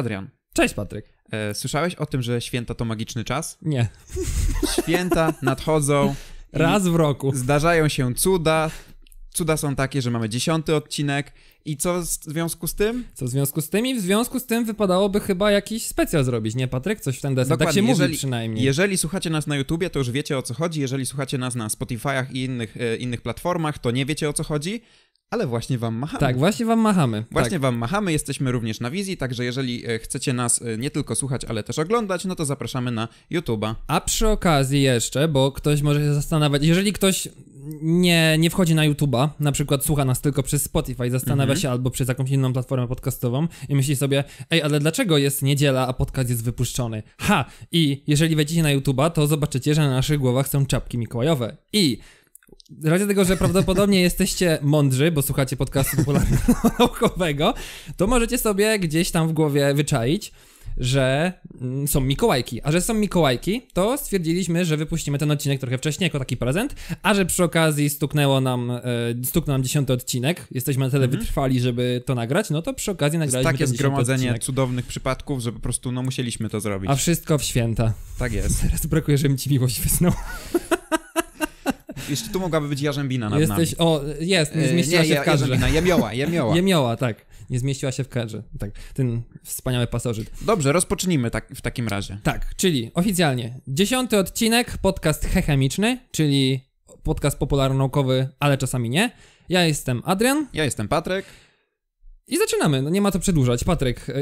Adrian. Cześć Patryk. E, słyszałeś o tym, że święta to magiczny czas? Nie. Święta nadchodzą. Raz w roku. Zdarzają się cuda. Cuda są takie, że mamy dziesiąty odcinek. I co w związku z tym? Co w związku z tym? I w związku z tym wypadałoby chyba jakiś specjal zrobić, nie Patryk? Coś w ten deser. Tak się jeżeli, mówi przynajmniej. Jeżeli słuchacie nas na YouTubie, to już wiecie o co chodzi. Jeżeli słuchacie nas na Spotify'ach i innych, e, innych platformach, to nie wiecie o co chodzi. Ale właśnie wam machamy. Tak, właśnie wam machamy. Tak. Właśnie tak. wam machamy, jesteśmy również na wizji, także jeżeli e, chcecie nas e, nie tylko słuchać, ale też oglądać, no to zapraszamy na YouTube'a. A przy okazji jeszcze, bo ktoś może się zastanawiać, jeżeli ktoś nie, nie wchodzi na YouTube'a, na przykład słucha nas tylko przez Spotify, zastanawia mhm. się albo przez jakąś inną platformę podcastową i myśli sobie, ej, ale dlaczego jest niedziela, a podcast jest wypuszczony? Ha! I jeżeli wejdziecie na YouTube'a, to zobaczycie, że na naszych głowach są czapki mikołajowe. I razie tego, że prawdopodobnie jesteście mądrzy, bo słuchacie podcastu popularno-naukowego, to możecie sobie gdzieś tam w głowie wyczaić, że mm, są Mikołajki. A że są Mikołajki, to stwierdziliśmy, że wypuścimy ten odcinek trochę wcześniej jako taki prezent, a że przy okazji stuknęło nam, e, stuknął nam dziesiąty odcinek, jesteśmy na tyle mhm. wytrwali, żeby to nagrać, no to przy okazji nagraliśmy Takie zgromadzenie odcinek. cudownych przypadków, że po prostu no musieliśmy to zrobić. A wszystko w święta. Tak jest. Teraz brakuje, żebym ci miłość wysnął. Jeszcze tu mogłaby być Jarzębina nad Jesteś, nami. O, jest, nie e, zmieściła e, nie, się w kadrze. Jarzębina, Jemioła, Jemioła. Jemioła, tak. Nie zmieściła się w kadrze. Tak, ten wspaniały pasożyt. Dobrze, rozpocznijmy tak, w takim razie. Tak, czyli oficjalnie dziesiąty odcinek, podcast hechemiczny, czyli podcast popularno-naukowy, ale czasami nie. Ja jestem Adrian. Ja jestem Patryk. I zaczynamy, no nie ma co przedłużać. Patryk, e,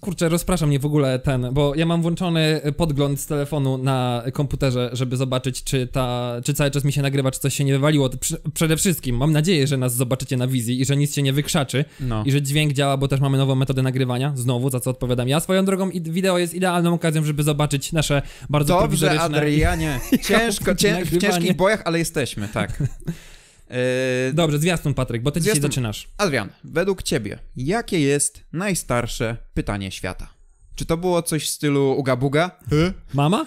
kurczę, rozprasza mnie w ogóle ten, bo ja mam włączony podgląd z telefonu na komputerze, żeby zobaczyć, czy ta, czy cały czas mi się nagrywa, czy coś się nie wywaliło. przede wszystkim mam nadzieję, że nas zobaczycie na wizji i że nic się nie wykrzaczy no. i że dźwięk działa, bo też mamy nową metodę nagrywania, znowu, za co odpowiadam ja. Swoją drogą i wideo jest idealną okazją, żeby zobaczyć nasze bardzo Dobrze, prowizoryczne... Dobrze, Adrianie, ciężko, cię, w ciężkich bojach, ale jesteśmy, tak. Yy... Dobrze, zwiastun Patryk, bo ty zwiastun... dzisiaj zaczynasz. Adrian, według ciebie, jakie jest najstarsze pytanie świata? Czy to było coś w stylu ugabuga? Hy? Yy? Mama?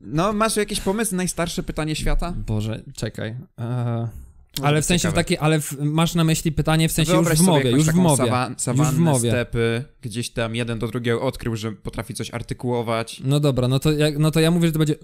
No, masz jakiś pomysł najstarsze pytanie świata? Boże, czekaj. Eee... Ale w sensie w takiej, ale w, masz na myśli pytanie w sensie Wyobraź już w mowie, już w mowie. Sawan, już w mowie. stepy, gdzieś tam jeden do drugiego odkrył, że potrafi coś artykułować. No dobra, no to ja, no to ja mówię, że to będzie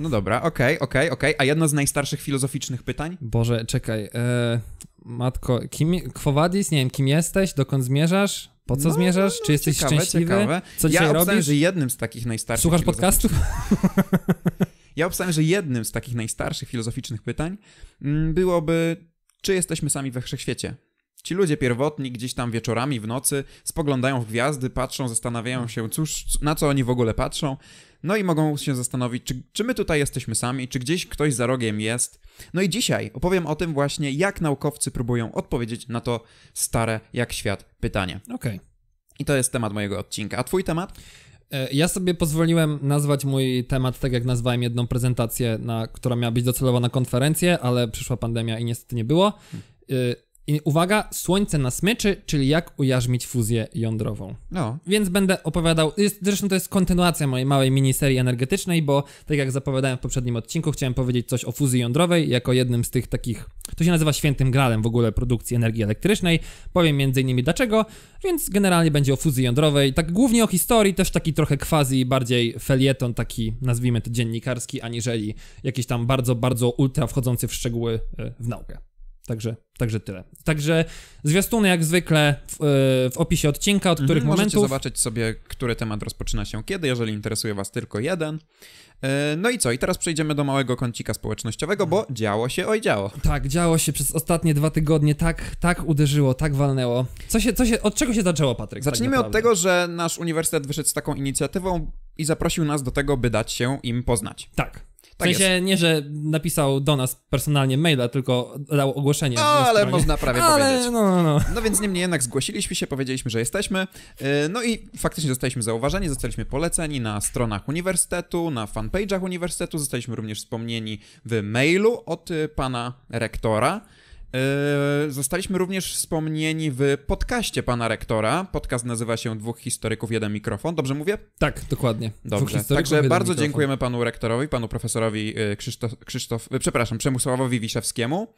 No dobra, okej, okay, okej, okay, okej. Okay. A jedno z najstarszych filozoficznych pytań? Boże, czekaj. E, matko, kim, Kwowadis, nie wiem, kim jesteś, dokąd zmierzasz? Po co no, zmierzasz? No, no, Czy jesteś ciekawe, szczęśliwy? Ciekawe. Co dzisiaj ja robisz? że jednym z takich najstarszych Słuchasz podcastu? podcastów? Ja obstawiam, że jednym z takich najstarszych filozoficznych pytań mm, byłoby, czy jesteśmy sami we wszechświecie? Ci ludzie pierwotni gdzieś tam wieczorami w nocy spoglądają w gwiazdy, patrzą, zastanawiają się, cóż, na co oni w ogóle patrzą. No i mogą się zastanowić, czy, czy my tutaj jesteśmy sami, czy gdzieś ktoś za rogiem jest. No i dzisiaj opowiem o tym właśnie, jak naukowcy próbują odpowiedzieć na to stare jak świat pytanie. Okej. Okay. I to jest temat mojego odcinka. A twój temat? E, ja sobie pozwoliłem nazwać mój temat tak, jak nazwałem jedną prezentację, na, która miała być docelowa na konferencję, ale przyszła pandemia i niestety nie było. E, i uwaga, słońce na smyczy, czyli jak ujarzmić fuzję jądrową. No. Więc będę opowiadał, jest, zresztą to jest kontynuacja mojej małej miniserii energetycznej, bo tak jak zapowiadałem w poprzednim odcinku, chciałem powiedzieć coś o fuzji jądrowej jako jednym z tych takich, to się nazywa świętym gralem w ogóle produkcji energii elektrycznej. Powiem między innymi dlaczego, więc generalnie będzie o fuzji jądrowej, tak głównie o historii, też taki trochę quasi, bardziej felieton taki, nazwijmy to dziennikarski, aniżeli jakiś tam bardzo, bardzo ultra wchodzący w szczegóły e, w naukę. Także, także tyle. Także zwiastuny jak zwykle w, e, w opisie odcinka, od mhm, których mhm, momentów... Możecie zobaczyć sobie, który temat rozpoczyna się kiedy, jeżeli interesuje was tylko jeden. E, no i co? I teraz przejdziemy do małego kącika społecznościowego, bo działo się, oj działo. Tak, działo się przez ostatnie dwa tygodnie, tak, tak uderzyło, tak walnęło. Co się, co się, od czego się zaczęło, Patryk? Tak Zacznijmy tak od tego, że nasz uniwersytet wyszedł z taką inicjatywą i zaprosił nas do tego, by dać się im poznać. Tak. Tak w sensie tak nie, że napisał do nas personalnie maila, tylko dał ogłoszenie. No, ale można prawie ale, powiedzieć. No, no, no. no więc niemniej jednak zgłosiliśmy się, powiedzieliśmy, że jesteśmy. Y, no i faktycznie zostaliśmy zauważeni, zostaliśmy poleceni na stronach uniwersytetu, na fanpage'ach uniwersytetu, zostaliśmy również wspomnieni w mailu od y, pana rektora. Yy, zostaliśmy również wspomnieni w podcaście pana rektora. Podcast nazywa się Dwóch Historyków, Jeden Mikrofon. Dobrze mówię? Tak, dokładnie. Dobrze. Także bardzo mikrofon. dziękujemy panu rektorowi, panu profesorowi yy, Krzysztof, Krzysztof yy, przepraszam, Przemysławowi Wiszewskiemu.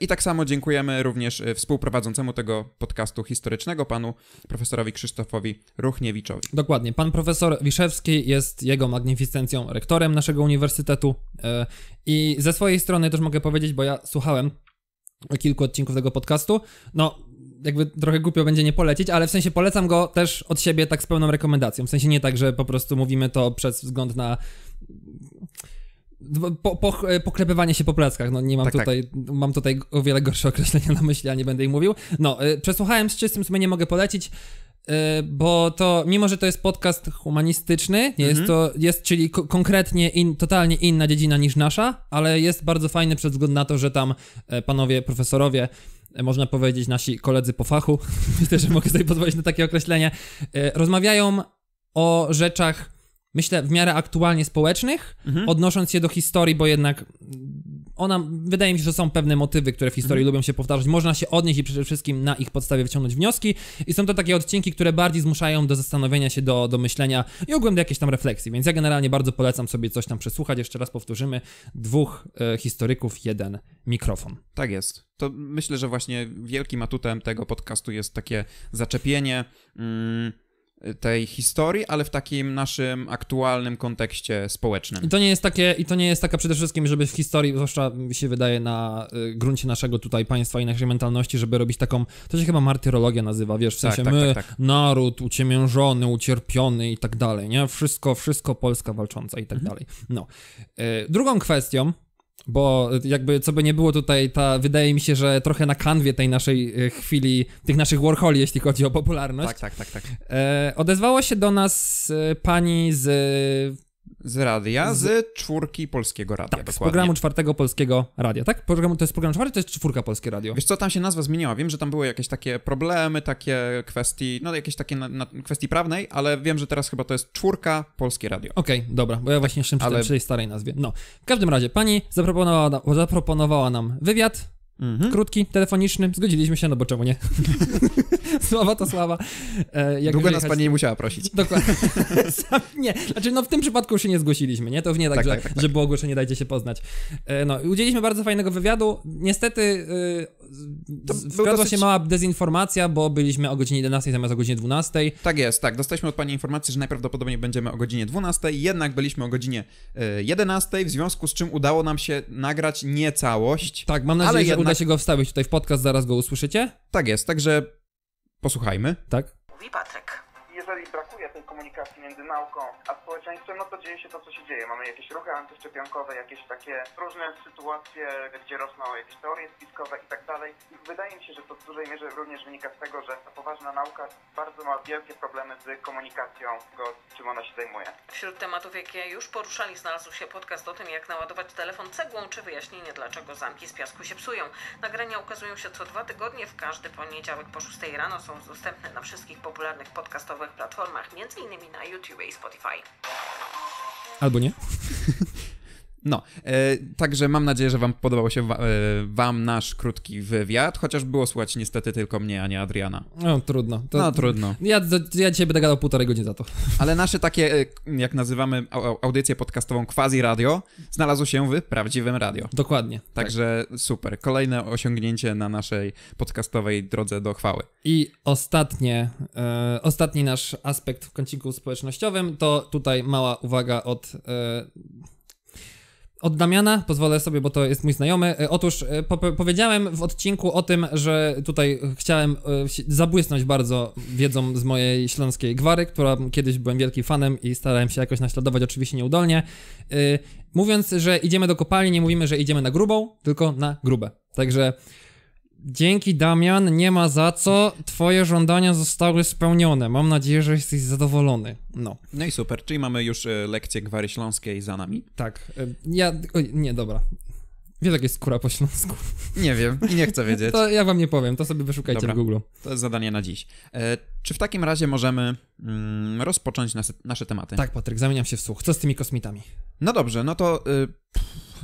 I tak samo dziękujemy również współprowadzącemu tego podcastu historycznego, panu profesorowi Krzysztofowi Ruchniewiczowi. Dokładnie. Pan profesor Wiszewski jest jego magnificencją rektorem naszego uniwersytetu. I ze swojej strony też mogę powiedzieć, bo ja słuchałem kilku odcinków tego podcastu. No, jakby trochę głupio będzie nie polecić, ale w sensie polecam go też od siebie tak z pełną rekomendacją. W sensie nie tak, że po prostu mówimy to przez wzgląd na po, po, poklepywanie się po plackach, no nie mam tak, tak. tutaj, tak. mam tutaj o wiele gorsze określenia na myśli, a nie będę ich mówił. No, y, przesłuchałem z czystym sumieniem, mogę polecić. Y, bo to, mimo że to jest podcast humanistyczny, nie mhm. jest to, jest, czyli konkretnie in, totalnie inna dziedzina niż nasza, ale jest bardzo fajny przez względu na to, że tam e, panowie profesorowie, e, można powiedzieć nasi koledzy po fachu, myślę, że mogę sobie pozwolić na takie określenie, e, rozmawiają o rzeczach, myślę, w miarę aktualnie społecznych, mhm. odnosząc się do historii, bo jednak ona, wydaje mi się, że są pewne motywy, które w historii mhm. lubią się powtarzać. Można się odnieść i przede wszystkim na ich podstawie wyciągnąć wnioski. I są to takie odcinki, które bardziej zmuszają do zastanowienia się, do, do myślenia i ogólnie do jakiejś tam refleksji. Więc ja generalnie bardzo polecam sobie coś tam przesłuchać. Jeszcze raz powtórzymy: dwóch e, historyków, jeden mikrofon. Tak jest. To myślę, że właśnie wielkim atutem tego podcastu jest takie zaczepienie. Mm tej historii, ale w takim naszym aktualnym kontekście społecznym. I to nie jest takie, i to nie jest taka przede wszystkim, żeby w historii, zwłaszcza mi się wydaje na y, gruncie naszego tutaj państwa i naszej mentalności, żeby robić taką, to się chyba martyrologia nazywa, wiesz, w tak, sensie tak, tak, my, tak, naród uciemiężony, ucierpiony i tak dalej, nie? Wszystko, wszystko Polska walcząca i tak mhm. dalej. No. Y, drugą kwestią, bo jakby co by nie było tutaj, ta, wydaje mi się, że trochę na kanwie tej naszej e, chwili, tych naszych Warholi, jeśli chodzi o popularność. Tak, tak, tak. tak. E, odezwała się do nas e, pani z z radia, z, z czwórki Polskiego Radia. Tak, z programu czwartego Polskiego Radia, tak? Program, to jest program czwarty, to jest czwórka Polskie Radio. Wiesz co, tam się nazwa zmieniła. Wiem, że tam były jakieś takie problemy, takie kwestii, no jakieś takie na, na kwestii prawnej, ale wiem, że teraz chyba to jest czwórka Polskie Radio. Okej, okay, dobra, bo ja właśnie jeszcze ale... przy tej starej nazwie. No, w każdym razie pani zaproponowała, zaproponowała nam wywiad, mhm. Krótki, telefoniczny, zgodziliśmy się, no bo czemu nie? sława to sława. E, jak Długo nas pani nie musiała prosić. Dokładnie. Sam, nie, znaczy no w tym przypadku już się nie zgłosiliśmy, nie? To w nie tak, tak, że, tak, tak, tak. że było ogłoszenie, dajcie się poznać. E, no, udzieliśmy bardzo fajnego wywiadu. Niestety y, wkradła dosyć... się mała dezinformacja, bo byliśmy o godzinie 11 zamiast o godzinie 12. Tak jest, tak. Dostaliśmy od pani informację, że najprawdopodobniej będziemy o godzinie 12, jednak byliśmy o godzinie 11, w związku z czym udało nam się nagrać nie całość. Tak, mam nadzieję, że jednak... uda się go wstawić tutaj w podcast, zaraz go usłyszycie. Tak jest, także Posłuchajmy. Tak. Mówi Patryk kontakt między nauką a społeczeństwem, no to dzieje się to, co się dzieje. Mamy jakieś ruchy antyszczepionkowe, jakieś takie różne sytuacje, gdzie rosną jakieś teorie spiskowe i tak dalej. I wydaje mi się, że to w dużej mierze również wynika z tego, że ta poważna nauka bardzo ma wielkie problemy z komunikacją tego, czym ona się zajmuje. Wśród tematów, jakie już poruszali, znalazł się podcast o tym, jak naładować telefon cegłą, czy wyjaśnienie, dlaczego zamki z piasku się psują. Nagrania ukazują się co dwa tygodnie, w każdy poniedziałek po 6 rano są dostępne na wszystkich popularnych podcastowych platformach, m.in. na na YouTube i Spotify. Albo nie. No, e, także mam nadzieję, że Wam podobał się wa, e, Wam nasz krótki wywiad, chociaż było słuchać niestety tylko mnie, a nie Adriana. No, trudno. To, no, trudno. Ja, to, ja dzisiaj będę gadał półtorej godziny za to. Ale nasze takie, e, jak nazywamy audycję podcastową quasi radio, znalazło się w prawdziwym radio. Dokładnie. Tak. Także tak. super. Kolejne osiągnięcie na naszej podcastowej drodze do chwały. I ostatnie, e, ostatni nasz aspekt w kąciku społecznościowym to tutaj mała uwaga od e, od Damiana, pozwolę sobie, bo to jest mój znajomy. E, otóż e, po powiedziałem w odcinku o tym, że tutaj chciałem e, zabłysnąć bardzo wiedzą z mojej śląskiej gwary, która kiedyś byłem wielkim fanem i starałem się jakoś naśladować, oczywiście nieudolnie. Mówiąc, że idziemy do kopalni, nie mówimy, że idziemy na grubą, tylko na grube. Także Dzięki Damian, nie ma za co. Twoje żądania zostały spełnione. Mam nadzieję, że jesteś zadowolony. No. No i super, czyli mamy już e, lekcję Gwary Śląskiej za nami. Tak. E, ja. O, nie, dobra. Wie jak jest skóra po śląsku? Nie wiem i nie chcę wiedzieć. To ja wam nie powiem, to sobie wyszukajcie Dobra, w Google. To jest zadanie na dziś. E, czy w takim razie możemy mm, rozpocząć nas, nasze tematy? Tak, Patryk, zamieniam się w słuch. Co z tymi kosmitami? No dobrze, no to, y,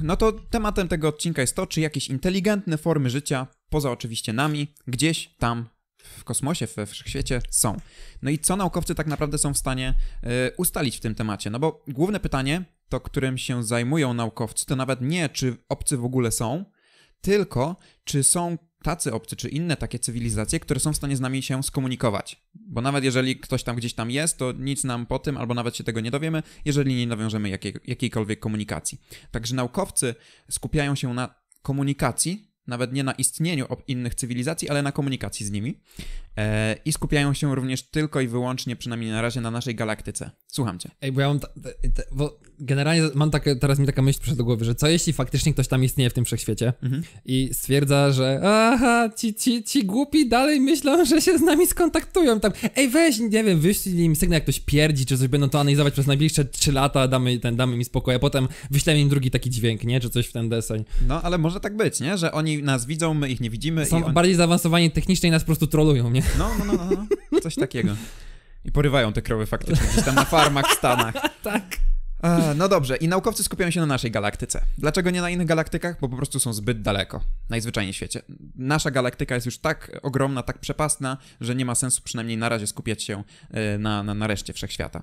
no to tematem tego odcinka jest to, czy jakieś inteligentne formy życia, poza oczywiście nami, gdzieś tam w kosmosie, we wszechświecie są. No i co naukowcy tak naprawdę są w stanie y, ustalić w tym temacie? No bo główne pytanie to którym się zajmują naukowcy, to nawet nie, czy obcy w ogóle są, tylko czy są tacy obcy, czy inne takie cywilizacje, które są w stanie z nami się skomunikować. Bo nawet jeżeli ktoś tam gdzieś tam jest, to nic nam po tym, albo nawet się tego nie dowiemy, jeżeli nie nawiążemy jakiej, jakiejkolwiek komunikacji. Także naukowcy skupiają się na komunikacji, nawet nie na istnieniu innych cywilizacji, ale na komunikacji z nimi. E, I skupiają się również tylko i wyłącznie, przynajmniej na razie, na naszej galaktyce. Słucham cię. Ej, bo ja mam generalnie mam takie, teraz mi taka myśl przyszła do głowy, że co jeśli faktycznie ktoś tam istnieje w tym wszechświecie mhm. i stwierdza, że aha, ci, ci, ci głupi dalej myślą, że się z nami skontaktują, tam, ej weź, nie wiem, wyślij im sygnał, jak ktoś pierdzi, czy coś będą to analizować przez najbliższe 3 lata, damy, ten, damy mi spokoje, a potem wyślemy im drugi taki dźwięk, nie, czy coś w ten deseń. No, ale może tak być, nie, że oni nas widzą, my ich nie widzimy. Są on... bardziej zaawansowani technicznie i nas po prostu trolują, nie? No, no, no, no, no. coś takiego. I porywają te krowy faktycznie gdzieś tam na farmach w Stanach. tak. E, no dobrze, i naukowcy skupiają się na naszej galaktyce. Dlaczego nie na innych galaktykach? Bo po prostu są zbyt daleko. Najzwyczajniej w świecie. Nasza galaktyka jest już tak ogromna, tak przepastna, że nie ma sensu przynajmniej na razie skupiać się e, na, na, na reszcie wszechświata.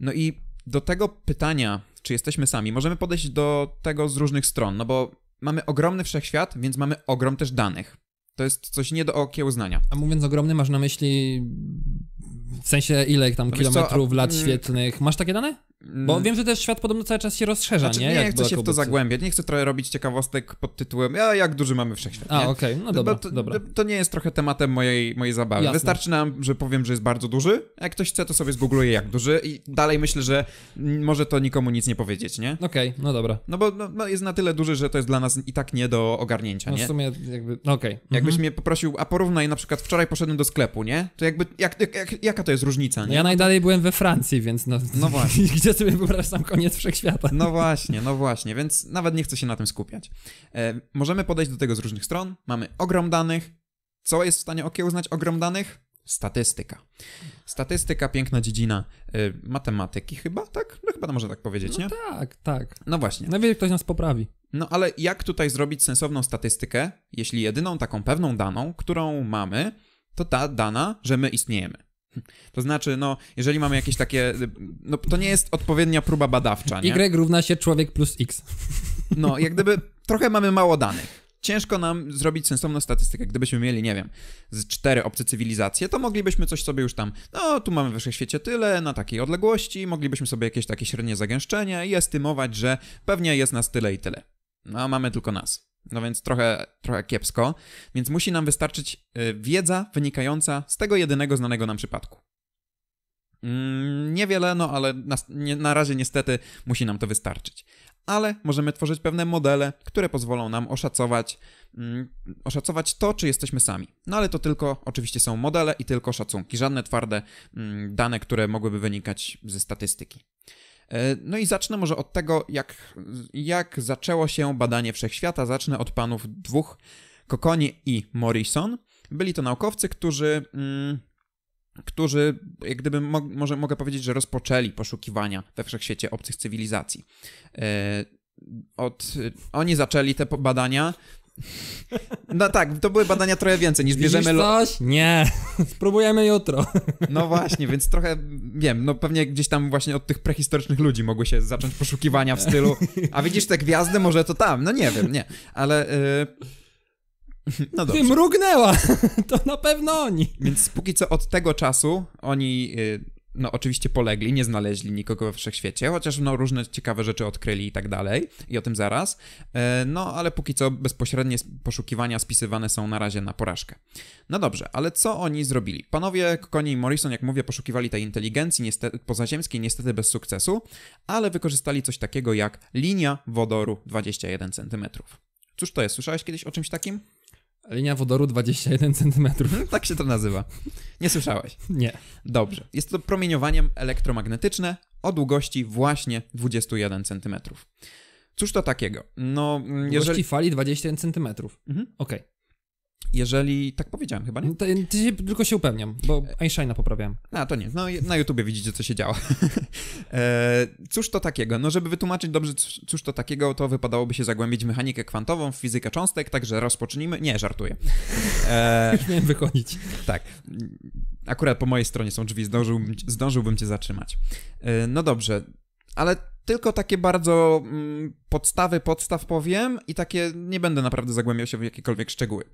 No i do tego pytania, czy jesteśmy sami, możemy podejść do tego z różnych stron, no bo mamy ogromny wszechświat, więc mamy ogrom też danych. To jest coś nie do okiełznania. A mówiąc ogromny, masz na myśli w sensie ile tam no kilometrów, co, a... lat mm, świetlnych. Masz takie dane? Bo mm. wiem, że też świat podobno cały czas się rozszerza, znaczy, nie? Nie, jak chcę się w to zagłębiać, nie chcę trochę robić ciekawostek pod tytułem a jak duży mamy wszechświat, A, okej, okay. no dobra, to, dobra. To nie jest trochę tematem mojej, mojej zabawy. Jasne. Wystarczy nam, że powiem, że jest bardzo duży, jak ktoś chce, to sobie zgoogluje jak duży i dalej myślę, że może to nikomu nic nie powiedzieć, nie? Okej, okay, no dobra. No bo no, no jest na tyle duży, że to jest dla nas i tak nie do ogarnięcia, no, nie? w sumie jakby, no okej. Okay. Mhm. Jakbyś mhm. mnie poprosił, a porównaj na przykład wczoraj poszedłem do sklepu, nie? To jakby, jak, jak, jak jaka to jest różnica, no nie? Ja najdalej byłem we Francji, więc no... No właśnie. że sobie wyobrażasz sam koniec wszechświata. No właśnie, no właśnie, więc nawet nie chcę się na tym skupiać. E, możemy podejść do tego z różnych stron. Mamy ogrom danych. Co jest w stanie okiełznać ogrom danych? Statystyka. Statystyka, piękna dziedzina e, matematyki chyba, tak? No chyba może tak powiedzieć, no nie? tak, tak. No właśnie. Najwyżej ktoś nas poprawi. No ale jak tutaj zrobić sensowną statystykę, jeśli jedyną taką pewną daną, którą mamy, to ta dana, że my istniejemy. To znaczy, no, jeżeli mamy jakieś takie. No, to nie jest odpowiednia próba badawcza. Nie? Y równa się człowiek plus X. No, jak gdyby trochę mamy mało danych. Ciężko nam zrobić sensowną statystykę. Gdybyśmy mieli, nie wiem, z cztery obce cywilizacje, to moglibyśmy coś sobie już tam, no tu mamy w świecie tyle, na takiej odległości, moglibyśmy sobie jakieś takie średnie zagęszczenia i estymować, że pewnie jest nas tyle i tyle. No, mamy tylko nas. No więc trochę, trochę kiepsko, więc musi nam wystarczyć y, wiedza wynikająca z tego jedynego znanego nam przypadku. Mm, niewiele, no ale na, nie, na razie niestety musi nam to wystarczyć. Ale możemy tworzyć pewne modele, które pozwolą nam oszacować, mm, oszacować to, czy jesteśmy sami. No ale to tylko oczywiście są modele i tylko szacunki, żadne twarde mm, dane, które mogłyby wynikać ze statystyki. E, no i zacznę może od tego, jak, jak zaczęło się badanie wszechświata. Zacznę od panów dwóch, Kokoni i Morrison. Byli to naukowcy, którzy. Mm, którzy, jak gdyby, mo może mogę powiedzieć, że rozpoczęli poszukiwania we wszechświecie obcych cywilizacji. Yy, od, oni zaczęli te badania no tak, to były badania trochę więcej niż Widzisz bierzemy... coś? Nie. Spróbujemy jutro. No właśnie, więc trochę, wiem, no pewnie gdzieś tam właśnie od tych prehistorycznych ludzi mogły się zacząć poszukiwania w stylu, a widzisz te gwiazdy, może to tam, no nie wiem, nie, ale... Yy... No dobrze. Ty mrugnęła, to na pewno oni. Więc póki co od tego czasu oni... Y, no oczywiście polegli, nie znaleźli nikogo we wszechświecie, chociaż no różne ciekawe rzeczy odkryli i tak dalej, i o tym zaraz. E, no ale póki co bezpośrednie poszukiwania spisywane są na razie na porażkę. No dobrze, ale co oni zrobili? Panowie Connie i Morrison, jak mówię, poszukiwali tej inteligencji niestety, pozaziemskiej, niestety bez sukcesu, ale wykorzystali coś takiego jak linia wodoru 21 cm. Cóż to jest? Słyszałeś kiedyś o czymś takim? Linia wodoru 21 cm. Mhm, tak się to nazywa. Nie słyszałeś? Nie. Dobrze. Jest to promieniowanie elektromagnetyczne o długości właśnie 21 cm. Cóż to takiego? No, mm, jeżeli... Długości fali 21 cm. Mhm. Okej. Okay. Jeżeli, tak powiedziałem chyba, nie? No ty, się, tylko się upewniam, bo Einsteina poprawiałem. A, to nie. No, na YouTubie widzicie, co się działo. e, cóż to takiego? No, żeby wytłumaczyć dobrze, cóż to takiego, to wypadałoby się zagłębić w mechanikę kwantową, w fizykę cząstek, także rozpocznijmy. Nie, żartuję. E, Już miałem wychodzić. Tak. Akurat po mojej stronie są drzwi, zdążyłbym, zdążyłbym cię zatrzymać. E, no dobrze, ale tylko takie bardzo mm, podstawy podstaw powiem i takie nie będę naprawdę zagłębiał się w jakiekolwiek szczegóły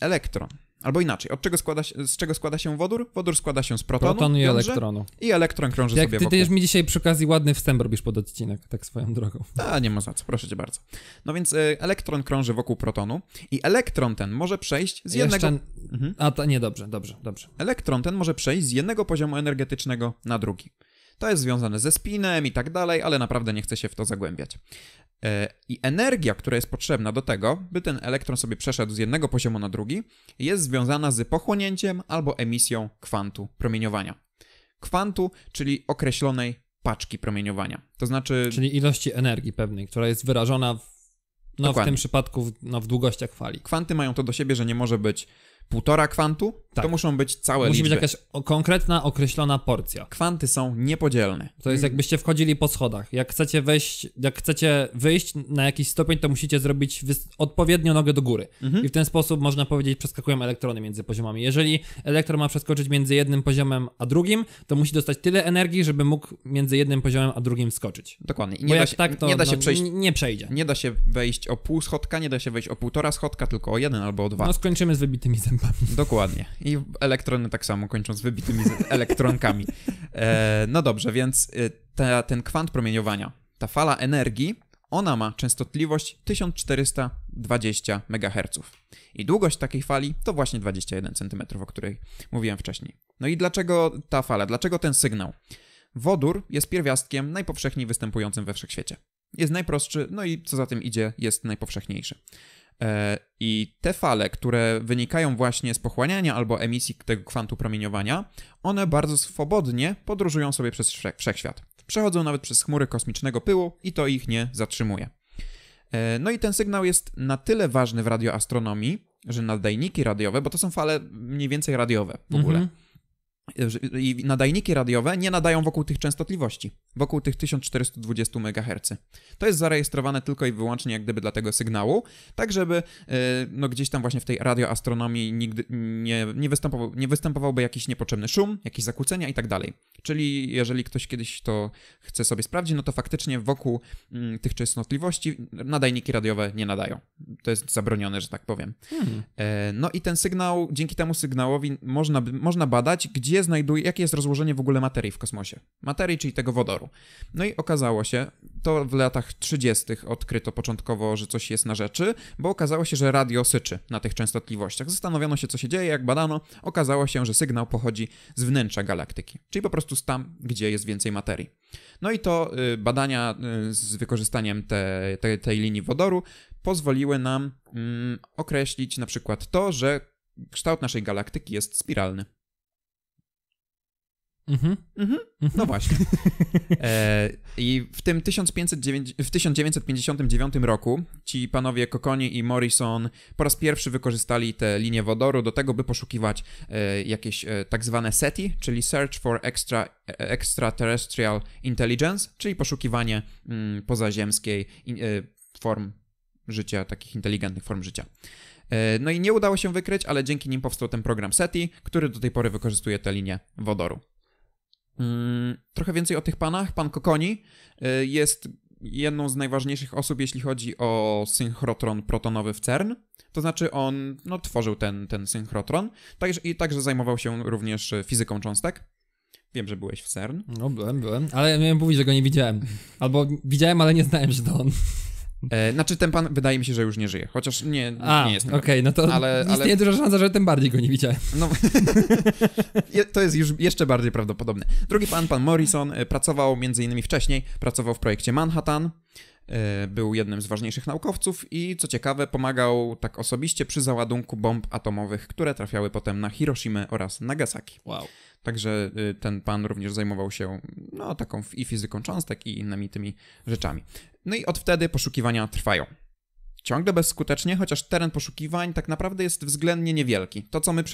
elektron. Albo inaczej, od czego składa się, z czego składa się wodór? Wodór składa się z protonu, i elektronu. I elektron krąży Jak sobie ty, wokół. Ty też mi dzisiaj przy okazji ładny wstęp robisz pod odcinek, tak swoją drogą. A, nie ma za co, proszę cię bardzo. No więc y, elektron krąży wokół protonu i elektron ten może przejść z jednego... Jeszcze... Mhm. A, to nie, dobrze, dobrze, dobrze. Elektron ten może przejść z jednego poziomu energetycznego na drugi. To jest związane ze spinem i tak dalej, ale naprawdę nie chcę się w to zagłębiać. E, I energia, która jest potrzebna do tego, by ten elektron sobie przeszedł z jednego poziomu na drugi, jest związana z pochłonięciem albo emisją kwantu promieniowania. Kwantu, czyli określonej paczki promieniowania. To znaczy. Czyli ilości energii pewnej, która jest wyrażona w, no, w tym przypadku w, no, w długościach fali. Kwanty mają to do siebie, że nie może być półtora kwantu, tak. To muszą być całe Musi liczby. być jakaś konkretna, określona porcja. Kwanty są niepodzielne. To jest jakbyście wchodzili po schodach. Jak chcecie wejść, jak chcecie wyjść na jakiś stopień, to musicie zrobić odpowiednio nogę do góry. Mhm. I w ten sposób, można powiedzieć, przeskakują elektrony między poziomami. Jeżeli elektron ma przeskoczyć między jednym poziomem a drugim, to musi dostać tyle energii, żeby mógł między jednym poziomem a drugim skoczyć. Dokładnie. I nie Bo da się, tak, to nie da no, się no, przejść, nie przejdzie. Nie da się wejść o pół schodka, nie da się wejść o półtora schodka, tylko o jeden albo o dwa. No skończymy z wybitymi zębami. Dokładnie. I elektrony tak samo kończą z wybitymi elektronkami. E, no dobrze, więc y, ta, ten kwant promieniowania, ta fala energii, ona ma częstotliwość 1420 MHz. I długość takiej fali to właśnie 21 cm, o której mówiłem wcześniej. No i dlaczego ta fala, dlaczego ten sygnał? Wodór jest pierwiastkiem najpowszechniej występującym we wszechświecie. Jest najprostszy, no i co za tym idzie, jest najpowszechniejszy. E, I te fale, które wynikają właśnie z pochłaniania albo emisji tego kwantu promieniowania, one bardzo swobodnie podróżują sobie przez wszechświat. Przechodzą nawet przez chmury kosmicznego pyłu i to ich nie zatrzymuje. E, no i ten sygnał jest na tyle ważny w radioastronomii, że nadajniki radiowe, bo to są fale mniej więcej radiowe w ogóle. Mhm i nadajniki radiowe nie nadają wokół tych częstotliwości, wokół tych 1420 MHz. To jest zarejestrowane tylko i wyłącznie jak gdyby dla tego sygnału, tak żeby e, no gdzieś tam właśnie w tej radioastronomii nigdy nie, nie, występował, nie występowałby jakiś niepotrzebny szum, jakieś zakłócenia i tak dalej. Czyli jeżeli ktoś kiedyś to chce sobie sprawdzić, no to faktycznie wokół mm, tych częstotliwości nadajniki radiowe nie nadają. To jest zabronione, że tak powiem. Hmm. E, no i ten sygnał, dzięki temu sygnałowi można, można badać, gdzie znajduje, jakie jest rozłożenie w ogóle materii w kosmosie. Materii, czyli tego wodoru. No i okazało się, to w latach 30. odkryto początkowo, że coś jest na rzeczy, bo okazało się, że radio syczy na tych częstotliwościach. Zastanowiono się, co się dzieje, jak badano, okazało się, że sygnał pochodzi z wnętrza galaktyki, czyli po prostu z tam, gdzie jest więcej materii. No i to y, badania y, z wykorzystaniem te, te, tej linii wodoru pozwoliły nam y, określić na przykład to, że kształt naszej galaktyki jest spiralny. Mhm. mhm. Mhm. No właśnie. E, I w tym 1509, w 1959 roku ci panowie Kokoni i Morrison po raz pierwszy wykorzystali te linie wodoru do tego, by poszukiwać e, jakieś e, tak zwane SETI, czyli Search for Extra, e, Extraterrestrial Intelligence, czyli poszukiwanie mm, pozaziemskiej in, e, form życia, takich inteligentnych form życia. E, no i nie udało się wykryć, ale dzięki nim powstał ten program SETI, który do tej pory wykorzystuje te linie wodoru. Mm, Trochę więcej o tych panach. Pan Kokoni y, jest jedną z najważniejszych osób, jeśli chodzi o synchrotron protonowy w CERN. To znaczy on no, tworzył ten, ten synchrotron także, i także zajmował się również fizyką cząstek. Wiem, że byłeś w CERN. No, byłem, byłem, ale miałem mówić, że go nie widziałem. Albo widziałem, ale nie znałem, że to on. E, znaczy ten pan wydaje mi się, że już nie żyje, chociaż nie, A, nie jest. Okej, okay, no to ale, istnieje ale... duża szansa, że tym bardziej go nie widziałem. No, to jest już jeszcze bardziej prawdopodobne. Drugi pan, pan Morrison, e, pracował między innymi wcześniej, pracował w projekcie Manhattan, e, był jednym z ważniejszych naukowców i co ciekawe pomagał tak osobiście przy załadunku bomb atomowych, które trafiały potem na Hiroshimę oraz Nagasaki. Wow. Także y, ten pan również zajmował się no, taką i fizyką cząstek i innymi tymi rzeczami. No i od wtedy poszukiwania trwają. Ciągle bezskutecznie, chociaż teren poszukiwań tak naprawdę jest względnie niewielki. To, co my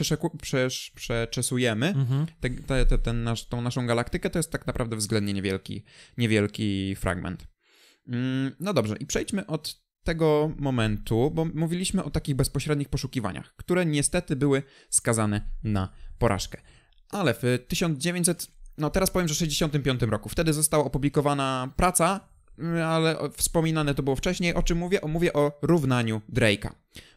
przeczesujemy, mhm. te, te, ten nasz, tą naszą galaktykę, to jest tak naprawdę względnie niewielki, niewielki fragment. Mm, no dobrze, i przejdźmy od tego momentu, bo mówiliśmy o takich bezpośrednich poszukiwaniach, które niestety były skazane na porażkę. Ale w 1900, no teraz powiem, że 65 roku, wtedy została opublikowana praca Mm, ale wspominane to było wcześniej. O czym mówię? O, mówię o równaniu Drake'a.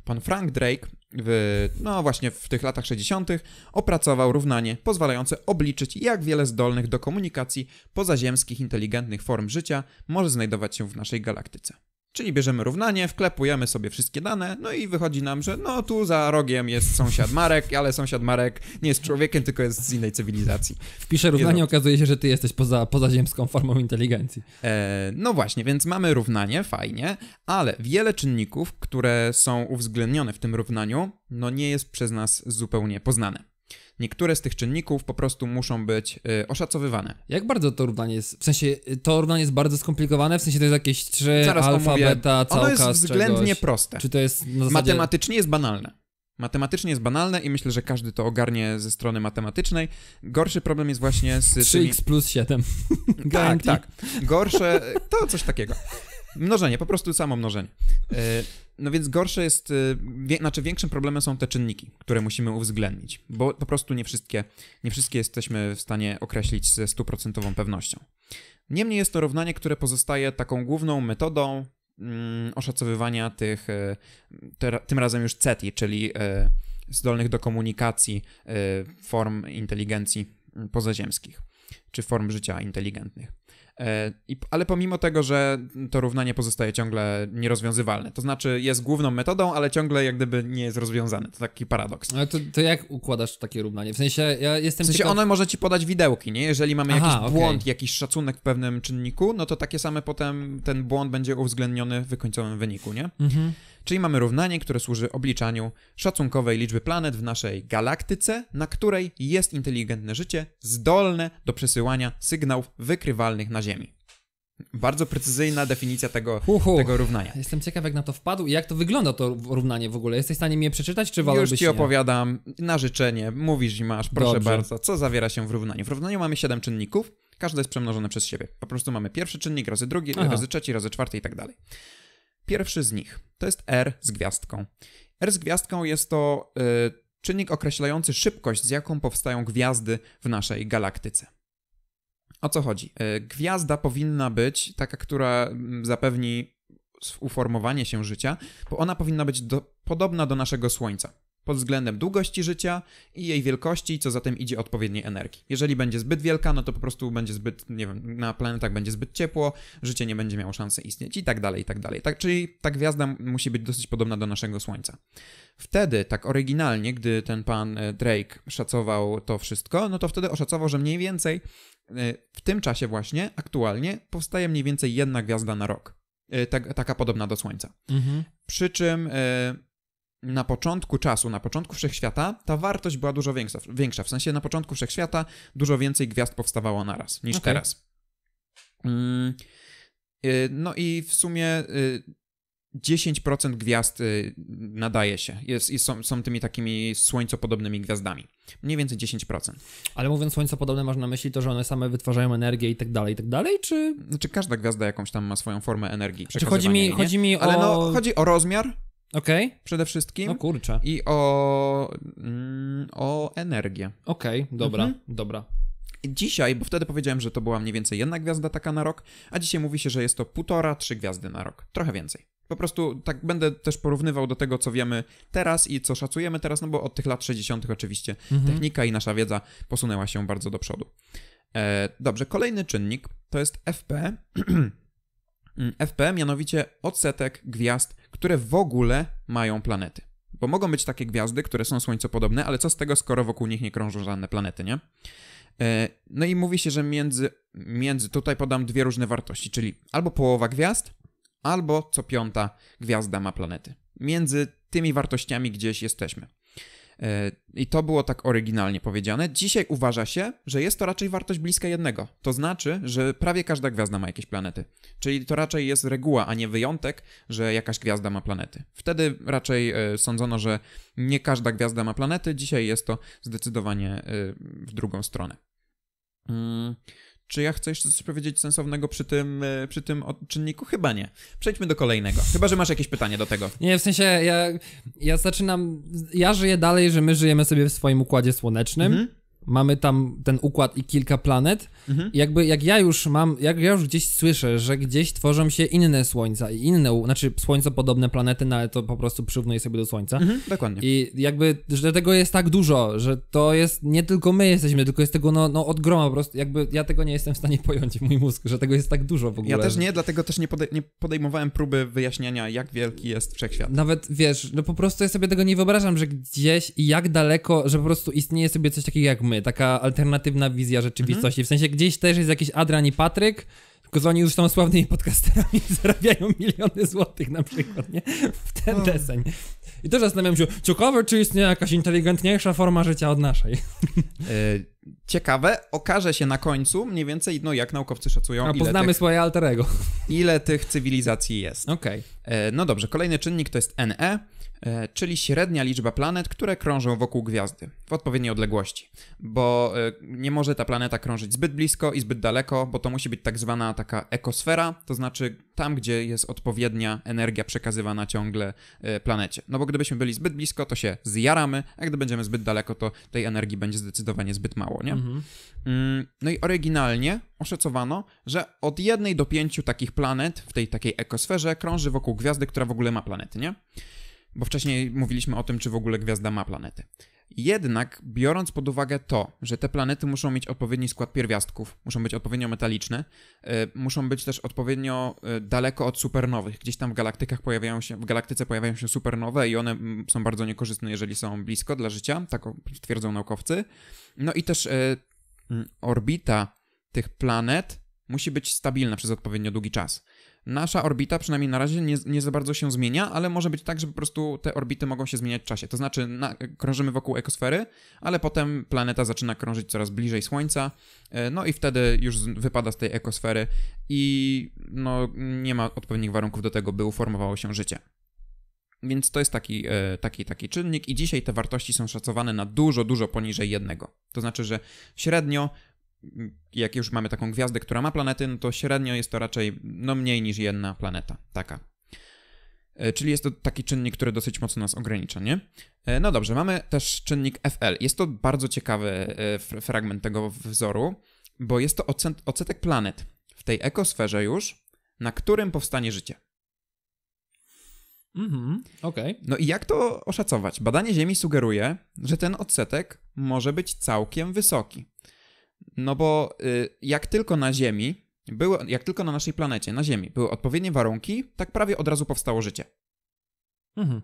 Pan Frank Drake, w, no właśnie w tych latach 60., opracował równanie pozwalające obliczyć, jak wiele zdolnych do komunikacji pozaziemskich inteligentnych form życia może znajdować się w naszej galaktyce. Czyli bierzemy równanie, wklepujemy sobie wszystkie dane, no i wychodzi nam, że no tu za rogiem jest sąsiad Marek, ale sąsiad Marek nie jest człowiekiem, tylko jest z innej cywilizacji. Wpiszę równanie, no- okazuje się, że ty jesteś poza, pozaziemską formą inteligencji. E, no właśnie, więc mamy równanie, fajnie, ale wiele czynników, które są uwzględnione w tym równaniu, no nie jest przez nas zupełnie poznane niektóre z tych czynników po prostu muszą być y, oszacowywane. Jak bardzo to równanie jest? W sensie, y, to równanie jest bardzo skomplikowane? W sensie to jest jakieś trzy Zaraz alfa, omówię. beta, całka Ono jest względnie czegoś. proste. Czy to jest na zasadzie... Matematycznie jest banalne. Matematycznie jest banalne i myślę, że każdy to ogarnie ze strony matematycznej. Gorszy problem jest właśnie z. 3x tymi... plus 7. tak, tak. Gorsze. To coś takiego. Mnożenie, po prostu samo mnożenie. E, no więc gorsze jest, e, wie, znaczy większym problemem są te czynniki, które musimy uwzględnić, bo po prostu nie wszystkie, nie wszystkie jesteśmy w stanie określić ze stuprocentową pewnością. Niemniej jest to równanie, które pozostaje taką główną metodą mm, oszacowywania tych, e, te, tym razem już CETI, czyli zdolnych do komunikacji form inteligencji mm, pozaziemskich, czy form życia inteligentnych. E, ale pomimo tego, że to równanie pozostaje ciągle nierozwiązywalne. To znaczy jest główną metodą, ale ciągle jak gdyby nie jest rozwiązane. To taki paradoks. Ale to, to jak układasz takie równanie? W sensie ja jestem W sensie ciekaw... ono może ci podać widełki, nie? Jeżeli mamy Aha, jakiś błąd, jakiś szacunek w pewnym czynniku, no to takie same potem ten błąd będzie uwzględniony w wykońcowym wyniku, nie? Mhm. Czyli mamy równanie, które służy obliczaniu szacunkowej liczby planet w naszej galaktyce, na której jest inteligentne życie zdolne do przesyłania sygnałów wykrywalnych na Ziemi. Bardzo precyzyjna definicja tego, Uhu, tego równania. Jestem ciekaw, jak na to wpadł i jak to wygląda to równanie w ogóle. Jesteś w stanie mnie przeczytać, czy wolałbyś Już ci nie? opowiadam na życzenie, mówisz i masz, proszę Dobrze. bardzo. Co zawiera się w równaniu? W równaniu mamy siedem czynników, każde jest przemnożone przez siebie. Po prostu mamy pierwszy czynnik, razy drugi, Aha. razy trzeci, razy czwarty i tak dalej. Pierwszy z nich to jest R z gwiazdką. R z gwiazdką jest to y, czynnik określający szybkość, z jaką powstają gwiazdy w naszej galaktyce. O co chodzi? Y, gwiazda powinna być taka, która mm, zapewni uformowanie się życia, bo ona powinna być do, podobna do naszego Słońca pod względem długości życia i jej wielkości, co zatem idzie odpowiedniej energii. Jeżeli będzie zbyt wielka, no to po prostu będzie zbyt, nie wiem, na planetach będzie zbyt ciepło, życie nie będzie miało szansy istnieć i tak dalej, i tak dalej. Tak, czyli ta gwiazda musi być dosyć podobna do naszego Słońca. Wtedy, tak oryginalnie, gdy ten pan e, Drake szacował to wszystko, no to wtedy oszacował, że mniej więcej e, w tym czasie właśnie, aktualnie, powstaje mniej więcej jedna gwiazda na rok. E, tak, taka podobna do Słońca. Mhm. Przy czym na początku czasu, na początku wszechświata, ta wartość była dużo większa. większa. W sensie na początku wszechświata dużo więcej gwiazd powstawało naraz niż okay. teraz. Mm, y, no i w sumie 10% y, gwiazd y, nadaje się jest, i są, są tymi takimi słońcopodobnymi gwiazdami. Mniej więcej 10%. Ale mówiąc słońcopodobne, masz na myśli to, że one same wytwarzają energię i tak dalej, i tak dalej, czy... Znaczy każda gwiazda jakąś tam ma swoją formę energii. Czy znaczy, chodzi mi, chodzi mi o... Ale no, chodzi o rozmiar, Okej. Okay. Przede wszystkim. O kurczę. I o, mm, o energię. Okej, okay, dobra, mhm. dobra. Dzisiaj, bo wtedy powiedziałem, że to była mniej więcej jedna gwiazda taka na rok, a dzisiaj mówi się, że jest to półtora, trzy gwiazdy na rok. Trochę więcej. Po prostu tak będę też porównywał do tego, co wiemy teraz i co szacujemy teraz, no bo od tych lat 60. oczywiście mhm. technika i nasza wiedza posunęła się bardzo do przodu. E, dobrze, kolejny czynnik to jest FP. Mm, FP, mianowicie odsetek gwiazd, które w ogóle mają planety. Bo mogą być takie gwiazdy, które są słońcopodobne, ale co z tego, skoro wokół nich nie krążą żadne planety, nie? E, no i mówi się, że między, między tutaj podam dwie różne wartości, czyli albo połowa gwiazd, albo co piąta gwiazda ma planety. Między tymi wartościami gdzieś jesteśmy. I to było tak oryginalnie powiedziane. Dzisiaj uważa się, że jest to raczej wartość bliska jednego. To znaczy, że prawie każda gwiazda ma jakieś planety. Czyli to raczej jest reguła, a nie wyjątek, że jakaś gwiazda ma planety. Wtedy raczej e, sądzono, że nie każda gwiazda ma planety. Dzisiaj jest to zdecydowanie e, w drugą stronę. Hmm. Czy ja chcę jeszcze coś powiedzieć sensownego przy tym, e, przy tym czynniku? Chyba nie. Przejdźmy do kolejnego. Chyba, że masz jakieś pytanie do tego. Nie, w sensie ja, ja zaczynam. Ja żyję dalej, że my żyjemy sobie w swoim układzie słonecznym. Mhm mamy tam ten układ i kilka planet. Mhm. I jakby jak ja już mam, jak ja już gdzieś słyszę, że gdzieś tworzą się inne słońca i inne, znaczy słońce podobne planety, no ale to po prostu przyrównuję sobie do słońca. Mhm, dokładnie. I jakby, że tego jest tak dużo, że to jest, nie tylko my jesteśmy, tylko jest tego no, no od groma po prostu, jakby ja tego nie jestem w stanie pojąć, mój mózg, że tego jest tak dużo w ogóle. Ja też nie, dlatego też nie, nie podejmowałem próby wyjaśniania, jak wielki jest wszechświat. Nawet, wiesz, no po prostu ja sobie tego nie wyobrażam, że gdzieś i jak daleko, że po prostu istnieje sobie coś takiego jak my, taka alternatywna wizja rzeczywistości. Mhm. W sensie gdzieś też jest jakiś Adrian i Patryk, tylko oni już są sławnymi podcasterami zarabiają miliony złotych na przykład, nie? W ten no. deseń. I też zastanawiam się, ciekawe, czy istnieje jakaś inteligentniejsza forma życia od naszej. Y ciekawe, okaże się na końcu mniej więcej, no jak naukowcy szacują. A poznamy tych, swoje alterego. Ile tych cywilizacji jest. Okej. Okay. E, no dobrze, kolejny czynnik to jest NE, e, czyli średnia liczba planet, które krążą wokół gwiazdy w odpowiedniej odległości, bo e, nie może ta planeta krążyć zbyt blisko i zbyt daleko, bo to musi być tak zwana taka ekosfera, to znaczy tam, gdzie jest odpowiednia energia przekazywana ciągle planecie. No bo gdybyśmy byli zbyt blisko, to się zjaramy, a gdy będziemy zbyt daleko, to tej energii będzie zdecydowanie zbyt mało mało, nie? Mhm. Mm, no i oryginalnie oszacowano, że od jednej do pięciu takich planet w tej takiej ekosferze krąży wokół gwiazdy, która w ogóle ma planety, nie? Bo wcześniej mówiliśmy o tym, czy w ogóle gwiazda ma planety. Jednak biorąc pod uwagę to, że te planety muszą mieć odpowiedni skład pierwiastków, muszą być odpowiednio metaliczne, e, muszą być też odpowiednio e, daleko od supernowych. Gdzieś tam w galaktykach pojawiają się, w galaktyce pojawiają się supernowe i one mm, są bardzo niekorzystne, jeżeli są blisko dla życia, tak twierdzą naukowcy. No i też e, mm, orbita tych planet musi być stabilna przez odpowiednio długi czas nasza orbita, przynajmniej na razie, nie, nie, za bardzo się zmienia, ale może być tak, że po prostu te orbity mogą się zmieniać w czasie. To znaczy, na, krążymy wokół ekosfery, ale potem planeta zaczyna krążyć coraz bliżej Słońca, e, no i wtedy już wypada z tej ekosfery i no, nie ma odpowiednich warunków do tego, by uformowało się życie. Więc to jest taki, e, taki, taki czynnik, i dzisiaj te wartości są szacowane na dużo, dużo poniżej jednego. To znaczy, że średnio jak już mamy taką gwiazdę, która ma planety, no to średnio jest to raczej no mniej niż jedna planeta, taka. E, czyli jest to taki czynnik, który dosyć mocno nas ogranicza, nie? E, no dobrze, mamy też czynnik FL. Jest to bardzo ciekawy e, fragment tego wzoru, bo jest to odsetek planet w tej ekosferze już, na którym powstanie życie. Mhm, okej. Okay. No i jak to oszacować? Badanie Ziemi sugeruje, że ten odsetek może być całkiem wysoki. No bo y, jak tylko na Ziemi, były, jak tylko na naszej planecie, na Ziemi, były odpowiednie warunki, tak prawie od razu powstało życie. Mhm.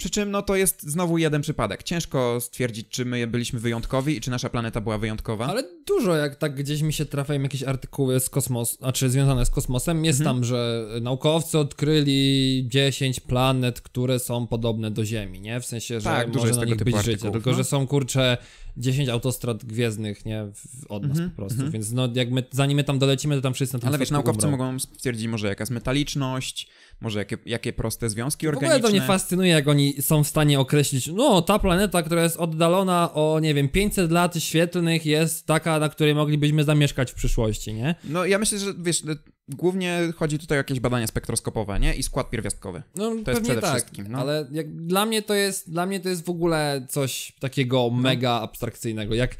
Przy czym no to jest znowu jeden przypadek. Ciężko stwierdzić, czy my byliśmy wyjątkowi i czy nasza planeta była wyjątkowa. Ale dużo, jak tak gdzieś mi się trafiają jakieś artykuły z kosmos, znaczy związane z kosmosem, jest mhm. tam, że naukowcy odkryli 10 planet, które są podobne do Ziemi, nie? W sensie, że tak, może na nich być życie, tylko no? że są, kurcze 10 autostrad gwiezdnych, nie? od nas mhm, po prostu, mhm. więc no jak my, zanim my tam dolecimy, to tam wszyscy na tym Ale wiesz, naukowcy umrą. mogą stwierdzić może jakaś metaliczność, może jakie, jakie proste związki organiczne. W ogóle to mnie fascynuje, jak oni są w stanie określić, no ta planeta, która jest oddalona o, nie wiem, 500 lat świetlnych jest taka, na której moglibyśmy zamieszkać w przyszłości, nie? No ja myślę, że wiesz, no, głównie chodzi tutaj o jakieś badania spektroskopowe, nie? I skład pierwiastkowy. No, to jest przede tak, wszystkim. No. Ale jak, dla, mnie to jest, dla mnie to jest w ogóle coś takiego mega abstrakcyjnego, jak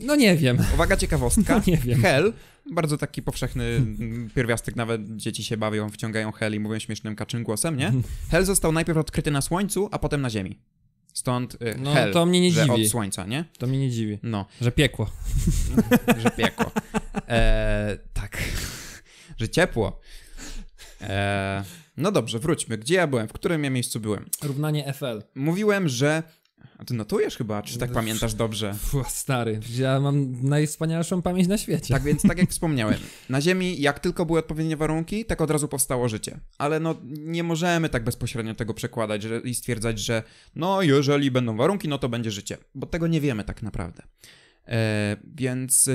no nie wiem. Uwaga, ciekawostka. No nie wiem. Hel, bardzo taki powszechny mm, pierwiastek, nawet dzieci się bawią, wciągają hel i mówią śmiesznym kaczym głosem, nie? Hel został najpierw odkryty na Słońcu, a potem na Ziemi. Stąd y, no, hell, to mnie nie że dziwi. od słońca, nie? To mnie nie dziwi. No. Że piekło. że piekło. E, tak. Że ciepło. E, no dobrze, wróćmy. Gdzie ja byłem? W którym ja miejscu byłem? Równanie FL. Mówiłem, że a ty notujesz chyba, czy tak pamiętasz dobrze? Fuh, stary, ja mam najwspanialszą pamięć na świecie. Tak więc, tak jak wspomniałem, na Ziemi jak tylko były odpowiednie warunki, tak od razu powstało życie. Ale no, nie możemy tak bezpośrednio tego przekładać że, i stwierdzać, że no, jeżeli będą warunki, no to będzie życie. Bo tego nie wiemy tak naprawdę. E, więc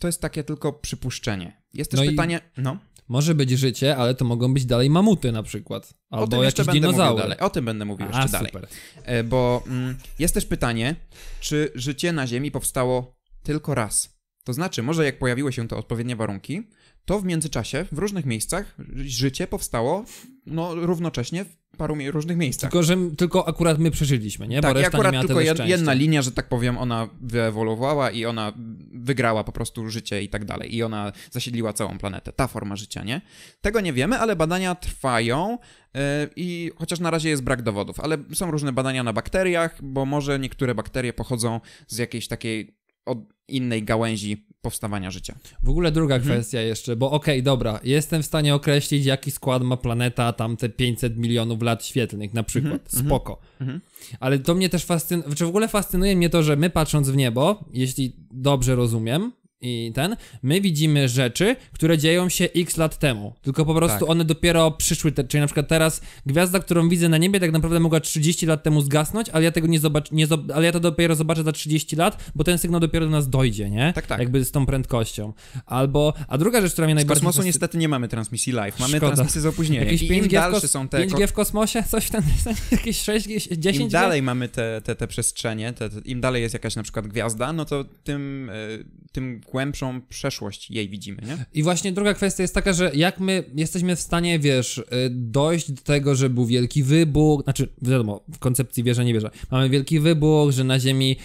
to jest takie tylko przypuszczenie. Jest też no pytanie... I... No. Może być życie, ale to mogą być dalej mamuty na przykład. Albo jakieś dinozaury. O tym będę mówił jeszcze A, dalej. Super. E, bo mm, jest też pytanie, czy życie na Ziemi powstało tylko raz? To znaczy, może jak pojawiły się te odpowiednie warunki, to w międzyczasie w różnych miejscach życie powstało no, równocześnie paru różnych miejscach. Tylko, że tylko akurat my przeżyliśmy, nie? Bo tak, akurat nie tylko jed, jedna linia, że tak powiem, ona wyewoluowała i ona wygrała po prostu życie i tak dalej. I ona zasiedliła całą planetę. Ta forma życia, nie? Tego nie wiemy, ale badania trwają. Y, I chociaż na razie jest brak dowodów, ale są różne badania na bakteriach, bo może niektóre bakterie pochodzą z jakiejś takiej od innej gałęzi powstawania życia. W ogóle druga mhm. kwestia jeszcze, bo okej, okay, dobra, jestem w stanie określić, jaki skład ma planeta tamte 500 milionów lat świetlnych, na przykład. Mhm, mhm. Spoko. Mhm. Ale to mnie też fascynuje, czy znaczy w ogóle fascynuje mnie to, że my patrząc w niebo, jeśli dobrze rozumiem, i ten, my widzimy rzeczy, które dzieją się x lat temu. Tylko po prostu tak. one dopiero przyszły, te, czyli na przykład teraz gwiazda, którą widzę na niebie, tak naprawdę mogła 30 lat temu zgasnąć, ale ja tego nie zobaczę, ale ja to dopiero zobaczę za 30 lat, bo ten sygnał dopiero do nas dojdzie, nie? Tak, tak. Jakby z tą prędkością. Albo, a druga rzecz, która mnie z najbardziej... Z kosmosu niestety nie mamy transmisji live, mamy Szkoda. transmisję z opóźnieniem. Jakieś pięć 5G dalsze są te... 5G w kosmosie? Coś tam, jakieś 6, 10 Im dalej mamy te, te, te przestrzenie, te, te, im dalej jest jakaś na przykład gwiazda, no to tym... Yy tym głębszą przeszłość jej widzimy, nie? I właśnie druga kwestia jest taka, że jak my jesteśmy w stanie, wiesz, y, dojść do tego, że był wielki wybuch, znaczy wiadomo, w koncepcji wierzę, nie wierzę, mamy wielki wybuch, że na Ziemi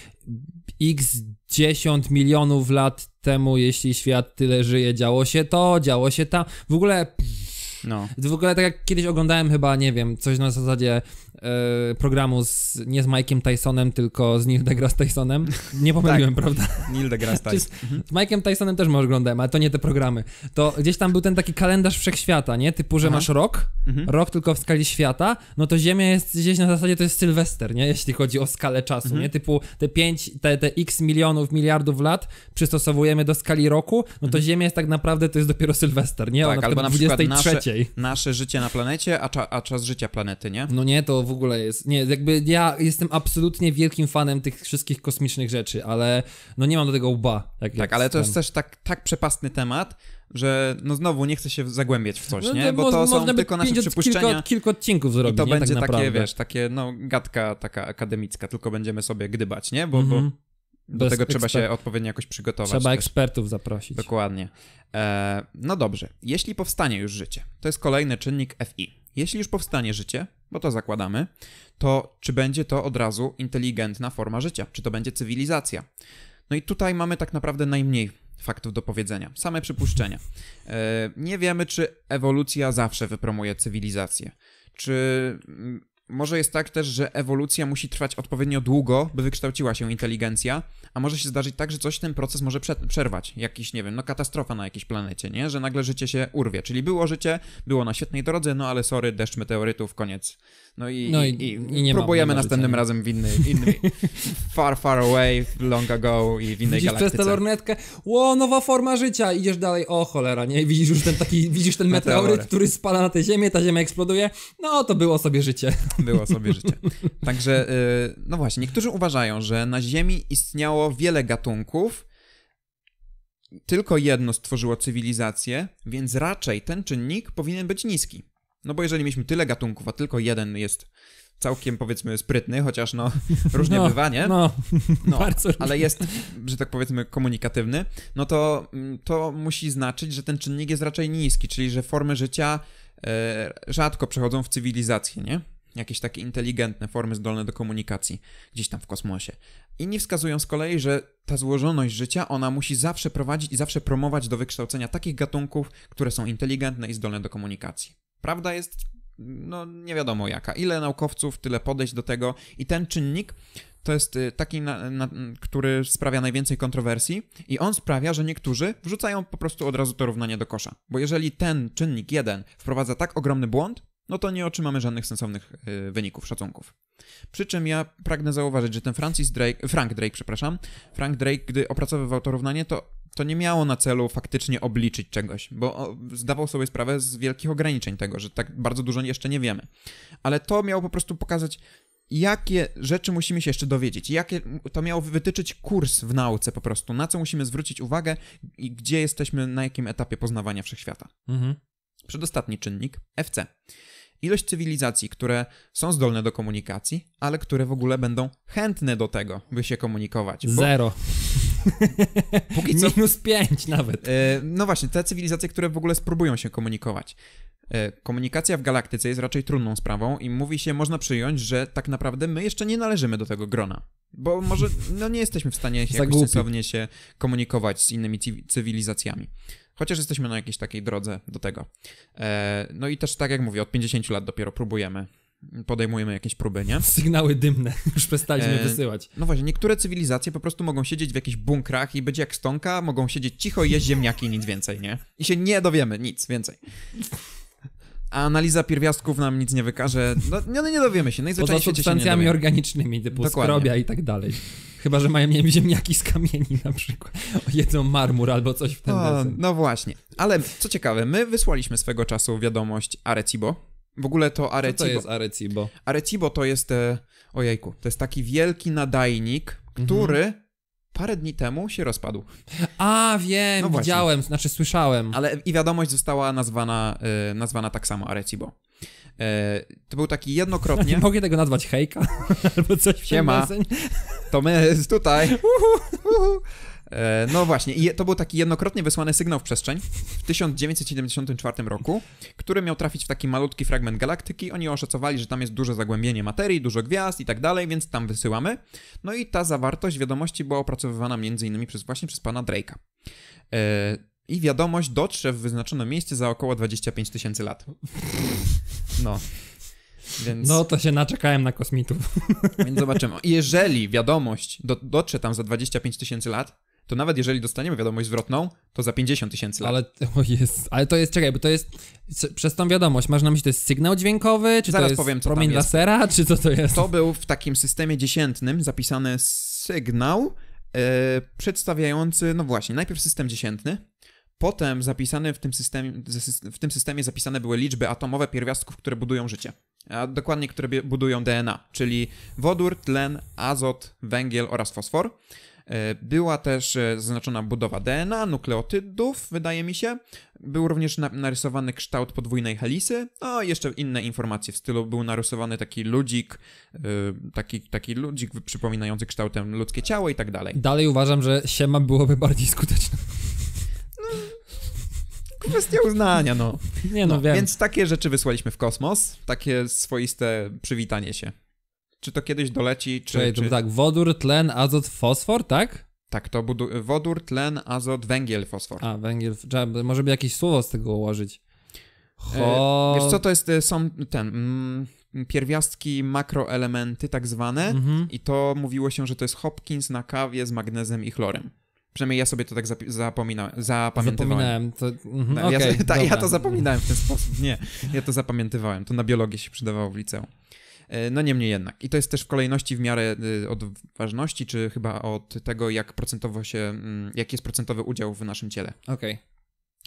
x 10 milionów lat temu, jeśli świat tyle żyje, działo się to, działo się ta, w ogóle... No. W ogóle tak jak kiedyś oglądałem chyba, nie wiem, coś na zasadzie E, programu z, nie z Mike'em Tysonem, tylko z Neil deGrasse Tysonem. Nie pomyliłem, tak. prawda? Neil deGrasse Tyson. Mhm. z Mike'em Tysonem też może oglądałem, ale to nie te programy. To gdzieś tam był ten taki kalendarz wszechświata, nie? Typu, że Aha. masz rok, mhm. rok tylko w skali świata, no to Ziemia jest gdzieś na zasadzie, to jest Sylwester, nie? Jeśli chodzi o skalę czasu, mhm. nie? Typu te 5, te, te x milionów, miliardów lat przystosowujemy do skali roku, no to mhm. Ziemia jest tak naprawdę, to jest dopiero Sylwester, nie? Tak, Ona albo na 23. Nasze, nasze życie na planecie, a, cza, a czas życia planety, nie? No nie, to w ogóle jest. Nie, jakby ja jestem absolutnie wielkim fanem tych wszystkich kosmicznych rzeczy, ale no nie mam do tego łba. Tak, tak ale to jest też tak, tak przepastny temat, że no znowu nie chcę się zagłębiać w coś, no, nie? Bo mo- to są tylko nasze przypuszczenia. Kilka, kilka odcinków zrobić, I to nie? Tak będzie tak takie, wiesz, takie no gadka taka akademicka, tylko będziemy sobie gdybać, nie? Bo, mm-hmm. do Bez tego trzeba się odpowiednio jakoś przygotować. Trzeba też. ekspertów zaprosić. Dokładnie. E, no dobrze, jeśli powstanie już życie, to jest kolejny czynnik FI. Jeśli już powstanie życie, bo to zakładamy, to czy będzie to od razu inteligentna forma życia, czy to będzie cywilizacja. No i tutaj mamy tak naprawdę najmniej faktów do powiedzenia, same przypuszczenia. E, nie wiemy, czy ewolucja zawsze wypromuje cywilizację. Czy może jest tak też, że ewolucja musi trwać odpowiednio długo, by wykształciła się inteligencja, a może się zdarzyć tak, że coś ten proces może przerwać. Jakiś, nie wiem, no katastrofa na jakiejś planecie, nie? Że nagle życie się urwie. Czyli było życie, było na świetnej drodze, no ale sorry, deszcz meteorytów, koniec. No i, no i, i, i próbujemy następnym razem w inny, inny far, far away, long ago i w innej widzisz galaktyce. przez tę lornetkę, ło, nowa forma życia, idziesz dalej, o cholera, nie? Widzisz już ten taki, widzisz ten meteoryt, który spada na tę ziemię, ta ziemia eksploduje, no to było sobie życie. Było sobie życie. Także, y, no właśnie, niektórzy uważają, że na ziemi istniało wiele gatunków, tylko jedno stworzyło cywilizację, więc raczej ten czynnik powinien być niski. No bo jeżeli mieliśmy tyle gatunków, a tylko jeden jest całkiem powiedzmy sprytny, chociaż no różnie no, bywa, nie? No, no bardzo ale jest, że tak powiedzmy, komunikatywny, no to mm, to musi znaczyć, że ten czynnik jest raczej niski, czyli że formy życia e, rzadko przechodzą w cywilizację, nie? Jakieś takie inteligentne formy zdolne do komunikacji gdzieś tam w kosmosie. Inni wskazują z kolei, że ta złożoność życia, ona musi zawsze prowadzić i zawsze promować do wykształcenia takich gatunków, które są inteligentne i zdolne do komunikacji. Prawda jest, no nie wiadomo jaka. Ile naukowców, tyle podejść do tego. I ten czynnik to jest y, taki, na, na, który sprawia najwięcej kontrowersji, i on sprawia, że niektórzy wrzucają po prostu od razu to równanie do kosza. Bo jeżeli ten czynnik jeden wprowadza tak ogromny błąd, no to nie otrzymamy żadnych sensownych y, wyników, szacunków. Przy czym ja pragnę zauważyć, że ten Francis Drake, Frank Drake, przepraszam, Frank Drake, gdy opracowywał to równanie, to to nie miało na celu faktycznie obliczyć czegoś, bo zdawał sobie sprawę z wielkich ograniczeń tego, że tak bardzo dużo jeszcze nie wiemy. Ale to miało po prostu pokazać, jakie rzeczy musimy się jeszcze dowiedzieć, jakie to miało wytyczyć kurs w nauce po prostu, na co musimy zwrócić uwagę i gdzie jesteśmy, na jakim etapie poznawania wszechświata. Mhm. Przedostatni czynnik FC. Ilość cywilizacji, które są zdolne do komunikacji, ale które w ogóle będą chętne do tego, by się komunikować. Zero. Póki co... Minus 5 nawet. E, no właśnie, te cywilizacje, które w ogóle spróbują się komunikować. E, komunikacja w galaktyce jest raczej trudną sprawą i mówi się, można przyjąć, że tak naprawdę my jeszcze nie należymy do tego grona. Bo może no nie jesteśmy w stanie się jakoś sensownie się komunikować z innymi cywilizacjami. Chociaż jesteśmy na jakiejś takiej drodze do tego. E, no i też tak jak mówię, od 50 lat dopiero próbujemy podejmujemy jakieś próby, nie? Sygnały dymne już przestaliśmy e, wysyłać. No właśnie, niektóre cywilizacje po prostu mogą siedzieć w jakichś bunkrach i być jak stonka, mogą siedzieć cicho i jeść ziemniaki i nic więcej, nie? I się nie dowiemy nic więcej. A analiza pierwiastków nam nic nie wykaże. No, no, no nie dowiemy się. Najzwyczajniej Poza substancjami organicznymi, typu Dokładnie. skrobia i tak dalej. Chyba, że mają nie wiem, ziemniaki z kamieni na przykład. Jedzą marmur albo coś w ten o, No właśnie. Ale co ciekawe, my wysłaliśmy swego czasu wiadomość Arecibo, w ogóle to Arecibo. Co to jest Arecibo? Arecibo to jest, e, ojejku, to jest taki wielki nadajnik, mhm. który mhm. parę dni temu się rozpadł. A, wiem, no widziałem, znaczy słyszałem. Ale i wiadomość została nazwana, e, nazwana tak samo Arecibo. E, to był taki jednokrotnie... Nie mogę tego nazwać hejka? Albo coś w Siema. To my tutaj. Uhu, uhu. E, no właśnie, i to był taki jednokrotnie wysłany sygnał w przestrzeń w 1974 roku, który miał trafić w taki malutki fragment galaktyki. Oni oszacowali, że tam jest duże zagłębienie materii, dużo gwiazd i tak dalej, więc tam wysyłamy. No i ta zawartość wiadomości była opracowywana m.in. przez właśnie przez pana Drake'a. E, I wiadomość dotrze w wyznaczone miejsce za około 25 tysięcy lat. No. Więc... No to się naczekałem na kosmitów. Więc zobaczymy. Jeżeli wiadomość do, dotrze tam za 25 tysięcy lat, to nawet jeżeli dostaniemy wiadomość zwrotną, to za 50 tysięcy lat. Ale, o jest, ale to jest, czekaj, bo to jest, c- przez tą wiadomość, masz na myśli, to jest sygnał dźwiękowy, czy Zaraz to jest powiem, co promień lasera, czy co to jest? To był w takim systemie dziesiętnym zapisany sygnał e, przedstawiający, no właśnie, najpierw system dziesiętny, Potem zapisane w tym, systemie, w tym systemie zapisane były liczby atomowe pierwiastków, które budują życie. A dokładnie, które budują DNA, czyli wodór, tlen, azot, węgiel oraz fosfor. E, była też e, zaznaczona budowa DNA, nukleotydów, wydaje mi się. Był również narysowany kształt podwójnej helisy, o, no, jeszcze inne informacje w stylu był narysowany taki ludzik, e, taki, taki ludzik przypominający kształtem ludzkie ciało i tak dalej. Dalej uważam, że siema byłoby bardziej skuteczne no, kwestia uznania, no. Nie no, no Więc takie rzeczy wysłaliśmy w kosmos, takie swoiste przywitanie się czy to kiedyś doleci, czy... Czyli, czy... tak, wodór, tlen, azot, fosfor, tak? Tak, to budu- wodór, tlen, azot, węgiel, fosfor. A, węgiel, trzeba, może by jakieś słowo z tego ułożyć. Ho... E, wiesz co, to jest, e, są ten... Mm pierwiastki, makroelementy tak zwane mhm. i to mówiło się, że to jest Hopkins na kawie z magnezem i chlorem. Przynajmniej ja sobie to tak zapomina, zapamiętywałem. Zapominałem. To, mhm, okay, no, ja, ja to zapominałem w ten sposób. Nie, ja to zapamiętywałem. To na biologię się przydawało w liceum. E, no niemniej jednak. I to jest też w kolejności w miarę e, od ważności, czy chyba od tego, jak procentowo się, mm, jaki jest procentowy udział w naszym ciele. Okej. Okay.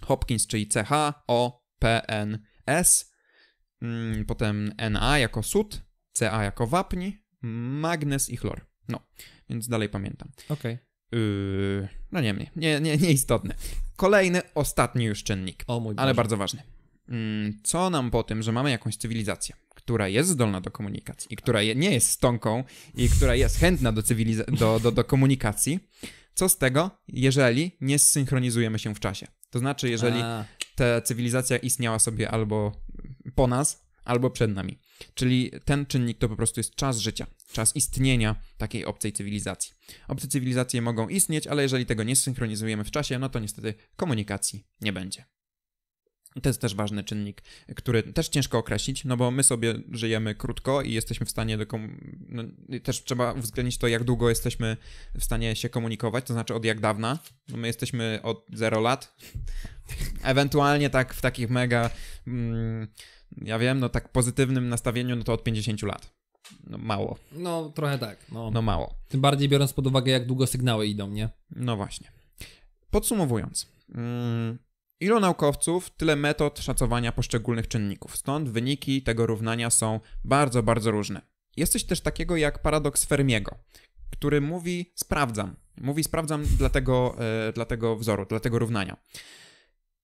Hopkins, czyli CH, O, P, N, S, mm, potem Na jako sód, Ca jako wapń, magnes i chlor. No, więc dalej pamiętam. Okej. Okay. Yy, no niemniej, nie, nie, nieistotne. Kolejny, ostatni już czynnik, ale bardzo ważny. Mm, co nam po tym, że mamy jakąś cywilizację, która jest zdolna do komunikacji i która je, nie jest stonką i która jest chętna do, cywiliza- do, do, do komunikacji, co z tego, jeżeli nie zsynchronizujemy się w czasie? To znaczy, jeżeli A. ta cywilizacja istniała sobie albo po nas, albo przed nami. Czyli ten czynnik to po prostu jest czas życia, czas istnienia takiej obcej cywilizacji. Obce cywilizacje mogą istnieć, ale jeżeli tego nie synchronizujemy w czasie, no to niestety komunikacji nie będzie. To jest też ważny czynnik, który też ciężko określić, no bo my sobie żyjemy krótko i jesteśmy w stanie do no, też trzeba uwzględnić to, jak długo jesteśmy w stanie się komunikować, to znaczy od jak dawna. No my jesteśmy od 0 lat. Ewentualnie tak w takich mega, mm, ja wiem, no tak pozytywnym nastawieniu, no to od 50 lat. No mało. No trochę tak. No. no mało. Tym bardziej biorąc pod uwagę, jak długo sygnały idą, nie? No właśnie. Podsumowując. Mm, Ilu naukowców, tyle metod szacowania poszczególnych czynników, stąd wyniki tego równania są bardzo, bardzo różne. Jesteś też takiego jak paradoks Fermiego, który mówi sprawdzam. Mówi sprawdzam dla tego, e, dla tego wzoru, dla tego równania.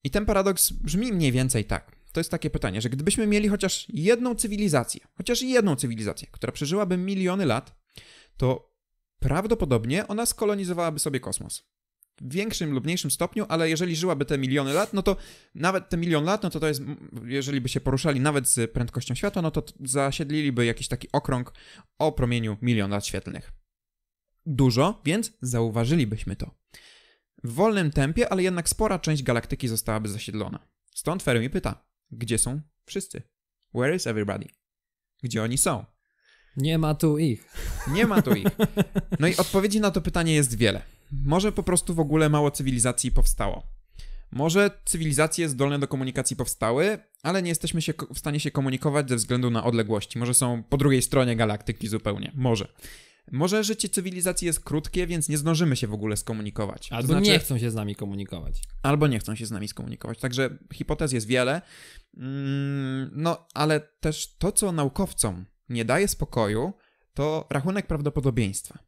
I ten paradoks brzmi mniej więcej tak. To jest takie pytanie, że gdybyśmy mieli chociaż jedną cywilizację, chociaż jedną cywilizację, która przeżyłaby miliony lat, to prawdopodobnie ona skolonizowałaby sobie kosmos większym lub mniejszym stopniu, ale jeżeli żyłaby te miliony lat, no to nawet te milion lat, no to to jest, jeżeli by się poruszali nawet z prędkością światła, no to zasiedliliby jakiś taki okrąg o promieniu milion lat świetlnych. Dużo, więc zauważylibyśmy to. W wolnym tempie, ale jednak spora część galaktyki zostałaby zasiedlona. Stąd Fermi pyta, gdzie są wszyscy? Where is everybody? Gdzie oni są? Nie ma tu ich. Nie ma tu ich. No i odpowiedzi na to pytanie jest wiele. Może po prostu w ogóle mało cywilizacji powstało. Może cywilizacje zdolne do komunikacji powstały, ale nie jesteśmy się, w stanie się komunikować ze względu na odległości. Może są po drugiej stronie galaktyki zupełnie. Może. Może życie cywilizacji jest krótkie, więc nie zdążymy się w ogóle skomunikować. Albo to znaczy, nie chcą się z nami komunikować. Albo nie chcą się z nami skomunikować. Także hipotez jest wiele. Mm, no, ale też to, co naukowcom nie daje spokoju, to rachunek prawdopodobieństwa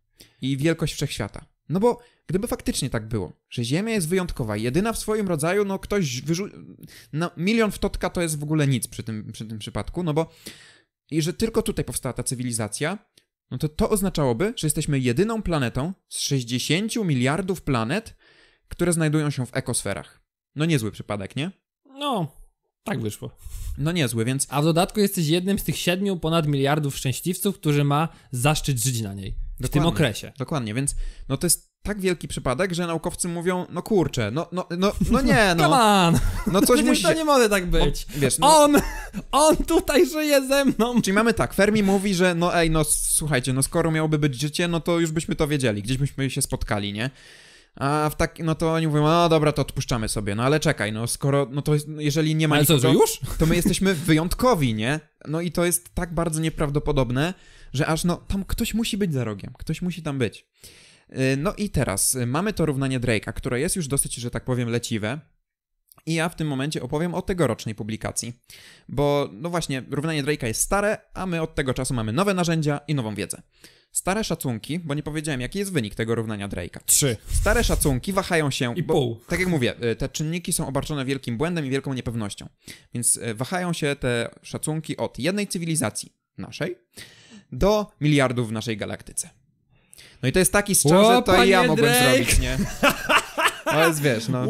i wielkość wszechświata. No bo gdyby faktycznie tak było, że Ziemia jest wyjątkowa, jedyna w swoim rodzaju, no ktoś wyrzucił. No, milion w totka to jest w ogóle nic przy tym, przy tym przypadku, no bo. I że tylko tutaj powstała ta cywilizacja, no to to oznaczałoby, że jesteśmy jedyną planetą z 60 miliardów planet, które znajdują się w ekosferach. No niezły przypadek, nie? No, tak wyszło. No niezły, więc. A w dodatku jesteś jednym z tych siedmiu ponad miliardów szczęśliwców, którzy ma zaszczyt żyć na niej w tym okresie. Dokładnie, więc no to jest tak wielki przypadek, że naukowcy mówią, no kurczę, no, no, no, no nie, no. Come on. No coś musi... To nie może tak no, być. On, wiesz, no... on, on tutaj żyje ze mną. Czyli mamy tak, Fermi mówi, że no ej, no słuchajcie, no skoro miałoby być życie, no to już byśmy to wiedzieli, gdzieś byśmy się spotkali, nie? A w tak, no to oni mówią, no dobra, to odpuszczamy sobie, no ale czekaj, no skoro, no to no, jeżeli nie ma ale nikogo, co, już? to my jesteśmy wyjątkowi, nie? No i to jest tak bardzo nieprawdopodobne, że aż no tam ktoś musi być za rogiem, ktoś musi tam być. Y, no i teraz y, mamy to równanie Drake'a, które jest już dosyć, że tak powiem, leciwe. I ja w tym momencie opowiem o tegorocznej publikacji, bo no właśnie, równanie Drake'a jest stare, a my od tego czasu mamy nowe narzędzia i nową wiedzę. Stare szacunki, bo nie powiedziałem, jaki jest wynik tego równania Drake'a. Trzy. Stare szacunki wahają się. I bo, pół. Tak jak mówię, y, te czynniki są obarczone wielkim błędem i wielką niepewnością. Więc wahają się te szacunki od jednej cywilizacji naszej do miliardów w naszej galaktyce. No i to jest taki strzał, że to i ja mogłem Drake. zrobić, nie? No, ale wiesz, no...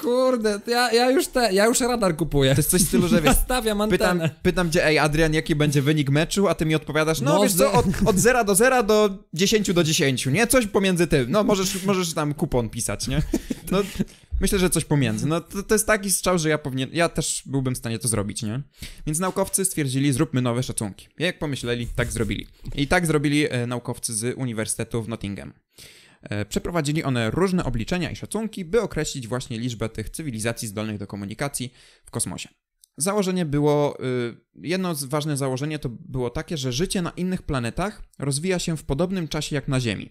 Kurde, ja, ja, już te, ja już radar kupuję. To jest coś w stylu, że wiesz, Stawiam antenę. Pytam, pytam cię, ej Adrian, jaki będzie wynik meczu, a ty mi odpowiadasz, no, no wiesz co, od, od 0 do 0 do 10 do 10, nie? Coś pomiędzy tym. No możesz, możesz tam kupon pisać, nie? No, myślę, że coś pomiędzy. No to, to jest taki strzał, że ja powinien, ja też byłbym w stanie to zrobić, nie? Więc naukowcy stwierdzili, zróbmy nowe szacunki. Jak pomyśleli, tak zrobili. I tak zrobili e, naukowcy z Uniwersytetu w Nottingham. E, przeprowadzili one różne obliczenia i szacunki, by określić właśnie liczbę tych cywilizacji zdolnych do komunikacji w kosmosie. Założenie było, y, jedno z ważne założenie to było takie, że życie na innych planetach rozwija się w podobnym czasie jak na Ziemi.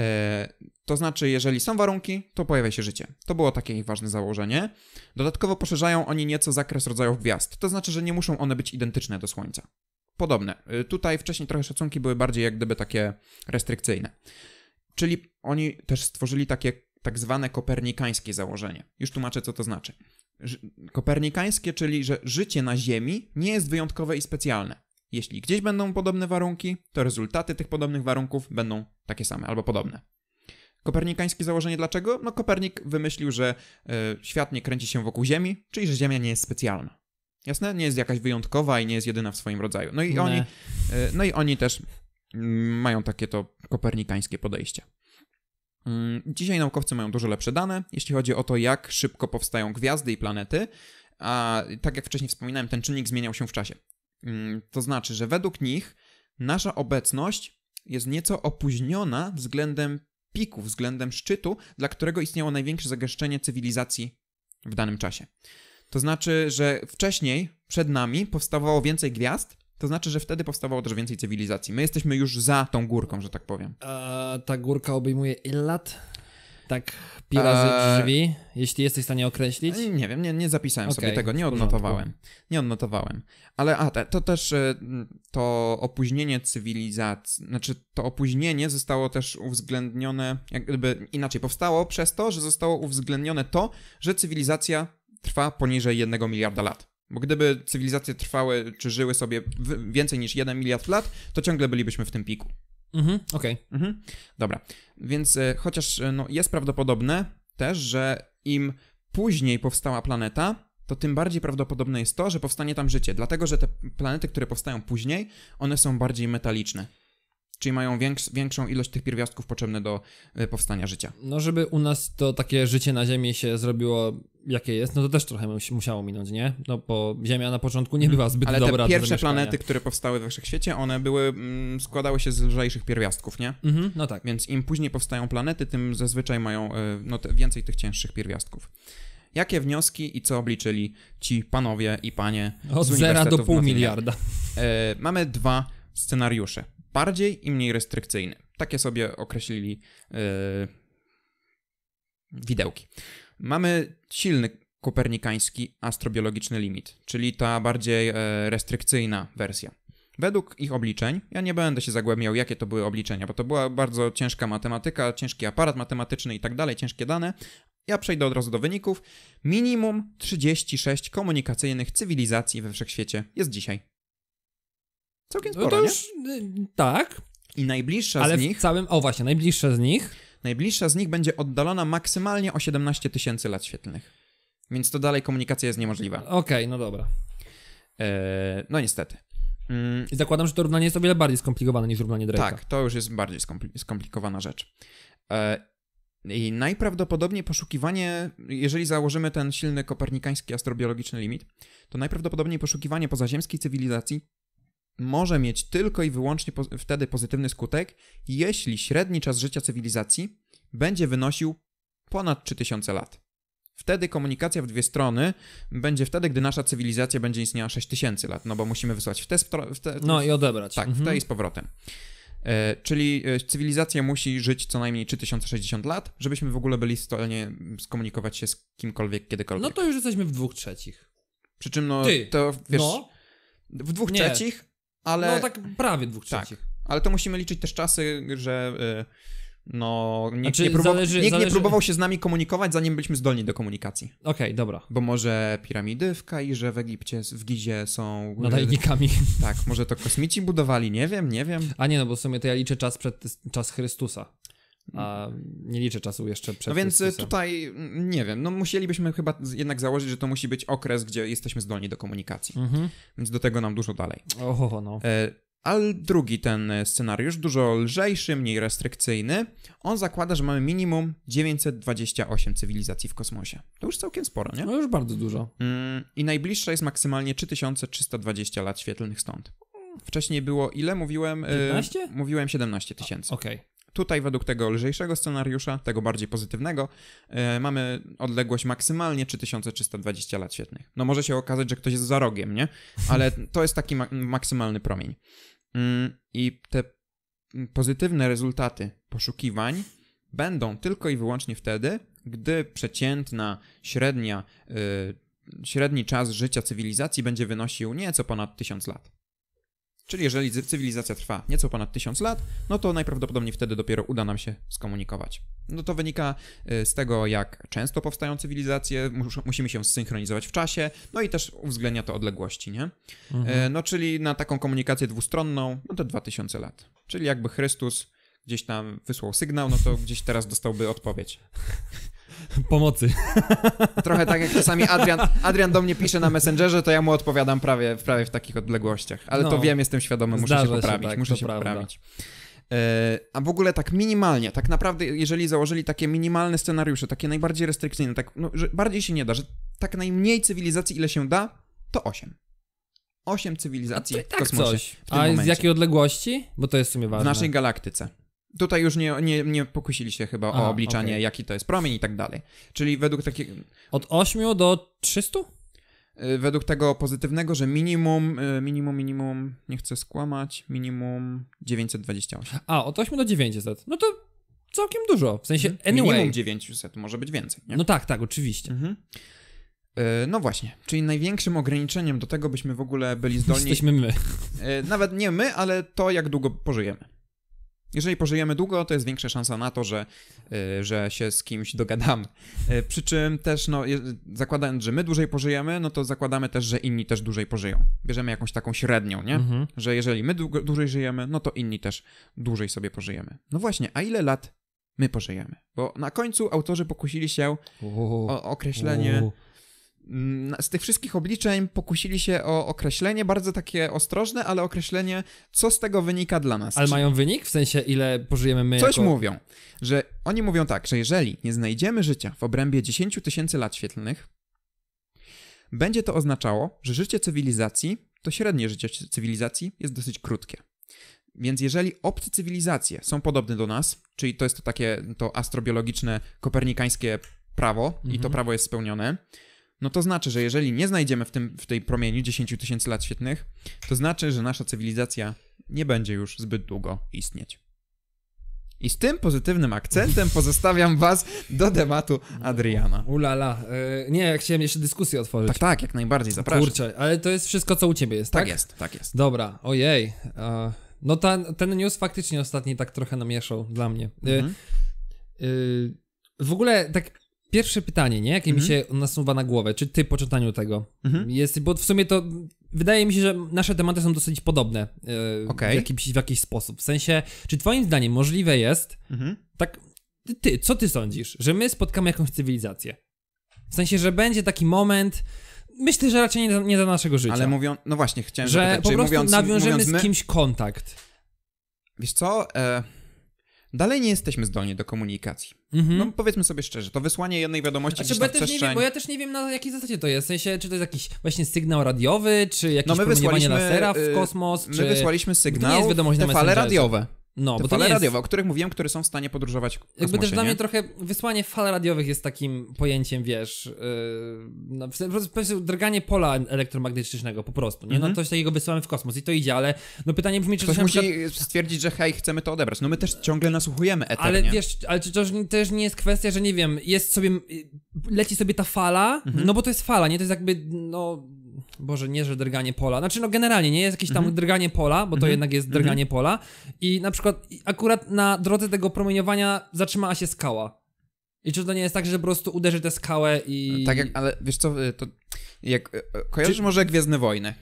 E, to znaczy, jeżeli są warunki, to pojawia się życie. To było takie ich ważne założenie. Dodatkowo poszerzają oni nieco zakres rodzajów gwiazd. To znaczy, że nie muszą one być identyczne do Słońca. Podobne. Y, tutaj wcześniej trochę szacunki były bardziej jak gdyby takie restrykcyjne. Czyli oni też stworzyli takie tak zwane kopernikańskie założenie. Już tłumaczę, co to znaczy. Kopernikańskie, czyli że życie na Ziemi nie jest wyjątkowe i specjalne. Jeśli gdzieś będą podobne warunki, to rezultaty tych podobnych warunków będą takie same albo podobne. Kopernikańskie założenie dlaczego? No Kopernik wymyślił, że y, świat nie kręci się wokół Ziemi, czyli że Ziemia nie jest specjalna. Jasne? Nie jest jakaś wyjątkowa i nie jest jedyna w swoim rodzaju. No i, oni, y, no i oni też mają takie to kopernikańskie podejście. Mm, dzisiaj naukowcy mają dużo lepsze dane, jeśli chodzi o to, jak szybko powstają gwiazdy i planety, a tak jak wcześniej wspominałem, ten czynnik zmieniał się w czasie. Mm, to znaczy, że według nich nasza obecność jest nieco opóźniona względem piku, względem szczytu, dla którego istniało największe zagęszczenie cywilizacji w danym czasie. To znaczy, że wcześniej przed nami powstawało więcej gwiazd, to znaczy, że wtedy powstawało też więcej cywilizacji. My jesteśmy już za tą górką, że tak powiem. ta górka obejmuje ile lat? Tak pi razy e, drzwi, jeśli jesteś w stanie określić? E, nie wiem, nie, nie zapisałem okay, sobie tego, nie odnotowałem. Nie odnotowałem. Ale a, to, to też e, to opóźnienie cywilizacji, znaczy to opóźnienie zostało też uwzględnione, jakby inaczej, powstało przez to, że zostało uwzględnione to, że cywilizacja trwa poniżej jednego miliarda lat. Bo gdyby cywilizacje trwały czy żyły sobie więcej niż 1 miliard lat, to ciągle bylibyśmy w tym piku. Mhm, okej. Okay. Mhm. Dobra. Więc e, chociaż e, no, jest prawdopodobne też, że im później powstała planeta, to tym bardziej prawdopodobne jest to, że powstanie tam życie. Dlatego, że te planety, które powstają później, one są bardziej metaliczne. Czyli mają większ, większą ilość tych pierwiastków potrzebne do y, powstania życia. No, żeby u nas to takie życie na Ziemi się zrobiło, jakie jest, no to też trochę musiało minąć, nie? No, bo Ziemia na początku nie była zbyt Ale dobra. Ale te pierwsze planety, które powstały we wszechświecie, one były, mm, składały się z lżejszych pierwiastków, nie? Mhm, no tak. Więc im później powstają planety, tym zazwyczaj mają y, no, więcej tych cięższych pierwiastków. Jakie wnioski i co obliczyli ci panowie i panie? Od zera do pół miliarda. E, mamy dwa scenariusze bardziej i mniej restrykcyjny. Takie sobie określili yy, widełki. Mamy silny kopernikański astrobiologiczny limit, czyli ta bardziej e, restrykcyjna wersja. Według ich obliczeń, ja nie będę się zagłębiał, jakie to były obliczenia, bo to była bardzo ciężka matematyka, ciężki aparat matematyczny i tak dalej, ciężkie dane. Ja przejdę od razu do wyników. Minimum 36 komunikacyjnych cywilizacji we wszechświecie jest dzisiaj Całkiem no sporo, no to już, nie? Y, tak. I najbliższa ale z nich... Ale całym... O właśnie, najbliższa z nich... Najbliższa z nich będzie oddalona maksymalnie o 17 tysięcy lat świetlnych. Więc to dalej komunikacja jest niemożliwa. Okej, okay, no dobra. E, no niestety. Mm. Zakładam, że to równanie jest o wiele bardziej skomplikowane niż równanie Drake'a. Tak, to już jest bardziej skompli skomplikowana rzecz. E, I najprawdopodobniej poszukiwanie, jeżeli założymy ten silny kopernikański astrobiologiczny limit, to najprawdopodobniej poszukiwanie pozaziemskiej cywilizacji może mieć tylko i wyłącznie po wtedy pozytywny skutek, jeśli średni czas życia cywilizacji będzie wynosił ponad 3000 lat. Wtedy komunikacja w dwie strony będzie wtedy, gdy nasza cywilizacja będzie istniała 6000 lat, no bo musimy wysłać w tę stronę. Te... No i odebrać. Tak, mhm. w tej z powrotem. E, czyli e, cywilizacja musi żyć co najmniej 3060 lat, żebyśmy w ogóle byli w stanie skomunikować się z kimkolwiek, kiedykolwiek. No to już jesteśmy w dwóch trzecich. Przy czym, no, Ty. to wiesz. No. W dwóch Nie. trzecich ale... No tak prawie dwóch tak. trzecich. Tak, ale to musimy liczyć też czasy, że... Y, no, nikt, znaczy, nie, próbował, zależy, nikt zależy... nie próbował się z nami komunikować, zanim byliśmy zdolni do komunikacji. Okej, okay, dobra. Bo może piramidy w Kairze, w Egipcie, w Gizie są... Nadajnikami. Tak, może to kosmici budowali, nie wiem, nie wiem. A nie, no bo w sumie to ja liczę czas przed czas Chrystusa. A nie liczę czasu jeszcze przed. No więc y, tutaj mm, nie wiem, no musielibyśmy chyba jednak założyć, że to musi być okres, gdzie jesteśmy zdolni do komunikacji. Mhm. Więc do tego nam dużo dalej. Oho, no. E, ale drugi ten scenariusz, dużo lżejszy, mniej restrykcyjny, on zakłada, że mamy minimum 928 cywilizacji w kosmosie. To już całkiem sporo, nie? No już bardzo dużo. Mm, I najbliższa jest maksymalnie 3320 lat świetlnych stąd. Wcześniej było ile mówiłem? 15? E, mówiłem 17 tysięcy. Okej. Okay. Tutaj według tego lżejszego scenariusza, tego bardziej pozytywnego, yy, mamy odległość maksymalnie 3320 lat świetnych. No może się okazać, że ktoś jest za rogiem, nie? Ale to jest taki ma maksymalny promień. Yy, I te pozytywne rezultaty poszukiwań będą tylko i wyłącznie wtedy, gdy przeciętna średnia, yy, średni czas życia cywilizacji będzie wynosił nieco ponad 1000 lat. Czyli jeżeli cywilizacja trwa nieco ponad 1000 lat, no to najprawdopodobniej wtedy dopiero uda nam się skomunikować. No to wynika y, z tego, jak często powstają cywilizacje, mus musimy się zsynchronizować w czasie, no i też uwzględnia to odległości, nie? Mhm. Y, no czyli na taką komunikację dwustronną, no to 2000 lat. Czyli jakby Chrystus gdzieś tam wysłał sygnał, no to gdzieś teraz dostałby odpowiedź. pomocy. Trochę tak jak czasami Adrian, Adrian do mnie pisze na Messengerze, to ja mu odpowiadam prawie, prawie w takich odległościach. Ale no, to wiem, jestem świadomy, muszę się poprawić, się tak, muszę się prawda. poprawić. E, a w ogóle tak minimalnie, tak naprawdę, jeżeli założyli takie minimalne scenariusze, takie najbardziej restrykcyjne, tak, no, że bardziej się nie da, że tak najmniej cywilizacji, ile się da, to 8. Osiem cywilizacji A to i tak w kosmosie. Coś. W A z jakiej odległości? Bo to jest w sumie ważne. W naszej galaktyce. Tutaj już nie, nie, nie pokusili się chyba Aha, o obliczanie, okay. jaki to jest promień i tak dalej. Czyli według takiego... Od 8 do 300? Y, według tego pozytywnego, że minimum, y, minimum, minimum, nie chcę skłamać, minimum 928. A, od 8 do 900. No to całkiem dużo. W sensie, mhm. anyway. Minimum 900, może być więcej, nie? No tak, tak, oczywiście. Mhm. Y, no właśnie, czyli największym ograniczeniem do tego, byśmy w ogóle byli zdolni. Jesteśmy my. Nawet nie my, ale to, jak długo pożyjemy. Jeżeli pożyjemy długo, to jest większa szansa na to, że, y, że się z kimś dogadamy. Y, przy czym też, no, zakładając, że my dłużej pożyjemy, no to zakładamy też, że inni też dłużej pożyją. Bierzemy jakąś taką średnią, nie? Mhm. Że jeżeli my dłużej żyjemy, no to inni też dłużej sobie pożyjemy. No właśnie, a ile lat my pożyjemy? Bo na końcu autorzy pokusili się o określenie. Uuu Mm, z tych wszystkich obliczeń pokusili się o określenie, bardzo takie ostrożne, ale określenie, co z tego wynika dla nas. Ale mają wynik? W sensie, ile pożyjemy my? Coś jako... mówią, że oni mówią tak, że jeżeli nie znajdziemy życia w obrębie 10 tysięcy lat świetlnych, będzie to oznaczało, że życie cywilizacji, to średnie życie cywilizacji jest dosyć krótkie. Więc jeżeli obce cywilizacje są podobne do nas, czyli to jest to takie to astrobiologiczne kopernikańskie prawo mhm. i to mhm. prawo jest spełnione, no to znaczy, że jeżeli nie znajdziemy w, tym, w tej promieniu 10 tysięcy lat świetnych, to znaczy, że nasza cywilizacja nie będzie już zbyt długo istnieć. I z tym pozytywnym akcentem pozostawiam was do tematu Adriana. Ulala. E, nie, nie, chciałem jeszcze dyskusję otworzyć. Tak, tak, jak najbardziej, zapraszam. Kurczę, ale to jest wszystko, co u ciebie jest, tak? Tak jest, tak jest. Dobra, ojej. E, no ta, ten news faktycznie ostatni tak trochę namieszał dla mnie. E, mhm. w ogóle tak pierwsze pytanie, nie? Jakie mhm. mi się nasuwa na głowę, czy ty po czytaniu tego mhm. jest, bo w sumie to wydaje mi się, że nasze tematy są dosyć podobne yy, e, okay. w, jakimś, w jakiś sposób. W sensie, czy twoim zdaniem możliwe jest, mhm. tak, ty, co ty sądzisz, że my spotkamy jakąś cywilizację? W sensie, że będzie taki moment, myślę, że raczej nie, nie za naszego życia. Ale mówią, no właśnie, chciałem że zapytać, po prostu mówiąc, nawiążemy mówiąc my... z kimś kontakt. Wiesz co, e... dalej nie jesteśmy zdolni do komunikacji. Mhm. No powiedzmy sobie szczerze, to wysłanie jednej wiadomości znaczy, gdzieś bo ja też nie wiem, Bo ja też nie wiem na jakiej zasadzie to jest, w sensie czy to jest jakiś właśnie sygnał radiowy, czy jakieś no my promieniowanie lasera w y, kosmos, My czy... wysłaliśmy sygnał, to nie jest wiadomość na fale radiowe. No, bo fale jest... radiowe, o których mówiłem, które są w stanie podróżować kosmosie, Jakby też nie? dla mnie trochę wysłanie fal radiowych jest takim pojęciem, wiesz, yy, no, drganie pola elektromagnetycznego po prostu, nie? Mm -hmm. No mhm. coś takiego wysyłamy w kosmos i to idzie, ale no pytanie brzmi, czy... Ktoś musi przykład... stwierdzić, że hej, chcemy to odebrać. No my też ciągle nasłuchujemy eter, Ale nie? wiesz, ale czy to też nie jest kwestia, że nie wiem, jest sobie, leci sobie ta fala, mm -hmm. no bo to jest fala, nie? To jest jakby, no Boże, nie, że drganie pola. Znaczy, no generalnie nie jest jakieś tam mhm. drganie pola, bo to mhm. jednak jest mhm. drganie mhm. pola. I na przykład akurat na drodze tego promieniowania zatrzymała się skała. I czy to nie jest tak, że po prostu uderzy tę skałę i. E, tak, jak, ale wiesz co, e, to. Jak, e, kojarzysz czy... może Gwiezdne Wojny?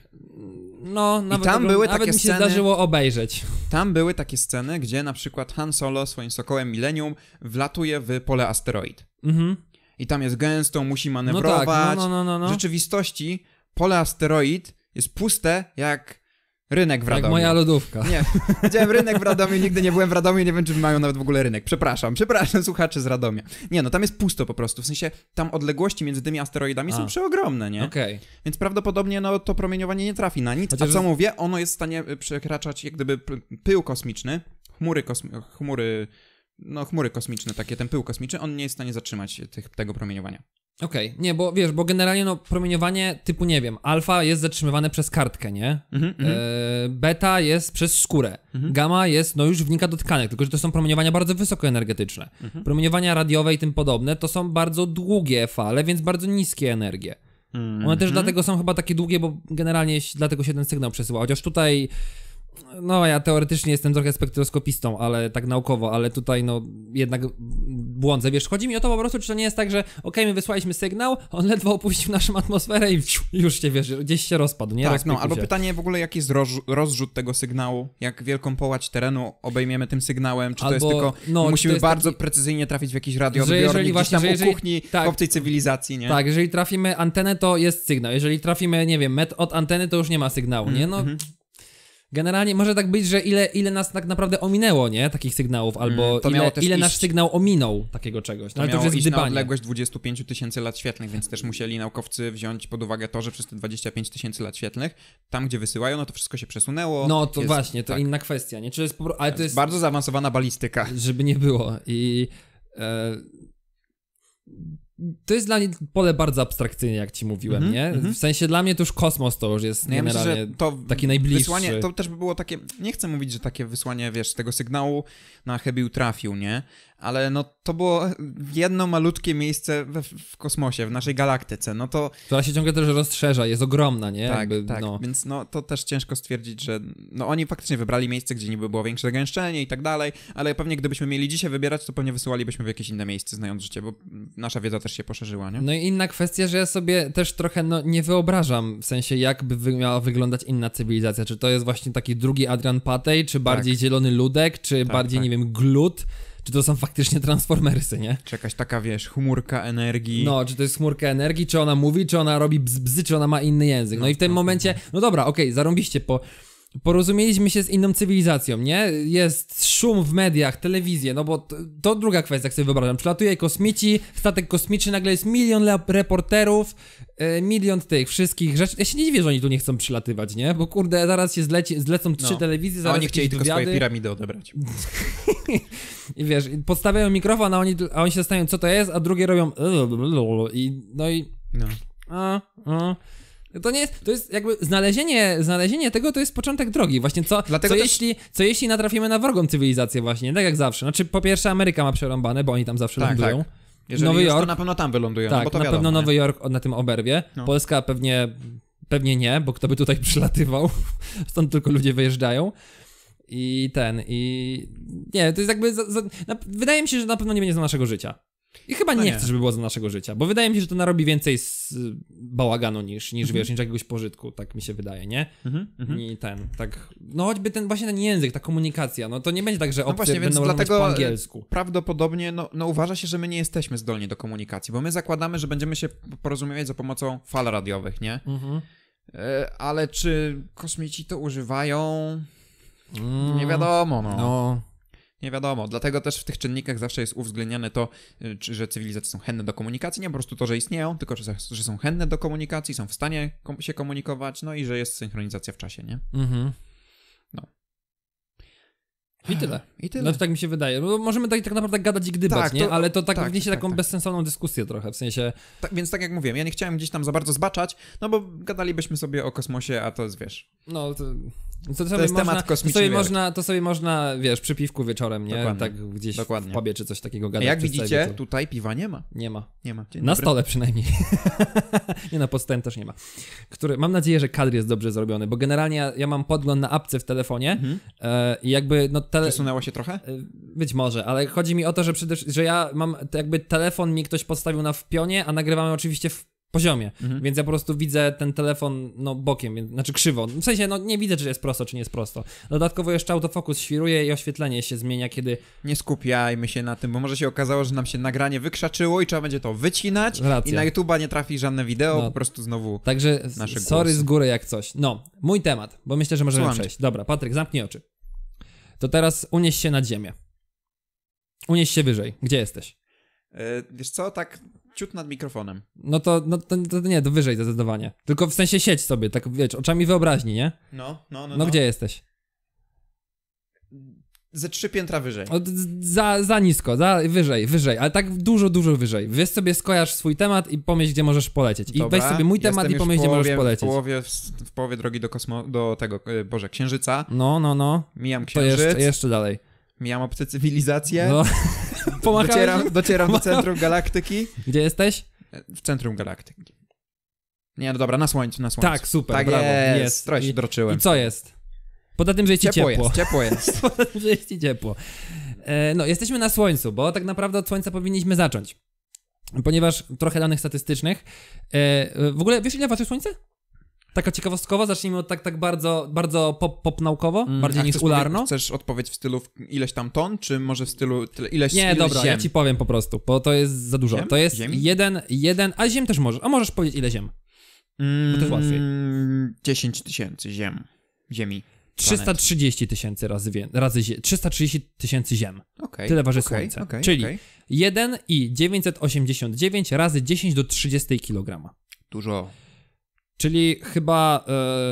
No, nawet, I tam były nawet takie mi się sceny, zdarzyło obejrzeć. Tam były takie sceny, gdzie na przykład Han Solo swoim sokołem Millennium wlatuje w pole asteroid. Mhm. I tam jest gęsto, musi manewrować. No tak, no, no, no, no, no. W rzeczywistości pole asteroid jest puste jak rynek w Radomiu. Jak moja lodówka. Nie, widziałem rynek w Radomiu, nigdy nie byłem w Radomiu, nie wiem, czy mają nawet w ogóle rynek. Przepraszam, przepraszam słuchacze z Radomia. Nie, no tam jest pusto po prostu, w sensie tam odległości między tymi asteroidami A. są przeogromne, nie? Okej. Okay. Więc prawdopodobnie no, to promieniowanie nie trafi na nic, Chociaż... a co mówię, ono jest w stanie y, przekraczać jak gdyby pył kosmiczny, chmury, kosmi chmury no chmury kosmiczne, takie ten pył kosmiczny, on nie jest w stanie zatrzymać tych, tego promieniowania. Okej, okay. nie, bo wiesz, bo generalnie no promieniowanie typu, nie wiem, alfa jest zatrzymywane przez kartkę, nie? Mm -hmm. e, mhm. beta jest przez skórę, mm -hmm. gamma jest, no już wnika do tkanek, tylko że to są promieniowania bardzo wysokoenergetyczne. Mm -hmm. Promieniowania radiowe i tym podobne to są bardzo długie fale, więc bardzo niskie energie. One też mhm. dlatego są chyba takie długie, bo generalnie dlatego się ten sygnał przesyła, chociaż tutaj no ja teoretycznie jestem trochę spektroskopistą, ale tak naukowo, ale tutaj no jednak błądzę, wiesz, chodzi mi o to po prostu, czy to nie jest tak, że okej, okay, my wysłaliśmy sygnał, on ledwo opuścił naszą atmosferę i już się, wiesz, gdzieś się rozpadł, nie? Tak, no, albo się. pytanie w ogóle, jaki jest roz, rozrzut tego sygnału, jak wielką połać terenu obejmiemy tym sygnałem, czy albo, to jest tylko, no, musimy bardzo taki... precyzyjnie trafić w jakiś radioodbiornik, właśnie, tam jeżeli, u kuchni, tak, w obcej cywilizacji, nie? Tak, jeżeli trafimy antenę, to jest sygnał, jeżeli trafimy, nie wiem, od anteny, to już nie ma sygnału, mm, nie? No... Mm -hmm generalnie może tak być, że ile, ile nas tak naprawdę ominęło, nie? Takich sygnałów, mm, albo mm, ile, ile iść... nasz sygnał ominął takiego czegoś. No, to ale to już jest iść dybanie. na odległość 25 tysięcy lat świetlnych, więc też musieli naukowcy wziąć pod uwagę to, że przez te 25 tysięcy lat świetlnych, tam gdzie wysyłają, no to wszystko się przesunęło. No to jest, właśnie, to tak. inna kwestia, nie? Czy jest, po... ale to jest bardzo zaawansowana balistyka. Żeby nie było. I... E to jest dla mnie pole bardzo abstrakcyjne, jak ci mówiłem, mm -hmm, nie? Mhm. W sensie dla mnie to już kosmos to już jest no ja generalnie to taki najbliższy. Wysłanie, to też by było takie, nie chcę mówić, że takie wysłanie, wiesz, tego sygnału na Hebiu trafił, nie? ale no to było jedno malutkie miejsce we, w kosmosie, w naszej galaktyce, no to... Która się ciągle też rozszerza, jest ogromna, nie? Tak, Jakby, tak, no. więc no to też ciężko stwierdzić, że no oni faktycznie wybrali miejsce, gdzie niby było większe zagęszczenie i tak dalej, ale pewnie gdybyśmy mieli dzisiaj wybierać, to pewnie wysyłalibyśmy w jakieś inne miejsce, znając życie, bo nasza wiedza też się poszerzyła, nie? No i inna kwestia, że ja sobie też trochę no, nie wyobrażam, w sensie jakby miała wyglądać inna cywilizacja, czy to jest właśnie taki drugi Adrian Patej, czy bardziej tak. zielony ludek, czy tak, bardziej, tak. nie wiem, glut, czy to są faktycznie transformersy, nie? Czy jakaś taka, wiesz, chmurka energii. No, czy to jest chmurka energii, czy ona mówi, czy ona robi bzbzy, czy ona ma inny język. No, no i w tym no, momencie, no, no. no dobra, okej, okay, zarąbiście po porozumieliśmy się z inną cywilizacją, nie? Jest szum w mediach, telewizję, no bo to, to druga kwestia, jak sobie wyobrażam. Przylatuje kosmici, statek kosmiczny, nagle jest milion reporterów, yy, milion tych wszystkich rzeczy. Ja się nie dziwię, że oni tu nie chcą przylatywać, nie? Bo kurde, zaraz się zleci, zlecą no. trzy no. telewizje, zaraz a oni chcieli tylko swoje piramidy odebrać. I wiesz, podstawiają mikrofon, a oni, a oni się zastanawiają, co to jest, a drugie robią e, i no i... No. A, a. To nie jest, to jest jakby znalezienie, znalezienie tego to jest początek drogi, właśnie co, Dlatego co, też... jeśli, co jeśli natrafimy na wrogą cywilizację właśnie, tak jak zawsze, znaczy po pierwsze Ameryka ma przerąbane, bo oni tam zawsze tak, lądują. Tak. Jeżeli Nowy Jork, to na pewno tam wylądują, no tak, no bo to na wiadomo, pewno Nowy Jork na tym oberwie, no. Polska pewnie, pewnie nie, bo kto by tutaj przylatywał, stąd tylko ludzie wyjeżdżają. I ten, i. Nie, to jest jakby. Za, za... wydaje mi się, że na pewno nie będzie z naszego życia. I chyba nie, nie chcę, żeby było za naszego życia, bo wydaje mi się, że to narobi więcej z bałaganu niż, niż mhm. wiesz, niż jakiegoś pożytku, tak mi się wydaje, nie? Mhm, mhm, I ten, tak, no choćby ten, właśnie ten język, ta komunikacja, no to nie będzie tak, że no obcy no właśnie, będą więc dlatego po e, angielsku. Prawdopodobnie, no, no uważa się, że my nie jesteśmy zdolni do komunikacji, bo my zakładamy, że będziemy się porozumiewać za pomocą fal radiowych, nie? Mhm. E, ale czy kosmici to używają? Mm. Nie wiadomo, no. no. Nie wiadomo, dlatego też w tych czynnikach zawsze jest uwzględniane to, y, że cywilizacje są chętne do komunikacji, nie po prostu to, że istnieją, tylko że, są chętne do komunikacji, są w stanie się komunikować, no i że jest synchronizacja w czasie, nie? Mhm. No. I tyle. I tyle. No znaczy, to tak mi się wydaje. Bo no, możemy tak, tak naprawdę gadać i gdybać, tak, to, nie? Ale to tak, tak wniesie tak, taką tak, bezsensowną dyskusję trochę, w sensie... Tak, więc tak jak mówiłem, ja nie chciałem gdzieś tam za bardzo zbaczać, no bo gadalibyśmy sobie o kosmosie, a to jest, wiesz... No, to... To, to, to jest można, temat kosmiczny. To sobie, można, to sobie można, wiesz, przy piwku wieczorem, nie? Dokładnie. Tak gdzieś Dokładnie. w czy coś takiego gadać. A jak widzicie, tutaj piwa nie ma. Nie ma. Nie ma. Dzień na dobry. stole przynajmniej. nie, na podstęp też nie ma. Który, mam nadzieję, że kadr jest dobrze zrobiony, bo generalnie ja, ja mam podgląd na apce w telefonie mhm. E, i mhm. jakby... No, tele... Przesunęło się trochę? E, być może, ale chodzi mi o to, że, przede, że ja mam jakby telefon mi ktoś postawił na w pionie, a nagrywamy oczywiście w poziomie. Mhm. Więc ja po prostu widzę ten telefon no bokiem, więc, znaczy krzywo. W sensie no nie widzę, czy jest prosto, czy nie jest prosto. Dodatkowo jeszcze autofokus świruje i oświetlenie się zmienia, kiedy... Nie skupiajmy się na tym, bo może się okazało, że nam się nagranie wykrzaczyło i trzeba będzie to wycinać Racja. i na YouTube'a nie trafi żadne wideo, no. po prostu znowu Także nasze sorry głosy. z góry jak coś. No, mój temat, bo myślę, że możemy Słucham przejść. Dobra, Patryk, zamknij oczy. To teraz unieś się na ziemię. Unieś się wyżej. Gdzie jesteś? E, wiesz co, tak ciut nad mikrofonem. No to, no to, to nie, to wyżej zdecydowanie. Tylko w sensie sieć sobie, tak wiesz, oczami wyobraźni, nie? No, no, no. No, no. gdzie jesteś? Ze trzy piętra wyżej. O, za, za nisko, za wyżej, wyżej, ale tak dużo, dużo wyżej. Wiesz sobie, skojarz swój temat i pomyśl, gdzie możesz polecieć. I Dobra, weź sobie mój temat i pomyśl, gdzie możesz polecieć. W połowie, w połowie drogi do kosmo, do tego, e, Boże, księżyca. No, no, no. Mijam księżyc. To jeszcze, jeszcze dalej. Mijam obce cywilizacje. No. docieram, docieram do centrum galaktyki. Gdzie jesteś? W centrum galaktyki. Nie, no dobra, na słońcu, na słońcu. Tak, super, tak brawo. Jest, jest. trochę się droczyłem. I co jest? Poza tym, że jest ciepło. Ciepło jest, ciepło jest. Poza tym, że jest ci ciepło. E, no, jesteśmy na słońcu, bo tak naprawdę od słońca powinniśmy zacząć. Ponieważ trochę danych statystycznych. E, w ogóle wiesz ile waży słońce? Taka ciekawostkowa, zacznijmy od tak, tak bardzo, bardzo pop, pop naukowo, mm, bardziej niż ularno. Chcesz odpowiedź w stylu ileś tam ton, czy może w stylu tyle, ileś Nie, ileś dobra, ziem. ja ci powiem po prostu, bo to jest za dużo. Ziem? To jest Ziemi? jeden, jeden, a ziem też możesz, a możesz powiedzieć ile ziem. Mm, bo to jest łatwiej. 10 mm, tysięcy ziem, ziemi. 330 tysięcy razy, razy zie, 330 tysięcy ziem. Okay, Tyle waży okay, Słońce. Okay, czyli okay. 1 razy 10 do 30 kg. Dużo. Czyli chyba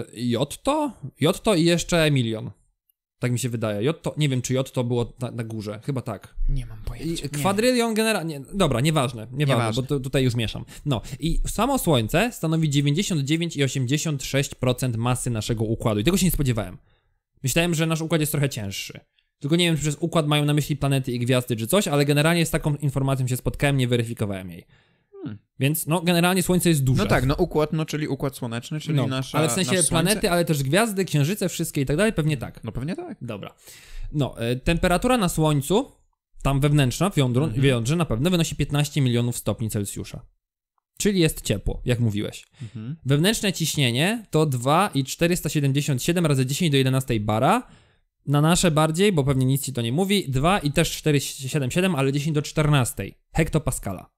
y, Jotto? Jotto i jeszcze Emilion. Tak mi się wydaje. Jotto, nie wiem, czy Jotto było na, na górze. Chyba tak. Nie mam pojęcia. Kwadrylion generalnie... Dobra, nieważne. Nieważne, nieważne. bo tu, tutaj już mieszam. No. I samo Słońce stanowi 99,86% masy naszego układu. I tego się nie spodziewałem. Myślałem, że nasz układ jest trochę cięższy. Tylko nie wiem, czy przez układ mają na myśli planety i gwiazdy czy coś, ale generalnie z taką informacją się spotkałem, nie weryfikowałem jej. Więc no, generalnie Słońce jest duże. No tak, no układ, no czyli układ słoneczny, czyli no, nasza, Ale w sensie planety, ale też gwiazdy, księżyce, wszystkie i tak dalej, pewnie tak. No pewnie tak. Dobra. No, e, temperatura na Słońcu, tam wewnętrzna, w jądru, mhm. w jądrze na pewno, wynosi 15 milionów stopni Celsjusza. Czyli jest ciepło, jak mówiłeś. Mhm. Wewnętrzne ciśnienie to 2,477 razy 10 do 11 bara. Na nasze bardziej, bo pewnie nic ci to nie mówi, 2 i też 477, ale 10 do 14 hektopaskala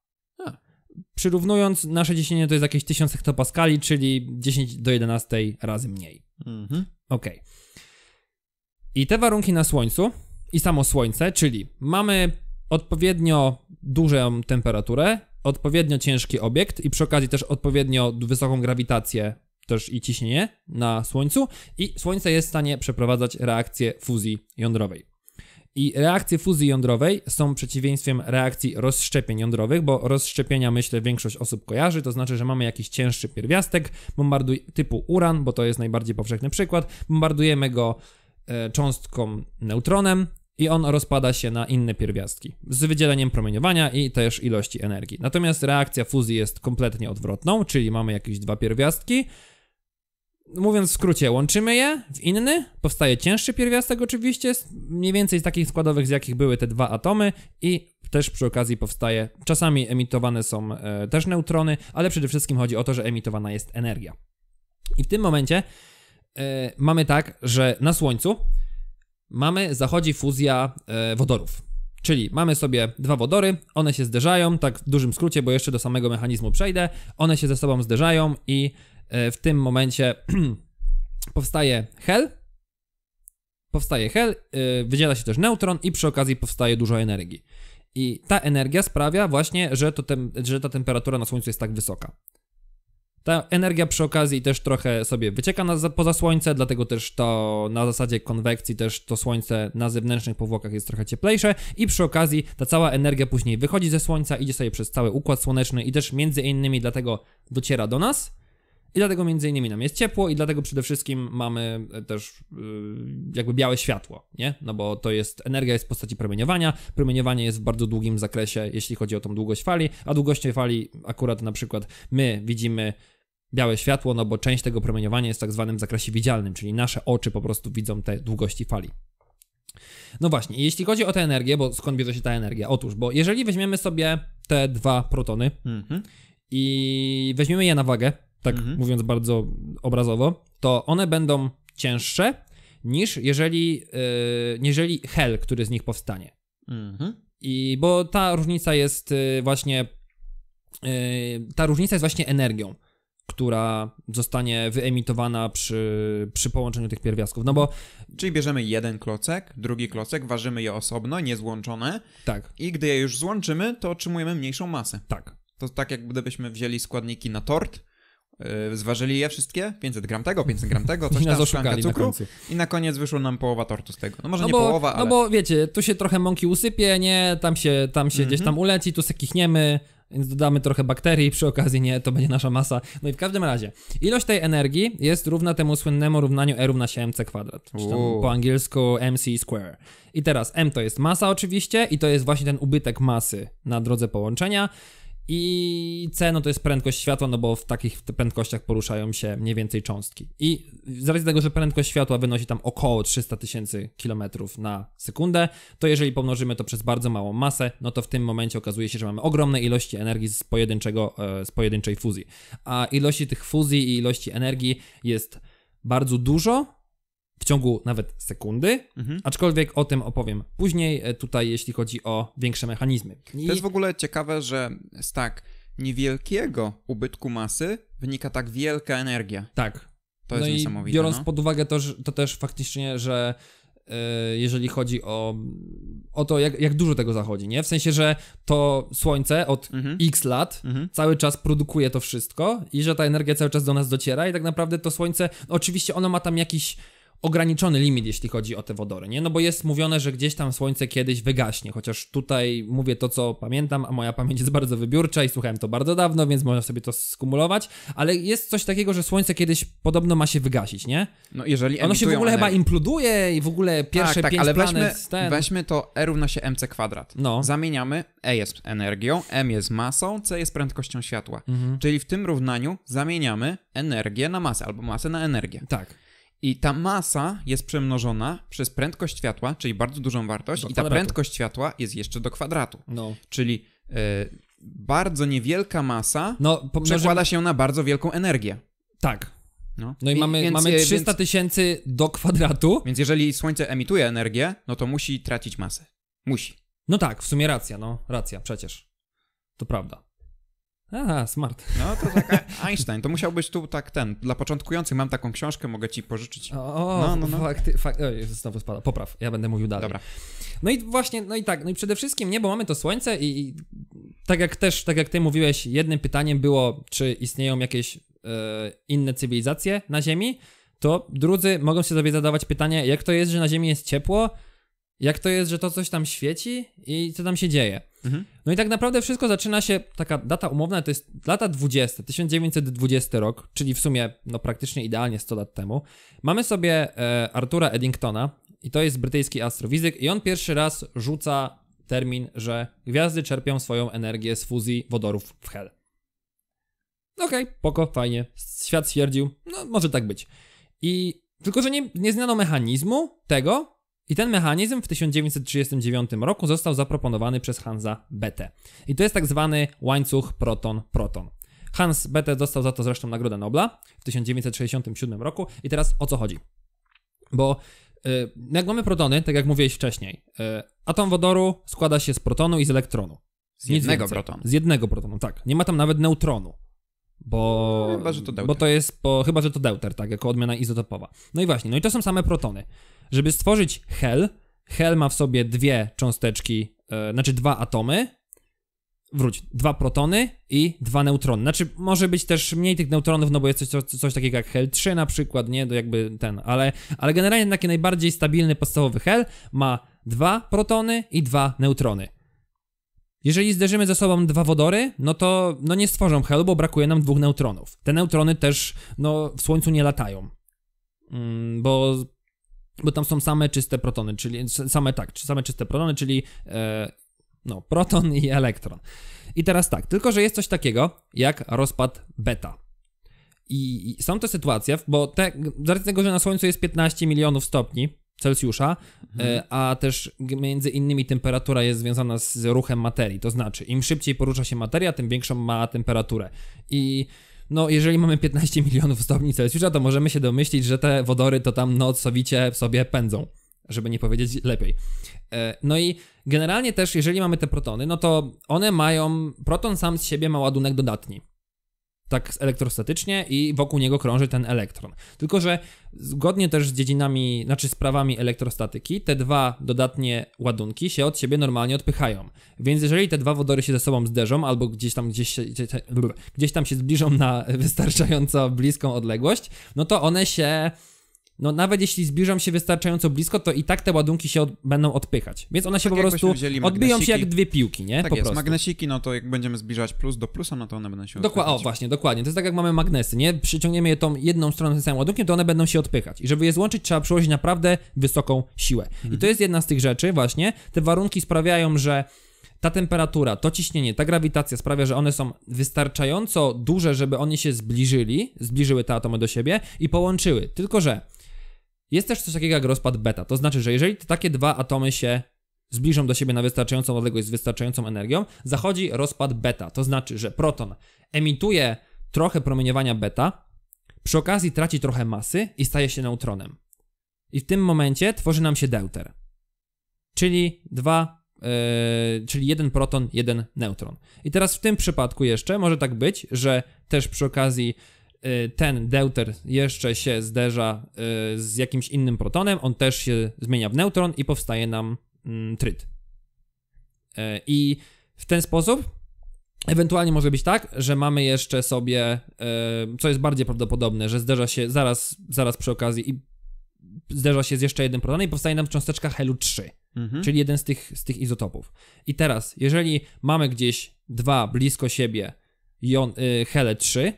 przyrównując, nasze ciśnienie to jest jakieś 1000 hektopaskali, czyli 10 do 11 razy mniej. Mhm. Ok. I te warunki na Słońcu i samo Słońce, czyli mamy odpowiednio dużą temperaturę, odpowiednio ciężki obiekt i przy okazji też odpowiednio wysoką grawitację też i ciśnienie na Słońcu i Słońce jest w stanie przeprowadzać reakcję fuzji jądrowej. I reakcje fuzji jądrowej są przeciwieństwem reakcji rozszczepień jądrowych, bo rozszczepienia myślę większość osób kojarzy, to znaczy, że mamy jakiś cięższy pierwiastek bombarduj typu uran, bo to jest najbardziej powszechny przykład, bombardujemy go e, cząstką neutronem, i on rozpada się na inne pierwiastki z wydzieleniem promieniowania i też ilości energii. Natomiast reakcja fuzji jest kompletnie odwrotną, czyli mamy jakieś dwa pierwiastki, mówiąc w skrócie, łączymy je w inny, powstaje cięższy pierwiastek oczywiście, mniej więcej z takich składowych, z jakich były te dwa atomy i też przy okazji powstaje, czasami emitowane są e, też neutrony, ale przede wszystkim chodzi o to, że emitowana jest energia. I w tym momencie e, mamy tak, że na Słońcu mamy, zachodzi fuzja e, wodorów. Czyli mamy sobie dwa wodory, one się zderzają, tak w dużym skrócie, bo jeszcze do samego mechanizmu przejdę, one się ze sobą zderzają i E, w tym momencie powstaje Hel, powstaje Hel, e, wydziela się też neutron i przy okazji powstaje dużo energii. I ta energia sprawia właśnie, że, to tem, że ta temperatura na Słońcu jest tak wysoka. Ta energia przy okazji też trochę sobie wycieka na, poza Słońce, dlatego też to na zasadzie konwekcji też to Słońce na zewnętrznych powłokach jest trochę cieplejsze i przy okazji ta cała energia później wychodzi ze Słońca, idzie sobie przez cały Układ Słoneczny i też między innymi dlatego dociera do nas i dlatego między innymi nam jest ciepło i dlatego przede wszystkim mamy e, też y, jakby białe światło, nie? No bo to jest, energia jest w postaci promieniowania, promieniowanie jest w bardzo długim zakresie, jeśli chodzi o tą długość fali, a długość fali akurat na przykład my widzimy białe światło, no bo część tego promieniowania jest w tak zwanym zakresie widzialnym, czyli nasze oczy po prostu widzą te długości fali. No właśnie, jeśli chodzi o tę energię, bo skąd bierze się ta energia? Otóż, bo jeżeli weźmiemy sobie te dwa protony mm -hmm. i weźmiemy je na wagę, tak mhm. mówiąc bardzo obrazowo, to one będą cięższe niż jeżeli, yy, e, jeżeli hel, który z nich powstanie. Mhm. I bo ta różnica jest e, właśnie yy, ta różnica jest właśnie energią, która zostanie wyemitowana przy, przy połączeniu tych pierwiastków. No bo czyli bierzemy jeden klocek, drugi klocek, ważymy je osobno, niezłączone. Tak. I gdy je już złączymy, to otrzymujemy mniejszą masę. Tak. To tak jak gdybyśmy wzięli składniki na tort Y, zważyli je wszystkie, 500 gram tego, 500 gram tego, coś I tam, cukru na i na koniec wyszło nam połowa tortu z tego. No może no nie połowa, no ale... No bo wiecie, tu się trochę mąki usypie, nie? Tam się, tam się mm -hmm. gdzieś mhm. tam uleci, tu sekichniemy, więc dodamy trochę bakterii, przy okazji nie, to będzie nasza masa. No i w każdym razie, ilość tej energii jest równa temu słynnemu równaniu E równa się mc kwadrat, czy tam po angielsku mc square. I teraz m to jest masa oczywiście i to jest właśnie ten ubytek masy na drodze połączenia. I C no to jest prędkość światła, no bo w takich prędkościach poruszają się mniej więcej cząstki. I z racji tego, że prędkość światła wynosi tam około 300 tysięcy kilometrów na sekundę, to jeżeli pomnożymy to przez bardzo małą masę, no to w tym momencie okazuje się, że mamy ogromne ilości energii z, pojedynczego, e, z pojedynczej fuzji. A ilości tych fuzji i ilości energii jest bardzo dużo, w ciągu nawet sekundy, mhm. aczkolwiek o tym opowiem później, e, tutaj jeśli chodzi o większe mechanizmy. I... To jest w ogóle ciekawe, że z tak niewielkiego ubytku masy wynika tak wielka energia. Tak. To jest no niesamowite. biorąc no? pod uwagę to, to też faktycznie, że e, jeżeli chodzi o, o to, jak, jak dużo tego zachodzi, nie? W sensie, że to Słońce od mhm. x lat mhm. cały czas produkuje to wszystko i że ta energia cały czas do nas dociera i tak naprawdę to Słońce, no oczywiście ono ma tam jakiś ograniczony limit, jeśli chodzi o te wodory, nie? No bo jest mówione, że gdzieś tam słońce kiedyś wygaśnie, chociaż tutaj mówię to, co pamiętam, a moja pamięć jest bardzo wybiórcza i słuchałem to bardzo dawno, więc można sobie to skumulować, ale jest coś takiego, że słońce kiedyś podobno ma się wygasić, nie? No jeżeli Ono się w ogóle one... chyba impluduje i w ogóle pierwsze tak, tak, pięć ale planet... Weźmy, ten... weźmy to E równa się mc kwadrat. No. Zamieniamy, E jest energią, M jest masą, C jest prędkością światła. Mhm. Czyli w tym równaniu zamieniamy energię na masę, albo masę na energię. Tak. I ta masa jest przemnożona przez prędkość światła, czyli bardzo dużą wartość, i ta prędkość światła jest jeszcze do kwadratu. No. Czyli y, bardzo niewielka masa no, no przekłada się na bardzo wielką energię. Tak. No, no i, i mamy, więc, mamy 300 e, tysięcy do kwadratu. Więc jeżeli Słońce emituje energię, no to musi tracić masę. Musi. No tak, w sumie racja, no racja, przecież. To prawda. Aha, smart. No to tak Einstein, to musiał być tu tak ten, dla początkujących mam taką książkę, mogę ci pożyczyć. O, no, no, no. Fakty, oj, znowu spada, popraw, ja będę mówił dalej. Dobra. No i właśnie, no i tak, no i przede wszystkim nie, bo mamy to słońce i, i tak jak też, tak jak ty mówiłeś, jednym pytaniem było, czy istnieją jakieś e, inne cywilizacje na Ziemi, to drudzy mogą się sobie zadawać pytanie, jak to jest, że na Ziemi jest ciepło, jak to jest, że to coś tam świeci i co tam się dzieje. Mhm. No i tak naprawdę wszystko zaczyna się, taka data umowna to jest lata 20, 1920 rok, czyli w sumie no praktycznie idealnie 100 lat temu. Mamy sobie e, Artura Eddingtona i to jest brytyjski astrofizyk i on pierwszy raz rzuca termin, że gwiazdy czerpią swoją energię z fuzji wodorów w Hel. Okej, okay, poko, fajnie. Świat stwierdził, no może tak być. I tylko, że nie, nie znano mechanizmu tego, i ten mechanizm w 1939 roku został zaproponowany przez Hansa Bethe. I to jest tak zwany łańcuch proton-proton. Hans Bethe dostał za to zresztą Nagrodę Nobla w 1967 roku. I teraz o co chodzi? Bo yy, jak mamy protony, tak jak mówiłeś wcześniej, yy, atom wodoru składa się z protonu i z elektronu. Z Nic jednego więcej. protonu. Z jednego protonu, tak. Nie ma tam nawet neutronu. Bo, no, chyba, że to deuter. bo to jest, bo, chyba że to deuter, tak, jako odmiana izotopowa. No i właśnie, no i to są same protony. Żeby stworzyć hel, hel ma w sobie dwie cząsteczki, e, znaczy dwa atomy, wróć, dwa protony i dwa neutrony. Znaczy, może być też mniej tych neutronów, no bo jest coś, coś takiego jak hel 3 na przykład, nie, do jakby ten, ale, ale generalnie taki najbardziej stabilny, podstawowy hel ma dwa protony i dwa neutrony. Jeżeli zderzymy ze sobą dwa wodory, no to no nie stworzą helu, bo brakuje nam dwóch neutronów. Te neutrony też no, w Słońcu nie latają, mm, bo bo tam są same czyste protony, czyli same tak, same czyste protony, czyli e, no, proton i elektron. I teraz tak, tylko że jest coś takiego jak rozpad beta. I, i są te sytuacje, bo te, z racji tego, że na Słońcu jest 15 milionów stopni Celsjusza, mhm. e, a też między innymi temperatura jest związana z ruchem materii, to znaczy im szybciej porusza się materia, tym większą ma temperaturę. I no jeżeli mamy 15 milionów stopni Celsjusza, to możemy się domyślić, że te wodory to tam nocowicie sobie pędzą, żeby nie powiedzieć lepiej. E, no i generalnie też, jeżeli mamy te protony, no to one mają, proton sam z siebie ma ładunek dodatni tak elektrostatycznie i wokół niego krąży ten elektron. Tylko, że zgodnie też z dziedzinami, znaczy z prawami elektrostatyki, te dwa dodatnie ładunki się od siebie normalnie odpychają. Więc jeżeli te dwa wodory się ze sobą zderzą, albo gdzieś tam, gdzieś, gdzieś tam się zbliżą na wystarczająco bliską odległość, no to one się no nawet jeśli zbliżam się wystarczająco blisko, to i tak te ładunki się od, będą odpychać. Więc one się tak po prostu odbiją się jak dwie piłki, nie? Tak po jest, prostu. magnesiki, no to jak będziemy zbliżać plus do plusa, no to one będą się Dokła odpychać. O, właśnie, dokładnie. To jest tak jak mamy magnesy, nie? Przyciągniemy je tą jedną stroną tym samym ładunkiem, to one będą się odpychać. I żeby je złączyć, trzeba przyłożyć naprawdę wysoką siłę. Mhm. I to jest jedna z tych rzeczy właśnie. Te warunki sprawiają, że ta temperatura, to ciśnienie, ta grawitacja sprawia, że one są wystarczająco duże, żeby one się zbliżyli, zbliżyły te atomy do siebie i połączyły. Tylko, że jest też coś takiego jak rozpad beta. To znaczy, że jeżeli takie dwa atomy się zbliżą do siebie na wystarczającą odległość z wystarczającą energią, zachodzi rozpad beta. To znaczy, że proton emituje trochę promieniowania beta, przy okazji traci trochę masy i staje się neutronem. I w tym momencie tworzy nam się deuter. Czyli dwa, yy, czyli jeden proton, jeden neutron. I teraz w tym przypadku jeszcze może tak być, że też przy okazji Y, ten deuter jeszcze się zderza y, z jakimś innym protonem, on też się zmienia w neutron i powstaje nam mm, tryt. Y, I w ten sposób Ewentualnie może być tak, że mamy jeszcze sobie, co jest bardziej prawdopodobne, że zderza się zaraz, zaraz przy okazji i zderza się z jeszcze jednym protonem i powstaje nam cząsteczka helu 3, mhm. czyli jeden z tych, z tych izotopów. I teraz, jeżeli mamy gdzieś dwa blisko siebie jon, y, hele 3,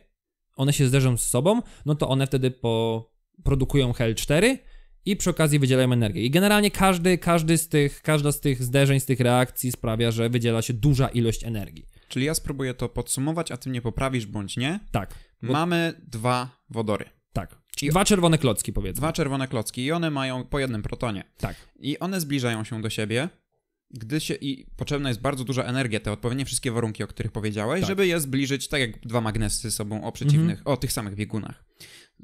one się zderzą z sobą, no to one wtedy po, produkują hel 4 i przy okazji wydzielają energię. I generalnie każdy, każdy z tych, każda z tych zderzeń, z tych reakcji sprawia, że wydziela się duża ilość energii. Czyli ja spróbuję to podsumować, a ty mnie poprawisz bądź nie. Tak. Bo... Mamy dwa wodory. Tak. I... Dwa czerwone klocki, powiedzmy. Dwa czerwone klocki i one mają po jednym protonie. Tak. I one zbliżają się do siebie gdy się i potrzebna jest bardzo duża energia, te odpowiednie wszystkie warunki, o których powiedziałeś, tak. żeby je zbliżyć, tak jak dwa magnesy sobą o przeciwnych, mm-hmm. o tych samych biegunach.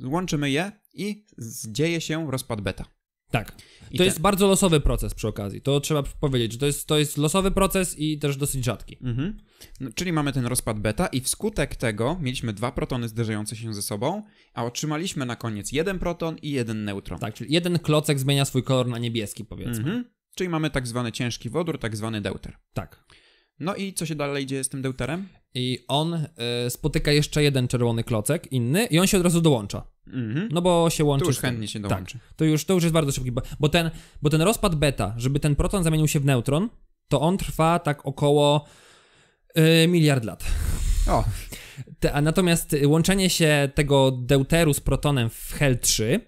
Łączymy je i dzieje się rozpad beta. Tak. I to jest bardzo losowy proces przy okazji. To trzeba powiedzieć, że to jest, to jest losowy proces i też dosyć rzadki. Mhm. No, czyli mamy ten rozpad beta i wskutek tego mieliśmy dwa protony zderzające się ze sobą, a otrzymaliśmy na koniec jeden proton i jeden neutron. Tak, czyli jeden klocek zmienia swój kolor na niebieski, powiedzmy. Mhm. Czyli mamy tak zwany ciężki wodór, tak zwany deuter. Tak. No i co się dalej dzieje z tym deuterem? I on y, spotyka jeszcze jeden czerwony klocek, inny, i on się od razu dołącza. Mm -hmm. No bo się łączy. To już chętnie się tak. dołączy. Tak, to, już, to już jest bardzo szybki, bo ten, bo ten rozpad beta, żeby ten proton zamienił się w neutron, to on trwa tak około y, miliard lat. O. Te, a natomiast łączenie się tego deuteru z protonem w Hel 3,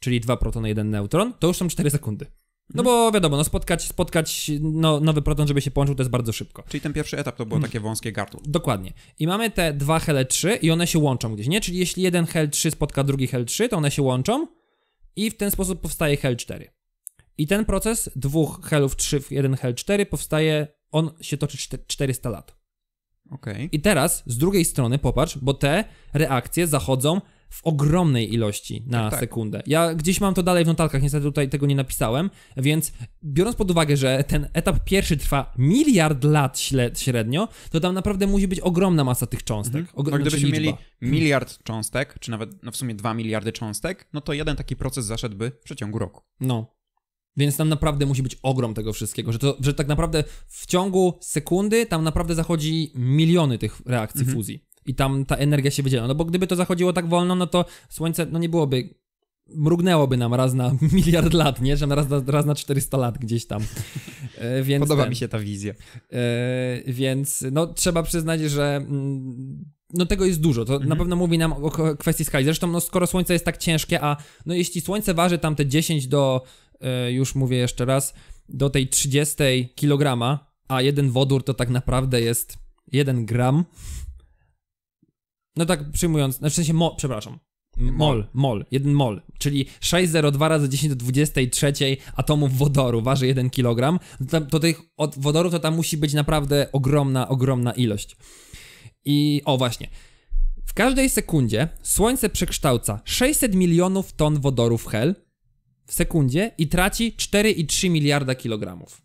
czyli dwa protony, jeden neutron, to już są 4 sekundy. No bo wiadomo, no spotkać, spotkać no, nowy proton, żeby się połączył, to jest bardzo szybko. Czyli ten pierwszy etap to było mhm. takie wąskie gardło. Dokładnie. I mamy te dwa hele 3 i one się łączą gdzieś, nie? Czyli jeśli jeden hel 3 spotka drugi hel 3, to one się łączą i w ten sposób powstaje hel 4. I ten proces dwóch helów 3 w jeden hel 4 powstaje, on się toczy 400 lat. Okay. I teraz z drugiej strony popatrz, bo te reakcje zachodzą w ogromnej ilości na tak, tak. sekundę. Ja gdzieś mam to dalej w notatkach, niestety tutaj tego nie napisałem, więc biorąc pod uwagę, że ten etap pierwszy trwa miliard lat średnio, to tam naprawdę musi być ogromna masa tych cząstek. Mhm. Og- no, znaczy gdybyśmy mieli mhm. miliard cząstek, czy nawet no w sumie dwa miliardy cząstek, no to jeden taki proces zaszedłby w przeciągu roku. No, więc tam naprawdę musi być ogrom tego wszystkiego, że, to, że tak naprawdę w ciągu sekundy tam naprawdę zachodzi miliony tych reakcji mm fuzji i tam ta energia się wydziela. No bo gdyby to zachodziło tak wolno, no to słońce no nie byłoby mrugnęłoby nam raz na miliard lat, nie? Że raz, na, raz na 400 lat gdzieś tam. E, więc Podoba ten, mi się ta wizja. E, więc no trzeba przyznać, że mm, no tego jest dużo. To mhm. na pewno mówi nam o kwestii skali. Zresztą no skoro słońce jest tak ciężkie, a no jeśli słońce waży tam te 10 do e, już mówię jeszcze raz, do tej 30 kg, a jeden wodór to tak naprawdę jest 1 gram, no tak przyjmując, na znaczy szczęście mo, przepraszam. Mol, mol, jeden mol, czyli 6,02 razy 10 do 23 atomów wodoru waży 1 kg, to, to tych od wodorów to tam musi być naprawdę ogromna, ogromna ilość. I o właśnie, w każdej sekundzie Słońce przekształca 600 milionów ton wodoru w hel w sekundzie i traci 4,3 miliarda kilogramów.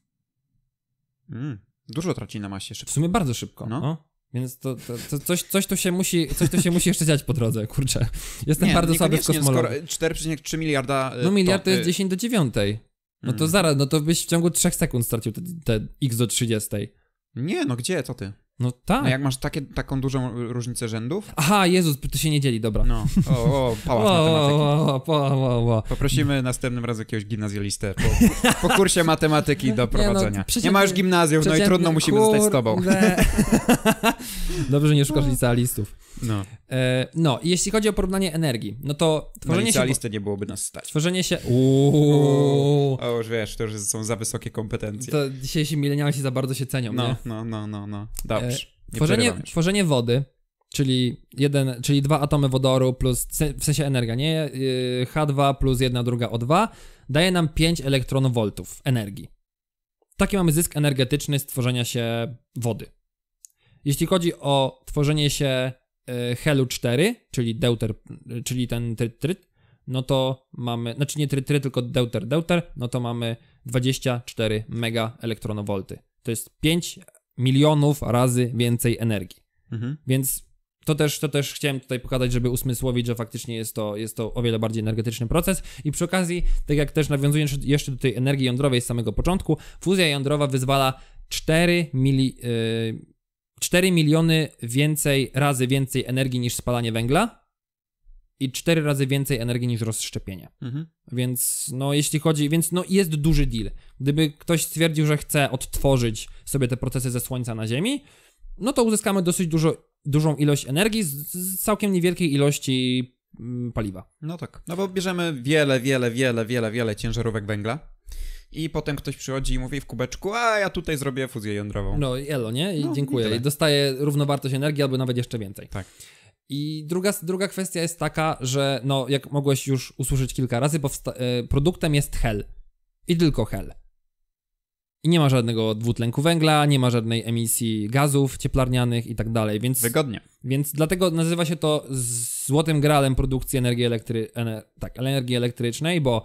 Mm, dużo traci na masie szybko. W sumie bardzo szybko. No. no. Więc to, to, to, coś, coś, tu się musi, coś tu się musi jeszcze dziać po drodze, kurczę. Jestem nie, bardzo słaby w kosmologii. 4,3 miliarda... E, no miliard to, jest 10 e, do 9. No to hmm. zaraz, no to byś w ciągu 3 sekund stracił te, te x do 30. Nie, no gdzie, co ty? No tak. No jak masz takie, taką dużą różnicę rzędów. Aha, Jezus, to się nie dzieli, dobra. No, o, o pałac o, matematyki. O, o, o, o, Poprosimy następnym razem jakiegoś gimnazjalistę po, po kursie matematyki do no, prowadzenia. Nie, no, nie ma już no i trudno, musimy kurde. zostać z tobą. Dobrze, że nie szukasz licealistów. No. E, no, jeśli chodzi o porównanie energii, no to no, tworzenie no, się... nie byłoby nas stać. Tworzenie się... Uuu. O, już wiesz, to już są za wysokie kompetencje. To dzisiejsi milenialsi za bardzo się cenią, No, nie? no, no, no, no. Dobra. E, tworzenie, tworzenie wody, czyli, jeden, czyli dwa atomy wodoru plus, w sensie energia, nie? Y, H2 plus jedna druga O2 daje nam 5 elektronowoltów energii. Taki mamy zysk energetyczny z tworzenia się wody. Jeśli chodzi o tworzenie się y, helu 4, czyli deuter, czyli ten tryt, no to mamy, znaczy nie trytry, tylko deuter, deuter, no to mamy 24 mega elektronowolty. To jest 5 milionów razy więcej energii. Mhm. Więc to też, to też chciałem tutaj pokazać, żeby usmysłowić, że faktycznie jest to, jest to o wiele bardziej energetyczny proces. I przy okazji, tak jak też nawiązując jeszcze do tej energii jądrowej z samego początku, fuzja jądrowa wyzwala 4 mili. Yy, 4 miliony więcej razy więcej energii niż spalanie węgla, i cztery razy więcej energii niż rozszczepienie. Mhm. Więc no jeśli chodzi, więc no jest duży deal. Gdyby ktoś stwierdził, że chce odtworzyć sobie te procesy ze Słońca na Ziemi, no to uzyskamy dosyć dużo, dużą ilość energii z, z całkiem niewielkiej ilości mm, paliwa. No tak. No bo bierzemy wiele, wiele, wiele, wiele, wiele ciężarówek węgla. I potem ktoś przychodzi i mówi w kubeczku, a ja tutaj zrobię fuzję jądrową. No, elo, nie? I no, dziękuję. I, I dostaje równowartość energii albo nawet jeszcze więcej. Tak. I druga, druga kwestia jest taka, że no, jak mogłeś już usłyszeć kilka razy, e, produktem jest hel. I tylko hel. I nie ma żadnego dwutlenku węgla, nie ma żadnej emisji gazów cieplarnianych i tak dalej, więc... Wygodnie. Więc dlatego nazywa się to złotym gralem produkcji energii, elektry, ener, tak, energii elektrycznej, bo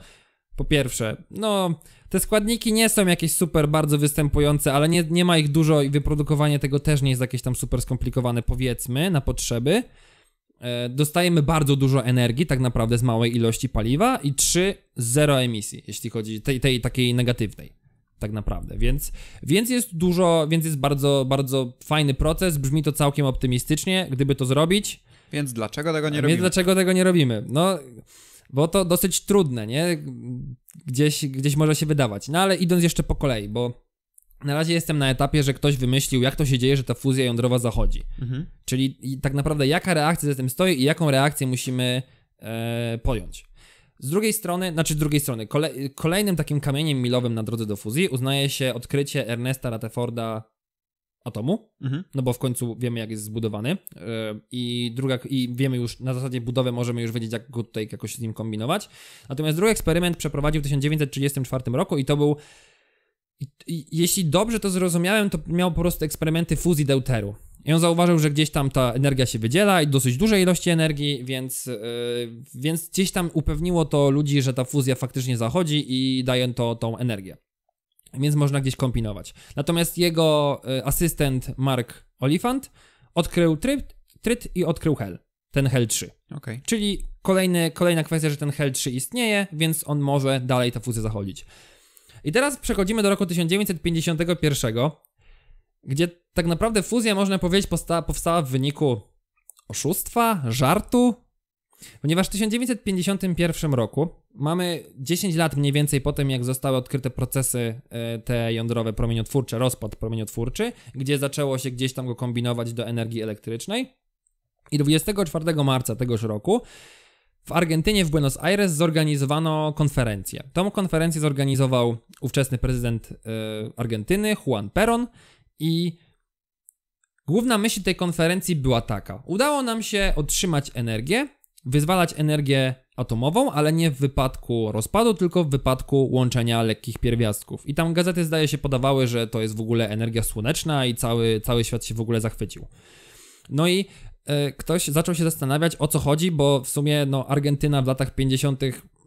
po pierwsze, no, te składniki nie są jakieś super bardzo występujące, ale nie, nie ma ich dużo i wyprodukowanie tego też nie jest jakieś tam super skomplikowane, powiedzmy, na potrzeby. E, dostajemy bardzo dużo energii, tak naprawdę z małej ilości paliwa i 3 zero emisji, jeśli chodzi tej, tej takiej negatywnej. Tak naprawdę, więc, więc jest dużo, więc jest bardzo, bardzo fajny proces, brzmi to całkiem optymistycznie, gdyby to zrobić. Więc dlaczego tego nie robimy? Więc dlaczego tego nie robimy? No, bo to dosyć trudne, nie? Gdzieś, gdzieś może się wydawać. No ale idąc jeszcze po kolei, bo na razie jestem na etapie, że ktoś wymyślił, jak to się dzieje, że ta fuzja jądrowa zachodzi. Mhm. Czyli tak naprawdę, jaka reakcja za tym stoi i jaką reakcję musimy e, pojąć. Z drugiej strony, znaczy z drugiej strony, kole, kolejnym takim kamieniem milowym na drodze do fuzji uznaje się odkrycie Ernesta Rutherforda atomu, mhm. no bo w końcu wiemy, jak jest zbudowany e, i druga, i wiemy już, na zasadzie budowy możemy już wiedzieć, jak go tutaj jakoś z nim kombinować. Natomiast drugi eksperyment przeprowadził w 1934 roku i to był i, jeśli dobrze to zrozumiałem, to miał po prostu eksperymenty fuzji deuteru. I on zauważył, że gdzieś tam ta energia się wydziela i dosyć dużej ilości energii, więc, yy, więc gdzieś tam upewniło to ludzi, że ta fuzja faktycznie zachodzi i daje to tą energię. Więc można gdzieś kombinować. Natomiast jego y, asystent Mark Olifant odkrył tryb, tryt i odkrył Hel. Ten Hel 3. Okay. Czyli kolejny, kolejna kwestia, że ten Hel 3 istnieje, więc on może dalej ta fuzja zachodzić. I teraz przechodzimy do roku 1951, gdzie tak naprawdę fuzja, można powiedzieć, powstała w wyniku oszustwa, żartu, Ponieważ w 1951 roku mamy 10 lat mniej więcej po tym, jak zostały odkryte procesy e, te jądrowe promieniotwórcze, rozpad promieniotwórczy, gdzie zaczęło się gdzieś tam go kombinować do energii elektrycznej. I 24 marca tegoż roku w Argentynie, w Buenos Aires zorganizowano konferencję. Tą konferencję zorganizował ówczesny prezydent e, Argentyny, Juan Perón i główna myśl tej konferencji była taka. Udało nam się otrzymać energię, wyzwalać energię atomową, ale nie w wypadku rozpadu, tylko w wypadku łączenia lekkich pierwiastków. I tam gazety zdaje się podawały, że to jest w ogóle energia słoneczna i cały, cały świat się w ogóle zachwycił. No i E, ktoś zaczął się zastanawiać o co chodzi, bo w sumie no, Argentyna w latach 50.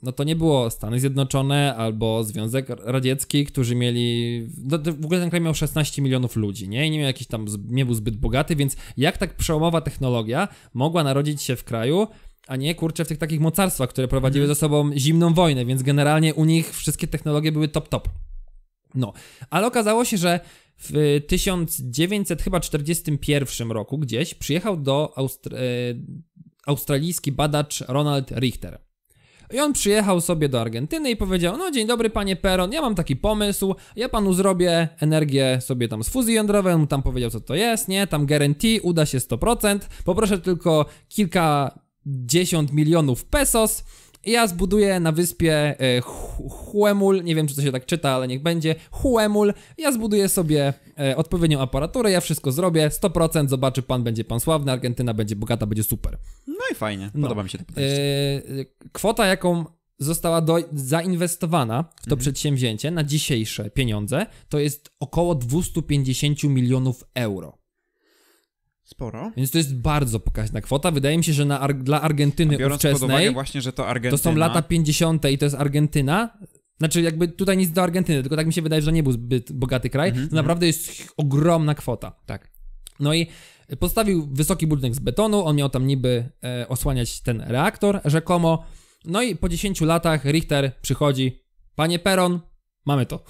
No to nie było Stany Zjednoczone albo Związek Radziecki, którzy mieli. No, w ogóle ten kraj miał 16 milionów ludzi, nie? I nie miał jakiś tam, nie był zbyt bogaty, więc jak tak przełomowa technologia mogła narodzić się w kraju, a nie kurczę w tych takich mocarstwach, które prowadziły mhm. ze sobą zimną wojnę, więc generalnie u nich wszystkie technologie były top top. No, ale okazało się, że w 1941 y, roku gdzieś przyjechał do e, australijski badacz Ronald Richter. I on przyjechał sobie do Argentyny i powiedział: No, dzień dobry, panie Peron, ja mam taki pomysł, ja panu zrobię energię sobie tam z fuzji jądrowej. On tam powiedział, co to jest, nie? Tam guarantee, uda się 100%. Poproszę tylko kilka dziesiąt milionów pesos ja zbuduję na wyspie e, Huemul, nie wiem czy to się tak czyta, ale niech będzie, Huemul, ja zbuduję sobie e, odpowiednią aparaturę, ja wszystko zrobię, 100%, zobaczy pan, będzie pan sławny, Argentyna będzie bogata, będzie super. No i fajnie, no. podoba no. mi się to podejście. E, kwota, jaką została do, zainwestowana w to mhm. przedsięwzięcie na dzisiejsze pieniądze, to jest około 250 milionów euro. Sporo. Więc to jest bardzo pokaźna kwota. Wydaje mi się, że na, dla Argentyny A biorąc ówczesnej... Biorąc właśnie, że to Argentyna... To są lata 50. i to jest Argentyna. Znaczy jakby tutaj nic do Argentyny, tylko tak mi się wydaje, że nie był zbyt bogaty kraj. Mm -hmm. To naprawdę mhm. jest ogromna kwota. Tak. No i postawił wysoki budynek z betonu, on miał tam niby e, osłaniać ten reaktor rzekomo. No i po 10 latach Richter przychodzi, panie Peron, mamy to.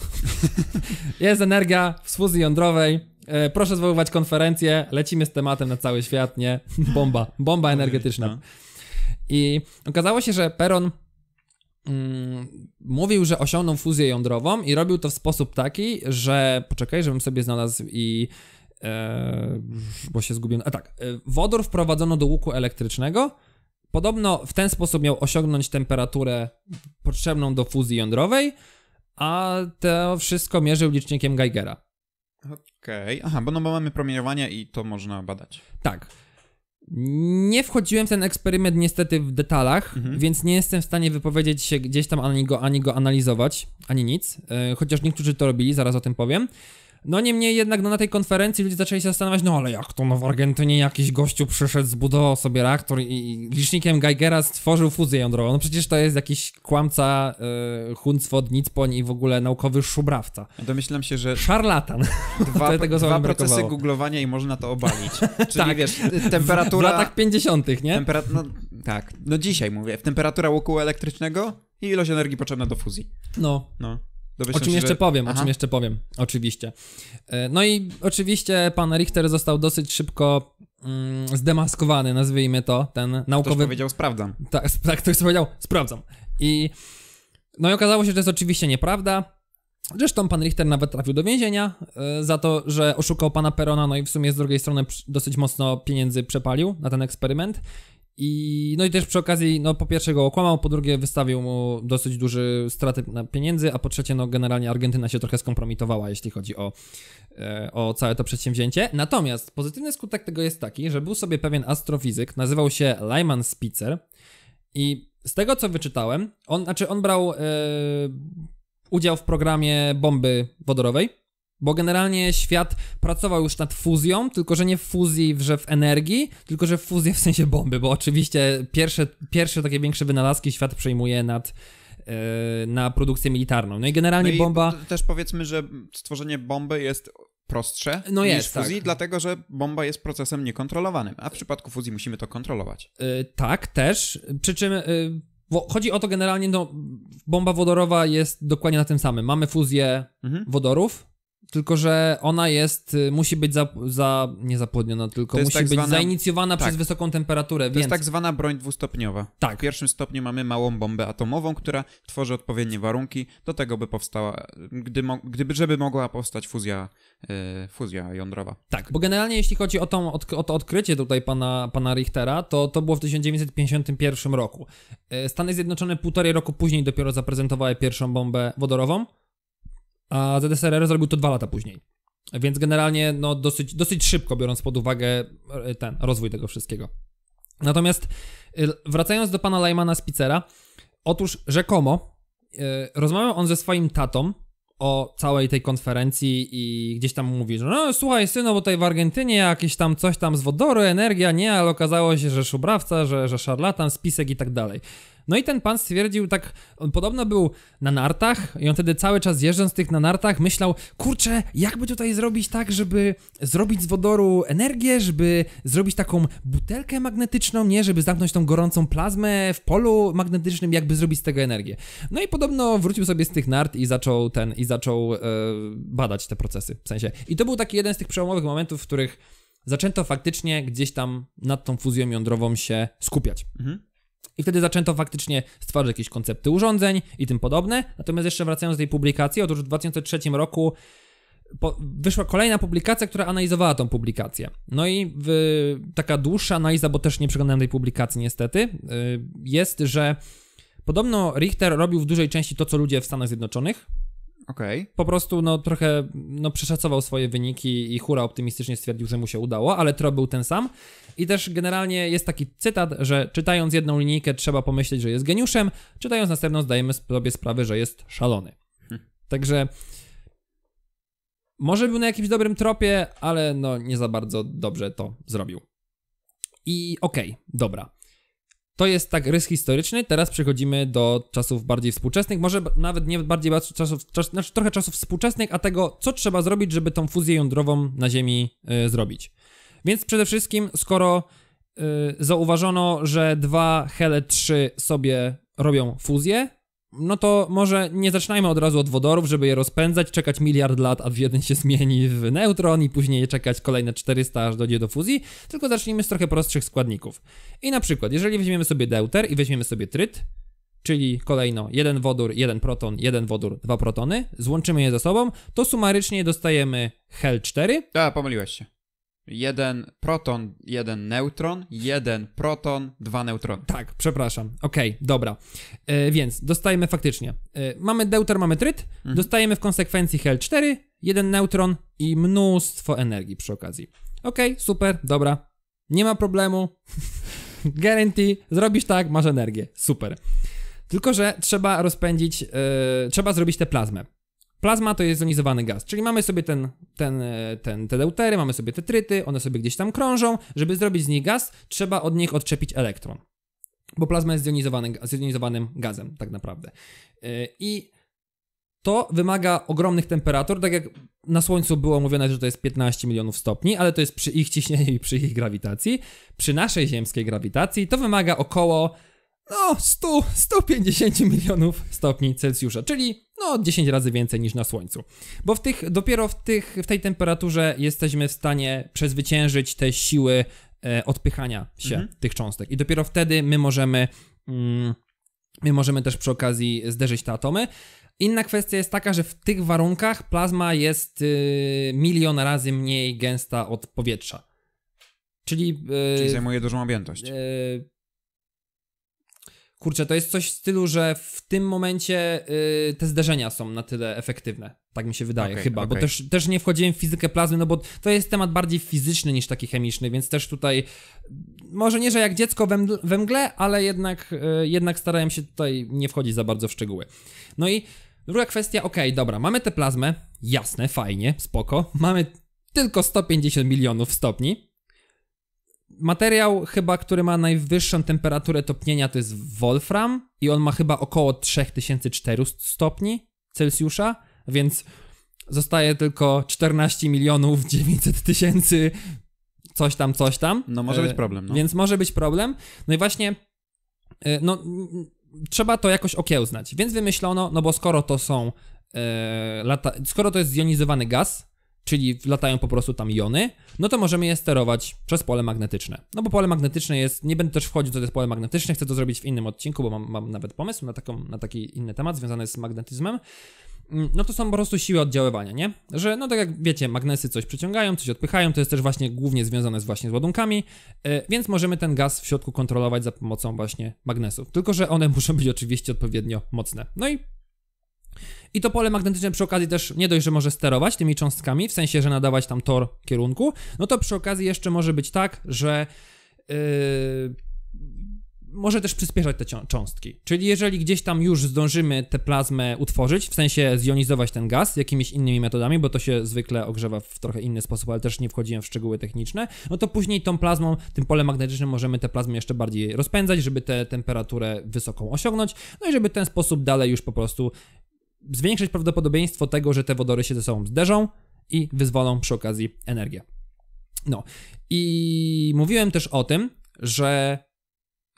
jest energia z fuzji jądrowej, E, proszę zwoływać konferencję, lecimy z tematem na cały świat, nie? Bomba, bomba energetyczna. I okazało się, że Peron mm, mówił, że osiągnął fuzję jądrową i robił to w sposób taki, że poczekaj, żebym sobie znalazł i e, bo się zgubiłem. A e, tak, e, wodór wprowadzono do łuku elektrycznego. Podobno w ten sposób miał osiągnąć temperaturę potrzebną do fuzji jądrowej, a to wszystko mierzył licznikiem Geigera. Okej, okay. aha, bo no bo mamy promieniowanie i to można badać. Tak. Nie wchodziłem w ten eksperyment niestety w detalach, mhm. więc nie jestem w stanie wypowiedzieć się gdzieś tam ani go, ani go analizować, ani nic, e, chociaż niektórzy to robili, zaraz o tym powiem. No niemniej jednak no, na tej konferencji ludzie zaczęli się zastanawiać, no ale jak to, no w Argentynie jakiś gościu przyszedł, zbudował sobie reaktor i, i licznikiem Geigera stworzył fuzję jądrową. No przecież to jest jakiś kłamca, y, i w ogóle naukowy szubrawca. Domyślam no się, że... Szarlatan. Dwa, tego dwa procesy googlowania i można to obalić. Czyli tak. wiesz, temperatura... W latach 50 nie? Tempera... No, tak. No dzisiaj mówię. Temperatura łuku elektrycznego i ilość energii potrzebna do fuzji. No. No o czym się, jeszcze że... powiem, Aha. o czym jeszcze powiem, oczywiście. E, no i oczywiście pan Richter został dosyć szybko mm, zdemaskowany, nazwijmy to, ten naukowy... Ktoś powiedział sprawdzam. Tak, tak, ktoś powiedział sprawdzam. I no i okazało się, że to jest oczywiście nieprawda. Zresztą pan Richter nawet trafił do więzienia y, za to, że oszukał pana Perona, no i w sumie z drugiej strony dosyć mocno pieniędzy przepalił na ten eksperyment. I, no i też przy okazji, no po pierwsze go okłamał, po drugie wystawił mu dosyć duży straty na pieniędzy, a po trzecie, no generalnie Argentyna się trochę skompromitowała, jeśli chodzi o, e, o całe to przedsięwzięcie. Natomiast pozytywny skutek tego jest taki, że był sobie pewien astrofizyk, nazywał się Lyman Spitzer i z tego co wyczytałem, on, znaczy on brał e, udział w programie bomby wodorowej, bo generalnie świat pracował już nad fuzją, tylko że nie w fuzji, że w energii, tylko że w fuzję w sensie bomby, bo oczywiście pierwsze, pierwsze takie większe wynalazki świat przejmuje nad e, na produkcję militarną. No i generalnie no i bomba. Też powiedzmy, że stworzenie bomby jest prostsze no niż jest, fuzji, tak. dlatego że bomba jest procesem niekontrolowanym, a w przypadku fuzji musimy to kontrolować. Yy, tak, też. Przy czym. Yy, chodzi o to generalnie, no, bomba wodorowa jest dokładnie na tym samym. Mamy fuzję mhm. wodorów, tylko że ona jest, y, musi być za, za nie zapłodniona, tylko musi tak być zwana, zainicjowana tak, przez wysoką temperaturę. To więc... jest tak zwana broń dwustopniowa. Tak. W pierwszym stopniu mamy małą bombę atomową, która tworzy odpowiednie warunki do tego, by powstała, gdy, gdyby, żeby mogła powstać fuzja, yy, fuzja jądrowa. Tak, bo generalnie jeśli chodzi o, tą, o to odkrycie tutaj pana, pana Richtera, to to było w 1951 roku. Y, Stany Zjednoczone półtorej roku później dopiero zaprezentowały pierwszą bombę wodorową a ZSRR zrobił to dwa lata później. Więc generalnie no, dosyć, dosyć szybko, biorąc pod uwagę e, ten rozwój tego wszystkiego. Natomiast y, wracając do pana Lajmana Spicera, otóż rzekomo e, rozmawiał on ze swoim tatą o całej tej konferencji i gdzieś tam mówi, że no słuchaj synu, bo tutaj w Argentynie jakieś tam coś tam z wodoru, energia, nie, ale okazało się, że szubrawca, że, że szarlatan, spisek i tak dalej. No i ten pan stwierdził tak, on podobno był na nartach i on wtedy cały czas jeżdżąc tych na nartach myślał, kurczę, jakby tutaj zrobić tak, żeby zrobić z wodoru energię, żeby zrobić taką butelkę magnetyczną, nie, żeby zamknąć tą gorącą plazmę w polu magnetycznym, jakby zrobić z tego energię. No i podobno wrócił sobie z tych nart i zaczął ten, i zaczął e, badać te procesy, w sensie. I to był taki jeden z tych przełomowych momentów, w których zaczęto faktycznie gdzieś tam nad tą fuzją jądrową się skupiać. Mhm. I wtedy zaczęto faktycznie stwarzać jakieś koncepty urządzeń i tym podobne. Natomiast jeszcze wracając do tej publikacji, otóż w 2003 roku po, wyszła kolejna publikacja, która analizowała tą publikację. No i w, taka dłuższa analiza, bo też nie przeglądałem tej publikacji niestety, y, jest, że podobno Richter robił w dużej części to, co ludzie w Stanach Zjednoczonych, Okay. Po prostu no, trochę no, przeszacował swoje wyniki i hura optymistycznie stwierdził, że mu się udało, ale trop był ten sam. I też generalnie jest taki cytat, że czytając jedną linijkę trzeba pomyśleć, że jest geniuszem, czytając następną zdajemy sobie sprawę, że jest szalony. Hmm. Także może był na jakimś dobrym tropie, ale no nie za bardzo dobrze to zrobił. I okej, okay, dobra. To jest tak rys historyczny, teraz przechodzimy do czasów bardziej współczesnych, może nawet nie bardziej czasów, czas, znaczy trochę czasów współczesnych, a tego, co trzeba zrobić, żeby tą fuzję jądrową na Ziemi y, zrobić. Więc przede wszystkim, skoro y, zauważono, że dwa Hele 3 sobie robią fuzję, no to może nie zaczynajmy od razu od wodorów, żeby je rozpędzać, czekać miliard lat, a jeden się zmieni w neutron i później czekać kolejne 400 aż dojdzie do fuzji, tylko zacznijmy z trochę prostszych składników. I na przykład, jeżeli weźmiemy sobie deuter i weźmiemy sobie tryt, czyli kolejno jeden wodór, jeden proton, jeden wodór, dwa protony, złączymy je ze sobą, to sumarycznie dostajemy Hel 4. A, pomyliłeś się. Jeden proton, jeden neutron, jeden proton, dwa neutrony. Tak, przepraszam. Okej, okay, dobra. E, więc dostajemy faktycznie. E, mamy deuter, mamy tryt, mhm. dostajemy w konsekwencji Hel4, jeden neutron i mnóstwo energii przy okazji. Okej, okay, super, dobra. Nie ma problemu. Guarantee, zrobisz tak, masz energię. Super. Tylko, że trzeba rozpędzić, e, trzeba zrobić tę plazmę. Plazma to jest zonizowany gaz, czyli mamy sobie ten, ten, e, ten, te deutery, mamy sobie te tryty, one sobie gdzieś tam krążą. Żeby zrobić z nich gaz, trzeba od nich odczepić elektron, bo plazma jest zjonizowany, zjonizowanym gazem, tak naprawdę. E, I to wymaga ogromnych temperatur, tak jak na Słońcu było mówione, że to jest 15 milionów stopni, ale to jest przy ich ciśnieniu i przy ich grawitacji. Przy naszej ziemskiej grawitacji to wymaga około no 100, 150 milionów stopni Celsjusza, czyli no 10 razy więcej niż na Słońcu. Bo w tych, dopiero w, tych, w tej temperaturze jesteśmy w stanie przezwyciężyć te siły e, odpychania się mhm. tych cząstek. I dopiero wtedy my możemy, mm, my możemy też przy okazji zderzyć te atomy. Inna kwestia jest taka, że w tych warunkach plazma jest y, milion razy mniej gęsta od powietrza. Czyli, y, Czyli zajmuje dużą objętość. Y, kurczę, to jest coś w stylu, że w tym momencie y, te zderzenia są na tyle efektywne. Tak mi się wydaje, okay, chyba, okay. bo też, też nie wchodziłem w fizykę plazmy, no bo to jest temat bardziej fizyczny niż taki chemiczny, więc też tutaj może nie, że jak dziecko we, mgle, ale jednak, y, jednak starałem się tutaj nie wchodzić za bardzo w szczegóły. No i druga kwestia, ok, dobra, mamy tę plazmę, jasne, fajnie, spoko, mamy tylko 150 milionów stopni, Materiał chyba, który ma najwyższą temperaturę topnienia to jest wolfram i on ma chyba około 3400 stopni Celsjusza, więc zostaje tylko 14 milionów 900 tysięcy coś tam, coś tam. No może być e, problem. No. Więc może być problem. No i właśnie e, no, trzeba to jakoś okiełznać. Więc wymyślono, no bo skoro to są e, Lata, skoro to jest zjonizowany gaz, czyli latają po prostu tam jony, no to możemy je sterować przez pole magnetyczne. No bo pole magnetyczne jest, nie będę też wchodził, co to jest pole magnetyczne, chcę to zrobić w innym odcinku, bo mam, mam nawet pomysł na, taką, na taki inny temat związany z magnetyzmem. Mm, no to są po prostu siły oddziaływania, nie? Że no tak jak wiecie, magnesy coś przyciągają, coś odpychają, to jest też właśnie głównie związane z właśnie z ładunkami, e, więc możemy ten gaz w środku kontrolować za pomocą właśnie magnesów. Tylko, że one muszą być oczywiście odpowiednio mocne. No i i to pole magnetyczne przy okazji też nie dość, że może sterować tymi cząstkami, w sensie, że nadawać tam tor kierunku, no to przy okazji jeszcze może być tak, że yy, może też przyspieszać te cząstki. Czyli jeżeli gdzieś tam już zdążymy tę plazmę utworzyć, w sensie zjonizować ten gaz jakimiś innymi metodami, bo to się zwykle ogrzewa w trochę inny sposób, ale też nie wchodziłem w szczegóły techniczne, no to później tą plazmą, tym polem magnetycznym możemy tę plazmę jeszcze bardziej rozpędzać, żeby tę temperaturę wysoką osiągnąć, no i żeby w ten sposób dalej już po prostu zwiększyć prawdopodobieństwo tego, że te wodory się ze sobą zderzą i wyzwolą przy okazji energię. No i mówiłem też o tym, że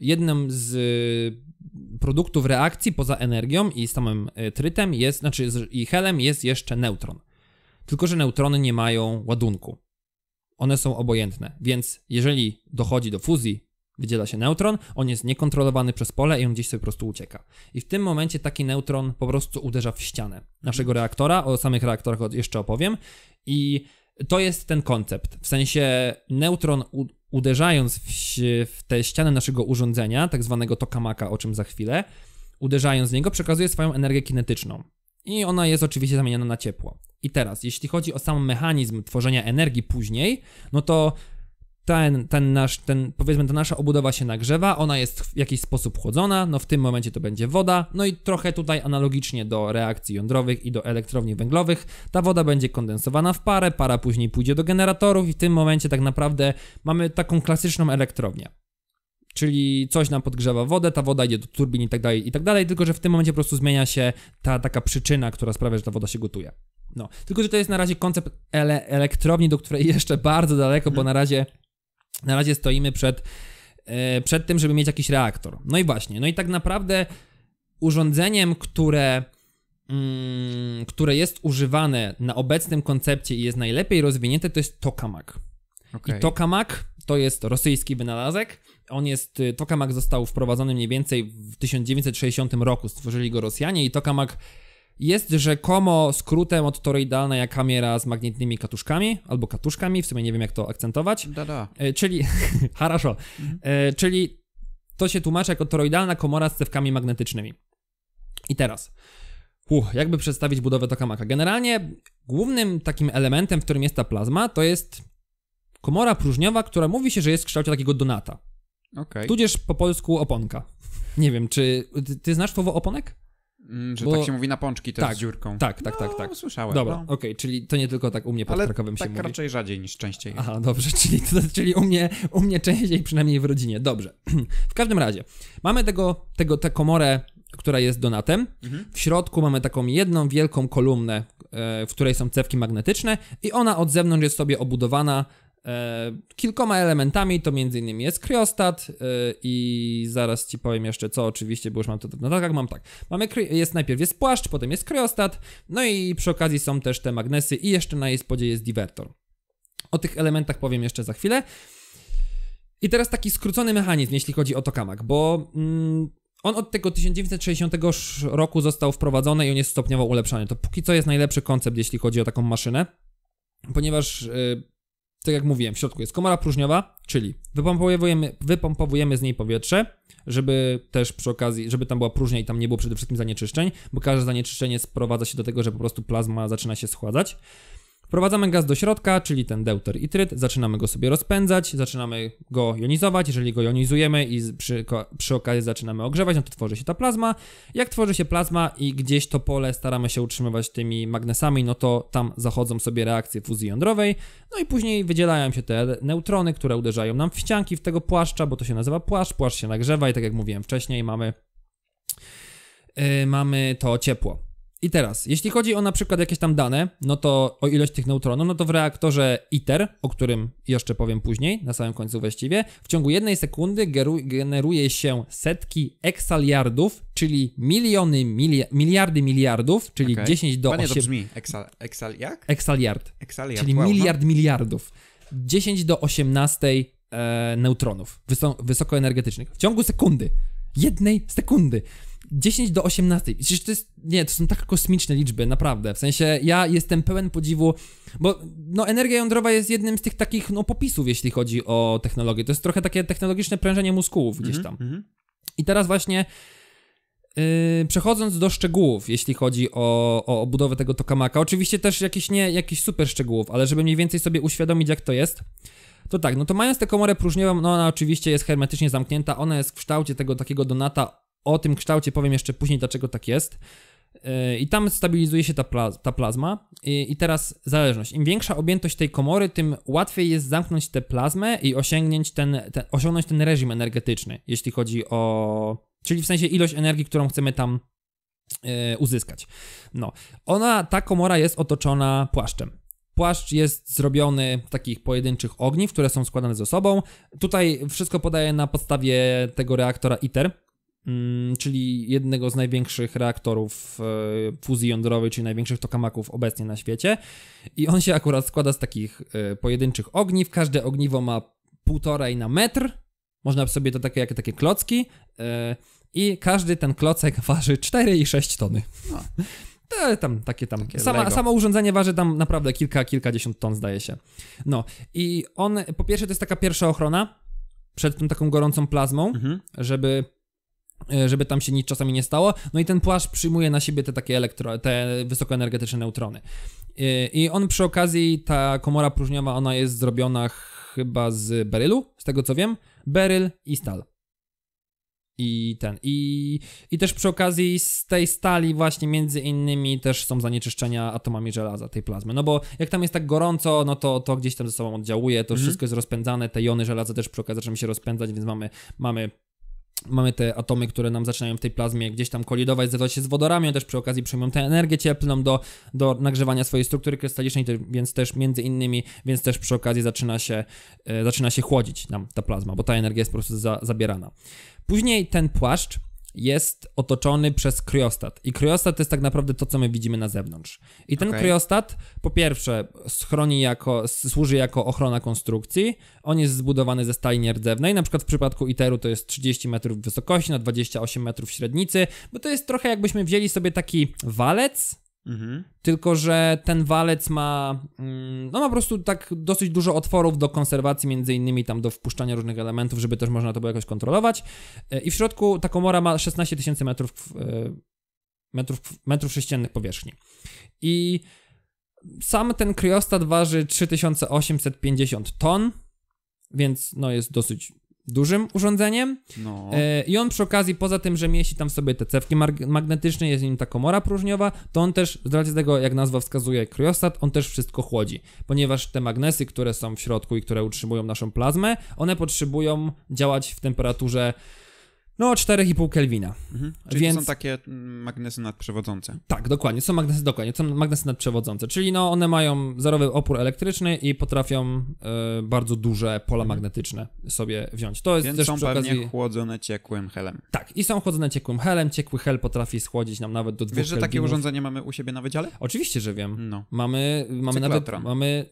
jednym z y, produktów reakcji poza energią i samym y, trytem jest, znaczy i helem jest jeszcze neutron. Tylko, że neutrony nie mają ładunku. One są obojętne, więc jeżeli dochodzi do fuzji Wydziela się neutron, on jest niekontrolowany przez pole i on gdzieś sobie po prostu ucieka. I w tym momencie taki neutron po prostu uderza w ścianę naszego mhm. reaktora, o samych reaktorach jeszcze opowiem. I to jest ten koncept. W sensie neutron uderzając w, w tę ścianę naszego urządzenia, tak zwanego tokamaka, o czym za chwilę, uderzając z niego przekazuje swoją energię kinetyczną. I ona jest oczywiście zamieniana na ciepło. I teraz, jeśli chodzi o sam mechanizm tworzenia energii później, no to ten, ten nasz, ten, powiedzmy, ta nasza obudowa się nagrzewa, ona jest w jakiś sposób chłodzona, no w tym momencie to będzie woda, no i trochę tutaj analogicznie do reakcji jądrowych i do elektrowni węglowych, ta woda będzie kondensowana w parę, para później pójdzie do generatorów i w tym momencie tak naprawdę mamy taką klasyczną elektrownię. Czyli coś nam podgrzewa wodę, ta woda idzie do turbin i tak dalej, i tak dalej, tylko że w tym momencie po prostu zmienia się ta taka przyczyna, która sprawia, że ta woda się gotuje. No, tylko że to jest na razie koncept ele elektrowni, do której jeszcze bardzo daleko, bo na razie na razie stoimy przed, e, przed tym, żeby mieć jakiś reaktor. No i właśnie, no i tak naprawdę urządzeniem, które, mm, które jest używane na obecnym koncepcie i jest najlepiej rozwinięte, to jest tokamak. Okay. I tokamak to jest rosyjski wynalazek. On jest, y, tokamak został wprowadzony mniej więcej w 1960 roku, stworzyli go Rosjanie i tokamak jest rzekomo skrótem od jak kamera z magnetnymi katuszkami, albo katuszkami, w sumie nie wiem jak to akcentować. Da, da. E, czyli, haraszo, mhm. e, czyli to się tłumaczy jako toroidalna komora z cewkami magnetycznymi. I teraz, uh, jakby przedstawić budowę tokamaka? Generalnie głównym takim elementem, w którym jest ta plazma, to jest komora próżniowa, która mówi się, że jest w kształcie takiego donata. Okay. Tudzież po polsku oponka. Nie wiem, czy ty, ty znasz słowo oponek? Mm, że bo... tak się mówi na pączki też tak, z dziurką. Tak, tak, tak no, tak, tak. Słyszałem. Dobra, no. okej, okay, czyli to nie tylko tak u mnie pod Ale Krakowem tak się mówi. tak raczej rzadziej niż częściej. Aha, dobrze, czyli, to, czyli u, mnie, u mnie częściej, przynajmniej w rodzinie. Dobrze. w każdym razie, mamy tego, tego, tę komorę, która jest donatem. Mhm. W środku mamy taką jedną wielką kolumnę, e, w której są cewki magnetyczne i ona od zewnątrz jest sobie obudowana E, kilkoma elementami to m.in. jest kryostat e, i zaraz ci powiem jeszcze co oczywiście, bo już mam to na notatkach, mam tak. Mamy, jest najpierw jest płaszcz, potem jest kryostat, no i przy okazji są też te magnesy i jeszcze na jej spodzie jest divertor. O tych elementach powiem jeszcze za chwilę. I teraz taki skrócony mechanizm, jeśli chodzi o tokamak, bo mm, on od tego 1960 roku został wprowadzony i on jest stopniowo ulepszany. To póki co jest najlepszy koncept, jeśli chodzi o taką maszynę, ponieważ... Yy, tak jak mówiłem, w środku jest komora próżniowa, czyli wypompowujemy, wypompowujemy z niej powietrze, żeby też przy okazji, żeby tam była próżnia i tam nie było przede wszystkim zanieczyszczeń, bo każde zanieczyszczenie sprowadza się do tego, że po prostu plazma zaczyna się schładzać. Wprowadzamy gaz do środka, czyli ten deuter i tryt, zaczynamy go sobie rozpędzać, zaczynamy go jonizować. Jeżeli go jonizujemy i przy, przy okazji zaczynamy ogrzewać, no to tworzy się ta plazma. Jak tworzy się plazma i gdzieś to pole staramy się utrzymywać tymi magnesami, no to tam zachodzą sobie reakcje fuzji jądrowej, no i później wydzielają się te neutrony, które uderzają nam w ścianki w tego płaszcza, bo to się nazywa płaszcz, płaszcz się nagrzewa i tak jak mówiłem wcześniej mamy, yy, mamy to ciepło. I teraz, jeśli chodzi o na przykład jakieś tam dane, no to o ilość tych neutronów, no to w reaktorze ITER, o którym jeszcze powiem później, na samym końcu właściwie, w ciągu jednej sekundy generuje się setki eksaliardów, czyli miliony, milia miliardy miliardów, czyli okay. 10 do Panie 8... to brzmi, eksal, eksal jak? Eksaliard, eksaliard. czyli wow, no. miliard no. miliardów. 10 do 18 e, neutronów wysokoenergetycznych w ciągu sekundy jednej sekundy. 10 do 18. Przecież to jest, nie, to są tak kosmiczne liczby, naprawdę. W sensie ja jestem pełen podziwu, bo no, energia jądrowa jest jednym z tych takich no, popisów, jeśli chodzi o technologię. To jest trochę takie technologiczne prężenie mózgów gdzieś mhm, tam. Mm -hmm. I teraz właśnie yy, przechodząc do szczegółów, jeśli chodzi o, o, o budowę tego tokamaka, oczywiście też jakiś nie jakiś super szczegółów, ale żeby mniej więcej sobie uświadomić, jak to jest. To tak, no to mając tę komorę próżniową, no ona oczywiście jest hermetycznie zamknięta, ona jest w kształcie tego takiego donata o tym kształcie powiem jeszcze później, dlaczego tak jest. E, I tam stabilizuje się ta, plaz ta plazma. I, I, teraz zależność. Im większa objętość tej komory, tym łatwiej jest zamknąć tę plazmę i osiągnąć ten, ten, osiągnąć ten reżim energetyczny, jeśli chodzi o. Czyli w sensie ilość energii, którą chcemy tam yy, uzyskać. No, ona, ta komora jest otoczona płaszczem. Płaszcz jest zrobiony takich pojedynczych ogniw, które są składane ze sobą. Tutaj wszystko podaję na podstawie tego reaktora ITER Mm, czyli jednego z największych reaktorów e, fuzji jądrowej, czyli największych tokamaków obecnie na świecie. I on się akurat składa z takich e, pojedynczych ogniw. Każde ogniwo ma półtorej na metr. Można sobie to takie, jak takie klocki. E, I każdy ten klocek waży 4,6 tony. No. Te, tam, takie tam. Takie Sama, samo urządzenie waży tam naprawdę kilka, kilkadziesiąt ton, zdaje się. No i on, po pierwsze, to jest taka pierwsza ochrona przed tą taką gorącą plazmą, mhm. żeby E, żeby tam się nic czasami nie stało. No i ten płaszcz przyjmuje na siebie te takie elektro, te wysokoenergetyczne neutrony. E, I on przy okazji, ta komora próżniowa, ona jest zrobiona chyba z berylu, z tego co wiem. Beryl i stal. I ten. I, I też przy okazji z tej stali, właśnie między innymi, też są zanieczyszczenia atomami żelaza, tej plazmy. No bo jak tam jest tak gorąco, no to, to gdzieś tam ze sobą oddziałuje, to mhm. wszystko jest rozpędzane, te jony żelaza też przy okazji zaczną się rozpędzać, więc mamy, mamy mamy te atomy, które nam zaczynają w tej plazmie gdzieś tam kolidować, zderzać się z wodorami, też przy okazji przyjmują tę energię cieplną do, do nagrzewania swojej struktury krystalicznej, więc też między innymi, więc też przy okazji zaczyna się, e, zaczyna się chłodzić nam ta plazma, bo ta energia jest po prostu za, zabierana. Później ten płaszcz jest otoczony przez kryostat. I kryostat to jest tak naprawdę to, co my widzimy na zewnątrz. I ten okay. kryostat, po pierwsze, schroni jako, służy jako ochrona konstrukcji. On jest zbudowany ze stali nierdzewnej. Na przykład w przypadku ITER-u to jest 30 metrów wysokości na 28 metrów średnicy, bo to jest trochę jakbyśmy wzięli sobie taki walec Mhm. Tylko, że ten walec ma, mm, no ma po prostu tak dosyć dużo otworów do konserwacji, między innymi tam do wpuszczania różnych elementów, żeby też można to było jakoś kontrolować. E, I w środku ta komora ma 16 tysięcy metrów, e, metrów, metrów sześciennych powierzchni. I sam ten kryostat waży 3850 ton, więc no jest dosyć dużym urządzeniem. No. E, I on przy okazji, poza tym, że mieści tam sobie te cewki magnetyczne, jest nim ta komora próżniowa, to on też, z racji tego, jak nazwa wskazuje, kryostat, on też wszystko chłodzi, ponieważ te magnesy, które są w środku i które utrzymują naszą plazmę, one potrzebują działać w temperaturze no, 4,5 Kelwina. Mhm. mhm. Czyli Więc... to są takie mm, magnesy nadprzewodzące. Tak, dokładnie. Są magnesy, dokładnie. Są magnesy nadprzewodzące. Czyli no, one mają zerowy opór elektryczny i potrafią y, bardzo duże pola mhm. magnetyczne sobie wziąć. To jest Więc też są przy okazji... chłodzone ciekłym helem. Tak, i są chłodzone ciekłym helem. Ciekły hel potrafi schłodzić nam nawet do 2 Wiesz, że takie urządzenie mamy u siebie na wydziale? Oczywiście, że wiem. No. Mamy, mamy nawet mamy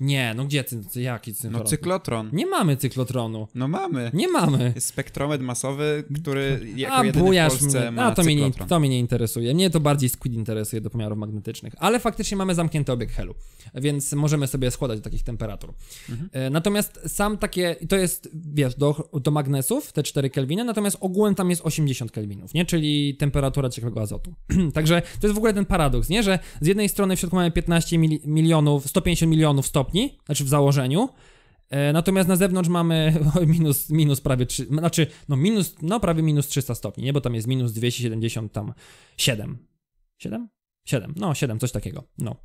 nie, no gdzie ty, ty jaki no cyklotron? No cyklotron. Nie mamy cyklotronu. No mamy. Nie mamy. Jest spektrometr masowy, który jako A, jedyny w Polsce mnie. A, to cyklotron. mnie, to mnie nie interesuje. Mnie to bardziej squid interesuje do pomiarów magnetycznych. Ale faktycznie mamy zamknięty obieg helu, więc możemy sobie składać do takich temperatur. Mhm. E, natomiast sam takie, to jest, wiesz, do, do magnesów te 4 kelwiny, natomiast ogółem tam jest 80 kelwinów, nie? Czyli temperatura ciekłego azotu. Także to jest w ogóle ten paradoks, nie? Że z jednej strony w środku mamy 15 milionów, 150 milionów stopni, stopni, znaczy w założeniu. E, natomiast na zewnątrz mamy minus, minus prawie 3, znaczy no minus, no prawie minus 300 stopni, nie? Bo tam jest minus 270 tam 7. 7? 7, no 7, coś takiego, no.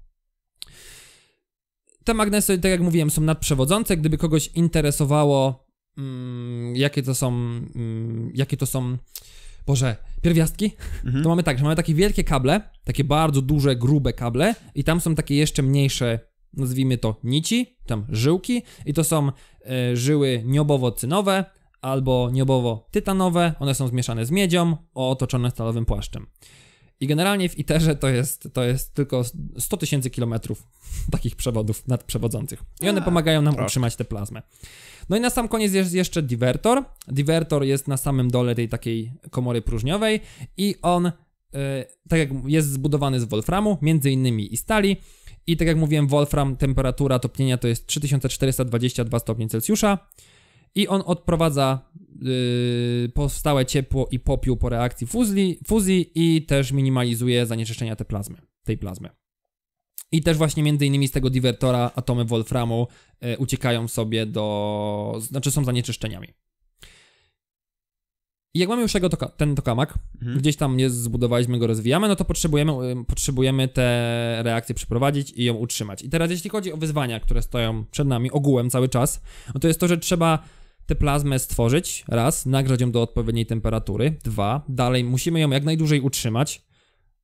Te magnesy, tak jak mówiłem, są nadprzewodzące. Gdyby kogoś interesowało, mm, jakie to są, mm, jakie to są, Boże, pierwiastki, mhm. to mamy tak, że mamy takie wielkie kable, takie bardzo duże, grube kable i tam są takie jeszcze mniejsze nazwijmy to nici, tam żyłki, i to są e, żyły niobowo-cynowe albo niobowo-tytanowe, one są zmieszane z miedzią, otoczone stalowym płaszczem. I generalnie w ITERZE to jest, to jest tylko 100 tysięcy kilometrów takich przewodów nadprzewodzących. I one A, pomagają nam utrzymać tę plazmę. No i na sam koniec jest jeszcze divertor. Divertor jest na samym dole tej takiej komory próżniowej i on, yy, tak jak jest zbudowany z wolframu, między innymi i stali, i tak jak mówiłem, Wolfram, temperatura topnienia to jest 3422 stopnie Celsjusza. I on odprowadza yy, powstałe ciepło i popiół po reakcji fuzji, fuzji i też minimalizuje zanieczyszczenia plazmy, tej plazmy. I też właśnie między innymi z tego diwertora atomy wolframu e, uciekają sobie do, znaczy są zanieczyszczeniami. I jak mamy już tego toka, ten tokamak, mhm. gdzieś tam nie zbudowaliśmy, go rozwijamy, no to potrzebujemy, y, potrzebujemy te reakcje przeprowadzić i ją utrzymać. I teraz jeśli chodzi o wyzwania, które stoją przed nami ogółem cały czas, no to jest to, że trzeba tę plazmę stworzyć, raz, nagrzać ją do odpowiedniej temperatury, dwa, dalej musimy ją jak najdłużej utrzymać,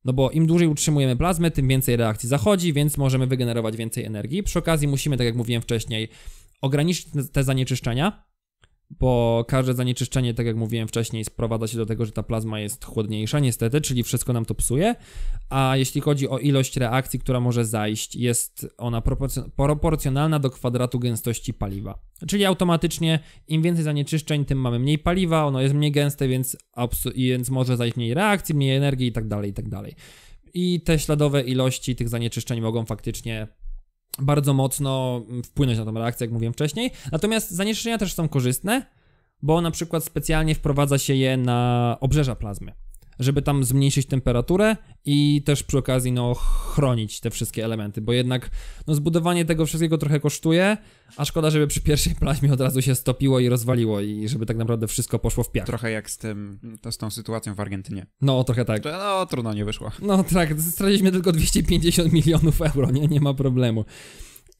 no bo im dłużej utrzymujemy plazmę, tym więcej reakcji zachodzi, więc możemy wygenerować więcej energii. Przy okazji musimy, tak jak mówiłem wcześniej, ograniczyć te zanieczyszczenia, bo każde zanieczyszczenie, tak jak mówiłem wcześniej, sprowadza się do tego, że ta plazma jest chłodniejsza, niestety, czyli wszystko nam to psuje. A jeśli chodzi o ilość reakcji, która może zajść, jest ona proporcjonalna do kwadratu gęstości paliwa. Czyli automatycznie im więcej zanieczyszczeń, tym mamy mniej paliwa, ono jest mniej gęste, więc, więc może zajść mniej reakcji, mniej energii itd. Tak itd. Tak I te śladowe ilości tych zanieczyszczeń mogą faktycznie bardzo mocno mm, wpłynąć na tą reakcję, jak mówiłem wcześniej. Natomiast zanieczyszczenia też są korzystne, bo na przykład specjalnie wprowadza się je na obrzeża plazmy żeby tam zmniejszyć temperaturę i też przy okazji no chronić te wszystkie elementy, bo jednak no zbudowanie tego wszystkiego trochę kosztuje, a szkoda, żeby przy pierwszej plaźmie od razu się stopiło i rozwaliło i żeby tak naprawdę wszystko poszło w piach. Trochę jak z tym, to z tą sytuacją w Argentynie. No, trochę tak. No, trudno nie wyszło. No tak, straciliśmy tylko 250 milionów euro, nie, nie ma problemu.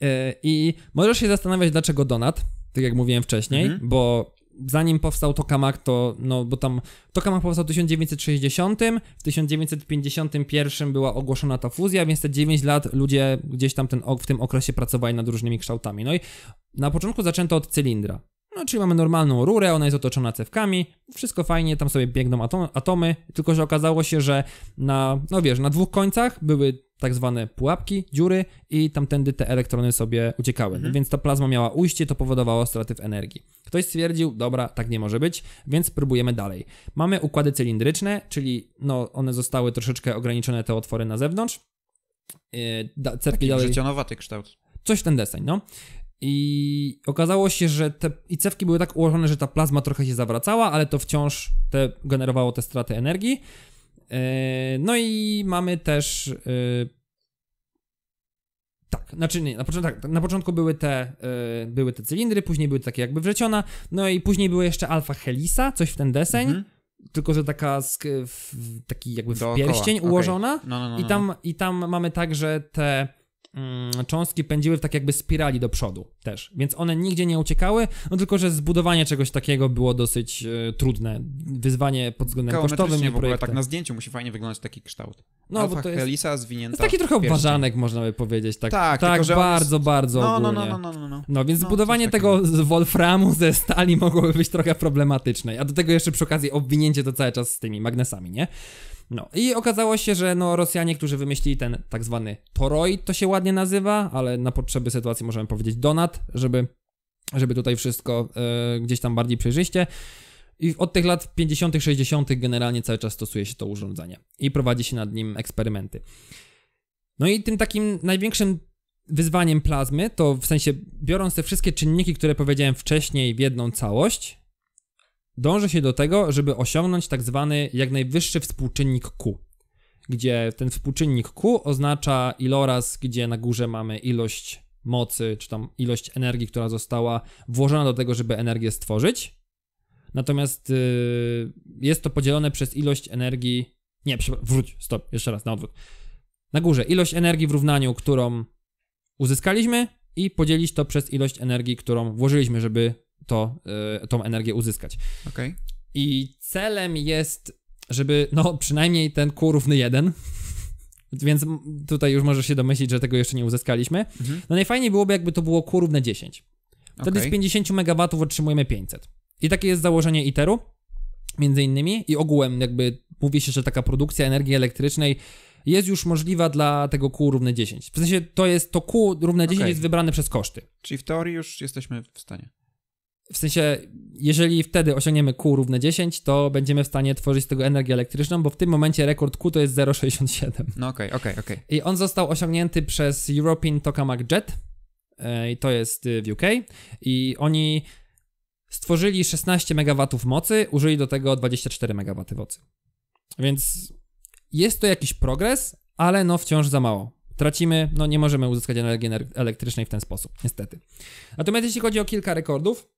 Yy, I możesz się zastanawiać, dlaczego donat, tak jak mówiłem wcześniej, mhm. bo zanim powstał Tokamak, to no bo tam Tokamak powstał w 1960, w 1951 była ogłoszona ta fuzja, więc te 9 lat ludzie gdzieś tam ten, w tym okresie pracowali nad różnymi kształtami. No i na początku zaczęto od cylindra. No, czyli mamy normalną rurę, ona jest otoczona cewkami, wszystko fajnie, tam sobie biegną atom, atomy, tylko że okazało się, że na, no wiesz, na dwóch końcach były tak zwane pułapki, dziury i tamtędy te elektrony sobie uciekały. Mhm. Więc ta plazma miała ujście, to powodowało straty w energii. Ktoś stwierdził, dobra, tak nie może być, więc próbujemy dalej. Mamy układy cylindryczne, czyli no, one zostały troszeczkę ograniczone, te otwory na zewnątrz. Yy, da, cerki Taki dalej... kształt. Coś ten deseń, no. I okazało się, że te cewki były tak ułożone, że ta plazma trochę się zawracała, ale to wciąż te, generowało te straty energii. E, no i mamy też. E, tak, znaczy nie, na, początku, tak, na początku były te, e, były te cylindry, później były takie jakby wrzeciona, no i później były jeszcze alfa helisa, coś w ten deseń. Mhm. tylko że taka taki jakby w pierścień ułożona. Okay. No, no, no, I, no, tam, no. I tam mamy tak, że te Mm, cząstki pędziły w tak jakby spirali do przodu też, więc one nigdzie nie uciekały, no tylko, że zbudowanie czegoś takiego było dosyć e, trudne, wyzwanie pod względem kosztowym i w ogóle tak na zdjęciu musi fajnie wyglądać taki kształt. No, Alfa bo to jest, zwinięta. To taki trochę obważanek, można by powiedzieć. Tak, tak, tak tylko, bardzo, jest... bardzo no, no, no, no, no, no, no. no więc no, zbudowanie tego z wolframu ze stali mogłoby być trochę problematyczne, a do tego jeszcze przy okazji obwinięcie to cały czas z tymi magnesami, nie? No i okazało się, że no Rosjanie, którzy wymyślili ten tak zwany toroid, to się ładnie nazywa, ale na potrzeby sytuacji możemy powiedzieć donat, żeby, żeby tutaj wszystko e, gdzieś tam bardziej przejrzyście. I od tych lat 50., 60. generalnie cały czas stosuje się to urządzenie i prowadzi się nad nim eksperymenty. No i tym takim największym wyzwaniem plazmy, to w sensie biorąc te wszystkie czynniki, które powiedziałem wcześniej w jedną całość, dąży się do tego, żeby osiągnąć tak zwany jak najwyższy współczynnik Q, gdzie ten współczynnik Q oznacza iloraz, gdzie na górze mamy ilość mocy, czy tam ilość energii, która została włożona do tego, żeby energię stworzyć. Natomiast yy, jest to podzielone przez ilość energii. Nie, wróć, stop, jeszcze raz, na odwrót. Na górze ilość energii w równaniu, którą uzyskaliśmy, i podzielić to przez ilość energii, którą włożyliśmy, żeby to, y, tą energię uzyskać. Okay. I celem jest, żeby no przynajmniej ten Q równy 1 więc tutaj już możesz się domyślić, że tego jeszcze nie uzyskaliśmy. Mhm. No najfajniej byłoby, jakby to było Q równe 10. Wtedy okay. z 50 MW otrzymujemy 500. I takie jest założenie ITER-u, między innymi, i ogółem jakby mówi się, że taka produkcja energii elektrycznej jest już możliwa dla tego Q równe 10. W sensie to jest to Q równe 10 okay. jest wybrane przez koszty. Czyli w teorii już jesteśmy w stanie w sensie, jeżeli wtedy osiągniemy Q równe 10, to będziemy w stanie tworzyć z tego energię elektryczną, bo w tym momencie rekord Q to jest 0,67. No okej, okay, okej, okay, okej. Okay. I on został osiągnięty przez European Tokamak Jet, e, i to jest y, w UK, i oni stworzyli 16 MW mocy, użyli do tego 24 MW mocy. Więc jest to jakiś progres, ale no wciąż za mało tracimy, no nie możemy uzyskać energii elektrycznej w ten sposób, niestety. Natomiast jeśli chodzi o kilka rekordów,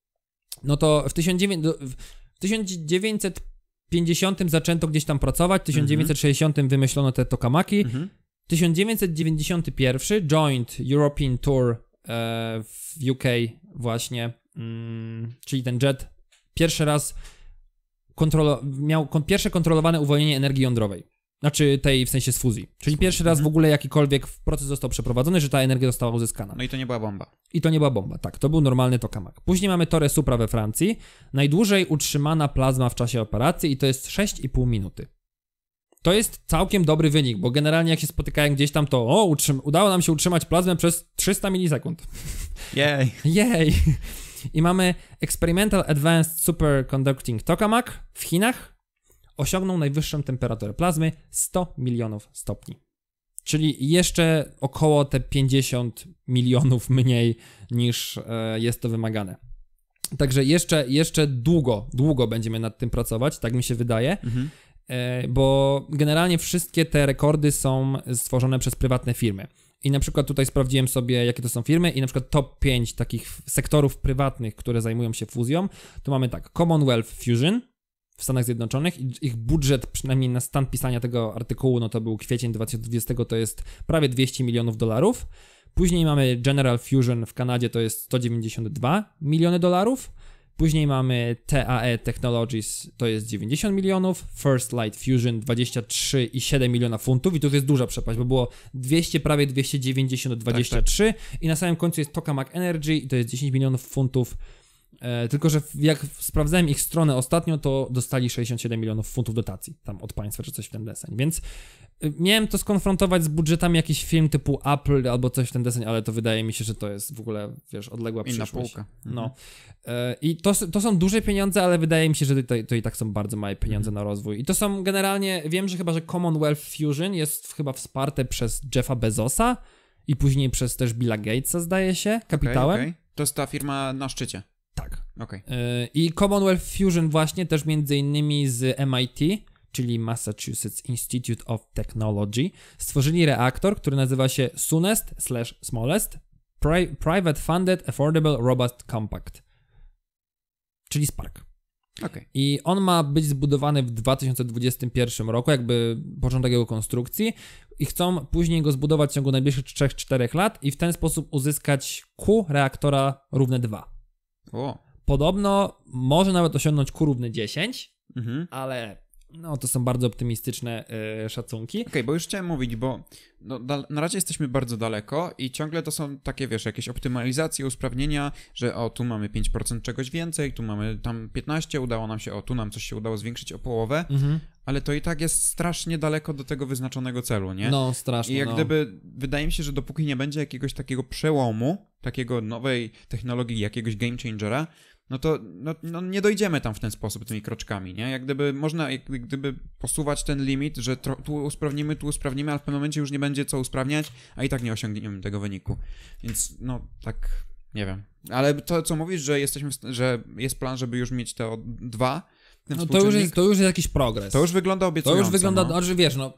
no to w, 19, w 1950 zaczęto gdzieś tam pracować, w 1960 mhm. wymyślono te tokamaki. Mhm. 1991 Joint European Tour e, w UK właśnie, mm, czyli ten jet pierwszy raz kontrolo- miał kon- pierwsze kontrolowane uwolnienie energii jądrowej. Znaczy tej w sensie z fuzji. Czyli pierwszy raz mhm. w ogóle jakikolwiek proces został przeprowadzony, że ta energia została uzyskana. No i to nie była bomba. I to nie była bomba, tak. To był normalny tokamak. Później mamy torę Supra we Francji. Najdłużej utrzymana plazma w czasie operacji i to jest 6,5 minuty. To jest całkiem dobry wynik, bo generalnie jak się spotykają gdzieś tam, to o, udało nam się utrzymać plazmę przez 300 milisekund. Jej. Jej. I mamy Experimental Advanced Superconducting Tokamak w Chinach osiągną najwyższą temperaturę plazmy 100 milionów stopni. Czyli jeszcze około te 50 milionów mniej niż e, jest to wymagane. Także jeszcze, jeszcze długo, długo będziemy nad tym pracować, tak mi się wydaje. Mhm e, bo generalnie wszystkie te rekordy są stworzone przez prywatne firmy. I na przykład tutaj sprawdziłem sobie, jakie to są firmy, i na przykład top 5 takich sektorów prywatnych, które zajmują się fuzją, to mamy tak: Commonwealth Fusion, w Stanach Zjednoczonych i ich budżet, przynajmniej na stan pisania tego artykułu, no to był kwiecień 2020, to jest prawie 200 milionów dolarów. Później mamy General Fusion w Kanadzie, to jest 192 miliony dolarów. Później mamy TAE Technologies, to jest 90 milionów, First Light Fusion 23,7 miliona funtów i tu jest duża przepaść, bo było 200, prawie 290, 23 tak, tak. i na samym końcu jest Tokamak Energy i to jest 10 milionów funtów. E, tylko, że jak sprawdzałem ich stronę ostatnio, to dostali 67 milionów funtów dotacji tam od państwa czy coś w ten deseń. Więc y, miałem to skonfrontować z budżetami jakiś film typu Apple albo coś w ten deseń, ale to wydaje mi się, że to jest w ogóle, wiesz, odległa Inna przyszłość. Półka. Mhm. No. E, I to, to są duże pieniądze, ale wydaje mi się, że to, to i tak są bardzo małe pieniądze mhm. na rozwój. I to są generalnie, wiem, że chyba, że Commonwealth Fusion jest chyba wsparte przez Jeffa Bezosa i później przez też Billa Gatesa, zdaje się, kapitałem. Okay, okay. To jest ta firma na szczycie. Tak. Okay. E, I Commonwealth Fusion właśnie też między innymi z MIT, czyli Massachusetts Institute of Technology, stworzyli reaktor, który nazywa się Sunest slash Smallest Pri Private Funded Affordable Robust Compact, czyli Spark. Okay. I on ma być zbudowany w 2021 roku, jakby początek jego konstrukcji, i chcą później go zbudować w ciągu najbliższych 3-4 lat i w ten sposób uzyskać Q reaktora równe 2. O. Podobno może nawet osiągnąć kurówny równy 10, mhm. ale no to są bardzo optymistyczne yy, szacunki. Okej, okay, bo już chciałem mówić, bo no, na razie jesteśmy bardzo daleko i ciągle to są takie, wiesz, jakieś optymalizacje, usprawnienia, że o, tu mamy 5% czegoś więcej, tu mamy tam 15, udało nam się, o, tu nam coś się udało zwiększyć o połowę, mhm ale to i tak jest strasznie daleko do tego wyznaczonego celu, nie? No, strasznie. I jak no. gdyby, wydaje mi się, że dopóki nie będzie jakiegoś takiego przełomu, takiego nowej technologii, jakiegoś game changera, no to no, no nie dojdziemy tam w ten sposób tymi kroczkami, nie? Jak gdyby można jak gdyby posuwać ten limit, że tro, tu usprawnimy, tu usprawnimy, ale w pewnym momencie już nie będzie co usprawniać, a i tak nie osiągniemy tego wyniku. Więc no tak, nie wiem. Ale to, co mówisz, że jesteśmy, że jest plan, żeby już mieć te dwa, no to już, jest, to już jest jakiś progres. To już wygląda obiecująco. To już wygląda, no. że znaczy wiesz, no,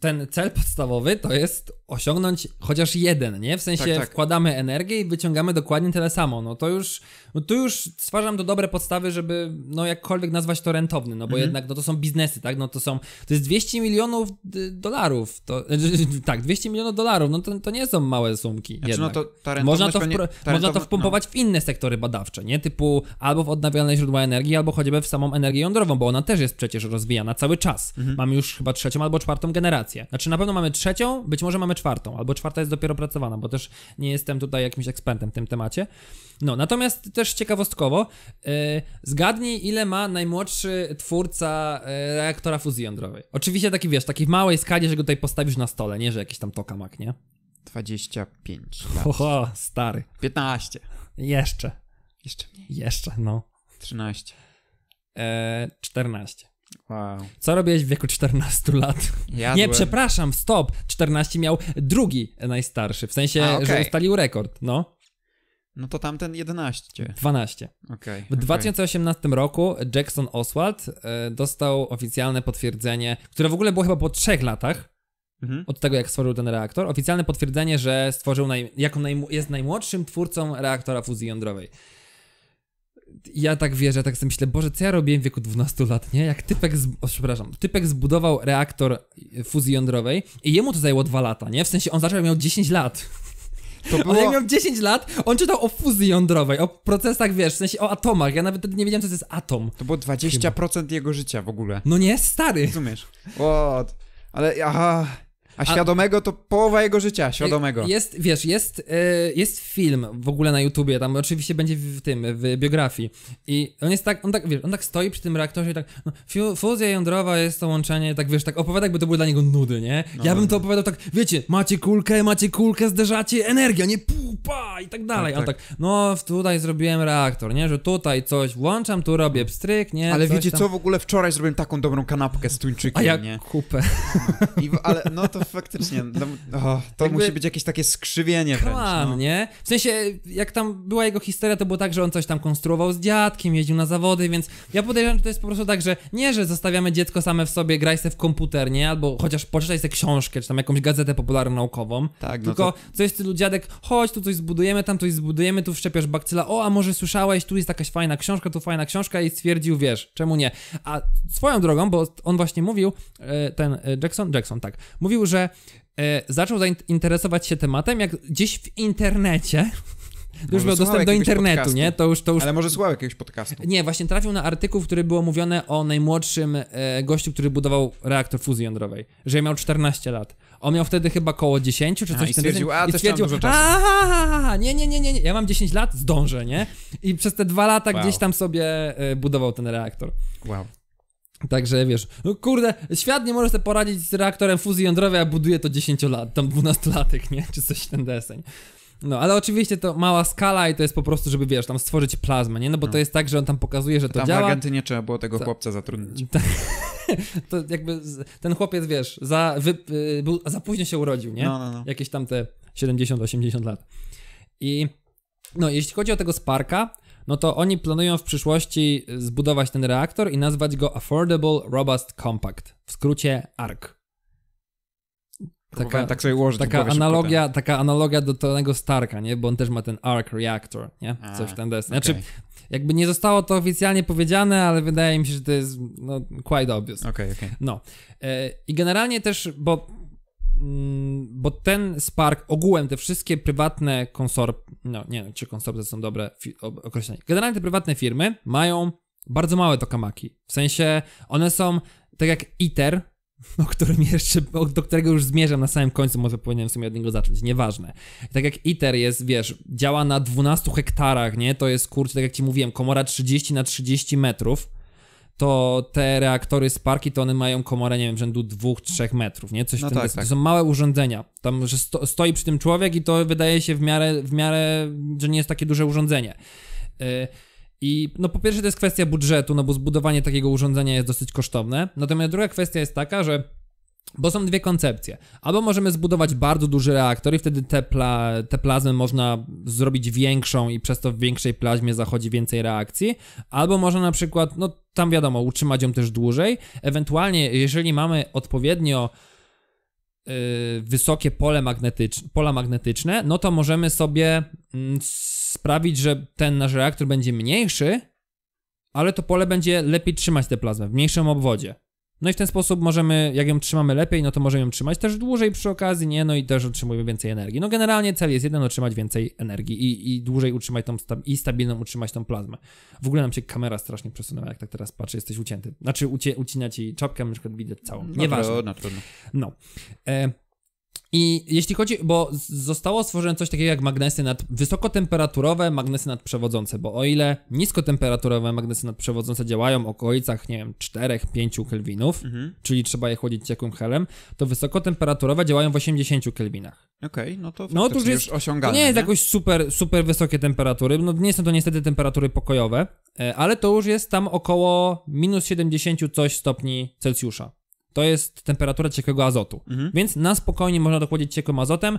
ten cel podstawowy to jest osiągnąć chociaż jeden, nie? W sensie tak, tak. wkładamy energię i wyciągamy dokładnie tyle samo. No to już, no już stwarzam to dobre podstawy, żeby no jakkolwiek nazwać to rentowny, no bo mhm. jednak no, to są biznesy, tak? No to są, to jest 200 milionów dolarów, to, znaczy, tak, 200 milionów dolarów, no to, to nie są małe sumki znaczy, no jednak. No to, można to, można to no. wpompować no. w inne sektory badawcze, nie? Typu albo w odnawialne źródła energii, albo choćby w samą energię jądrową, bo ona też jest przecież rozwijana cały czas. Mhm. Mamy już chyba trzecią albo czwartą generację. Znaczy na pewno mamy trzecią, być może mamy czwartą, albo czwarta jest dopiero pracowana, bo też nie jestem tutaj jakimś ekspertem w tym temacie. No, natomiast też ciekawostkowo, yy, zgadnij ile ma najmłodszy twórca yy, reaktora fuzji jądrowej. Oczywiście taki, wiesz, taki w małej skali, że go tutaj postawisz na stole, nie, że jakiś tam tokamak, nie? 25 lat. Oho, stary. 15. Jeszcze. Jeszcze mniej. Jeszcze, no. 13 e, 14. Wow. Co robiłeś w wieku 14 lat? Jadłem. Nie, przepraszam, stop. 14 miał drugi najstarszy, w sensie, A, okay. że ustalił rekord, no. No to tamten 11. 12. Okay, w 2018 roku Jackson Oswald e, dostał oficjalne potwierdzenie, które w ogóle było chyba po trzech latach mhm. od tego, jak stworzył ten reaktor. Oficjalne potwierdzenie, że stworzył naj, jako jest najmłodszym twórcą reaktora fuzji jądrowej ja tak wierzę, tak sobie myślę, Boże, co ja robiłem w wieku 12 lat, nie? Jak typek, z, o, przepraszam, typek zbudował reaktor e, fuzji jądrowej i jemu to zajęło 2 lata, nie? W sensie on zaczął, miał 10 lat. To było... On jak miał 10 lat, on czytał o fuzji jądrowej, o procesach, wiesz, w sensie o atomach. Ja nawet nie wiedziałem, co to jest atom. To było 20% Chyba. jego życia w ogóle. No nie, stary. Rozumiesz. What? Ale aha... A, świadomego to połowa jego życia, świadomego. Jest, wiesz, jest, y, jest film w ogóle na YouTubie, tam oczywiście będzie w tym, w biografii. I on jest tak, on tak, wiesz, on tak stoi przy tym reaktorze i tak, no, fuzja jądrowa jest to łączenie, tak wiesz, tak opowiada, jakby to były dla niego nudy, nie? No, ja bym no. to opowiadał tak, wiecie, macie kulkę, macie kulkę, zderzacie, energię nie pupa i tak, tak dalej. Tak, tak. tak, no tutaj zrobiłem reaktor, nie? Że tutaj coś włączam, tu robię pstryk, nie? Ale wiecie tam. co, w ogóle wczoraj zrobiłem taką dobrą kanapkę z tuńczykiem, A ja nie? kupę. I, ale no to faktycznie. No, oh, to Jakby... musi być jakieś takie skrzywienie Come wręcz. No. nie? W sensie, jak tam była jego historia, to było tak, że on coś tam konstruował z dziadkiem, jeździł na zawody, więc ja podejrzewam, że to jest po prostu tak, że nie, że zostawiamy dziecko same w sobie, graj w komputer, nie? Albo chociaż poczytaj sobie książkę, czy tam jakąś gazetę popularną naukową Tak, no Tylko no to... coś w stylu dziadek, chodź, tu coś zbudujemy, tam coś zbudujemy, tu wszczepiasz bakcyla, o, a może słyszałeś, tu jest jakaś fajna książka, tu fajna książka i stwierdził, wiesz, czemu nie? A swoją drogą, bo on właśnie mówił, e, ten e, Jackson, Jackson, tak, mówił, że że e, zaczął interesować się tematem, jak gdzieś w internecie. już miał dostęp do internetu, podcastu. nie? To już, to już... Ale może słuchał jakiegoś podcastu. Nie, właśnie trafił na artykuł, w którym było mówione o najmłodszym e, gościu, który budował reaktor fuzji jądrowej, że miał 14 lat. On miał wtedy chyba około 10 czy coś a, i stwierdził, a, i stwierdził, a, nie, nie, nie, nie, ja mam 10 lat, zdążę, nie? I przez te dwa lata wow. gdzieś tam sobie e, budował ten reaktor. Wow. Także wiesz, no kurde, świat nie może sobie poradzić z reaktorem fuzji jądrowej, a buduje to 10 lat, tam 12-latek, nie? Czy coś ten deseń. No, ale oczywiście to mała skala i to jest po prostu, żeby wiesz, tam stworzyć plazmę, nie? No bo no. to jest tak, że on tam pokazuje, że to tam działa. Tam w trzeba było tego chłopca zatrudnić. Ta, to jakby ten chłopiec, wiesz, za, wy, y, był, za późno się urodził, nie? No, no, no. Jakieś tam te 70-80 lat. I no, jeśli chodzi o tego Sparka, no to oni planują w przyszłości zbudować ten reaktor i nazwać go Affordable Robust Compact, w skrócie ARC. Taka, tak sobie ułożyć taka analogia, taka analogia do tego Starka, nie? Bo on też ma ten ARC reactor, nie? Coś ten desen. Znaczy, okay. jakby nie zostało to oficjalnie powiedziane, ale wydaje mi się, że to jest no, quite obvious. okay, Okay. No. E, I generalnie też, bo bo ten Spark, ogółem te wszystkie prywatne konsorp, no nie wiem, no, czy konsorpcje są dobre określenie. Generalnie te prywatne firmy mają bardzo małe tokamaki. W sensie one są tak jak ITER, o którym jeszcze, do którego już zmierzam na samym końcu, może powinienem sobie od niego zacząć, nieważne. Tak jak ITER jest, wiesz, działa na 12 hektarach, nie? To jest, kurczę, tak jak ci mówiłem, komora 30 na 30 metrów to te reaktory Sparki, to one mają komorę, nie wiem, rzędu 2-3 metrów, nie? Coś no tak, tak. To są małe urządzenia. Tam, że sto, stoi przy tym człowiek i to wydaje się w miarę, w miarę że nie jest takie duże urządzenie. Y, I no po pierwsze to jest kwestia budżetu, no bo zbudowanie takiego urządzenia jest dosyć kosztowne. Natomiast druga kwestia jest taka, że bo są dwie koncepcje. Albo możemy zbudować bardzo duży reaktor i wtedy tę pla te plazmę można zrobić większą i przez to w większej plaźmie zachodzi więcej reakcji. Albo można na przykład, no tam wiadomo, utrzymać ją też dłużej. Ewentualnie, jeżeli mamy odpowiednio yy, wysokie pole magnetycz pola magnetyczne, no to możemy sobie mm, sprawić, że ten nasz reaktor będzie mniejszy, ale to pole będzie lepiej trzymać tę plazmę w mniejszym obwodzie. No i w ten sposób możemy, jak ją trzymamy lepiej, no to możemy ją trzymać też dłużej przy okazji, nie? No i też otrzymujemy więcej energii. No generalnie cel jest jeden, otrzymać więcej energii i, i dłużej utrzymać tą, i stabilną utrzymać tą plazmę. W ogóle nam się kamera strasznie przesunęła, jak tak teraz patrzę, jesteś ucięty. Znaczy ucie, ucina ci czapkę, na przykład widzę całą. No Nieważne. No, trudno. No. E i jeśli chodzi, bo zostało stworzone coś takiego jak magnesy nad wysokotemperaturowe, magnesy nadprzewodzące, bo o ile niskotemperaturowe magnesy nadprzewodzące działają w okolicach, nie wiem, 4-5 kelwinów, mhm. czyli trzeba je chłodzić ciekłym helem, to wysokotemperaturowe działają w 80 kelwinach. Okej, okay, no to no, to już jest osiągalne. nie jest nie? jakoś super, super wysokie temperatury, no nie są to niestety temperatury pokojowe, e, ale to już jest tam około minus 70 coś stopni Celsjusza to jest temperatura ciekłego azotu. Mhm. Więc na spokojnie można dokładać ciekłym azotem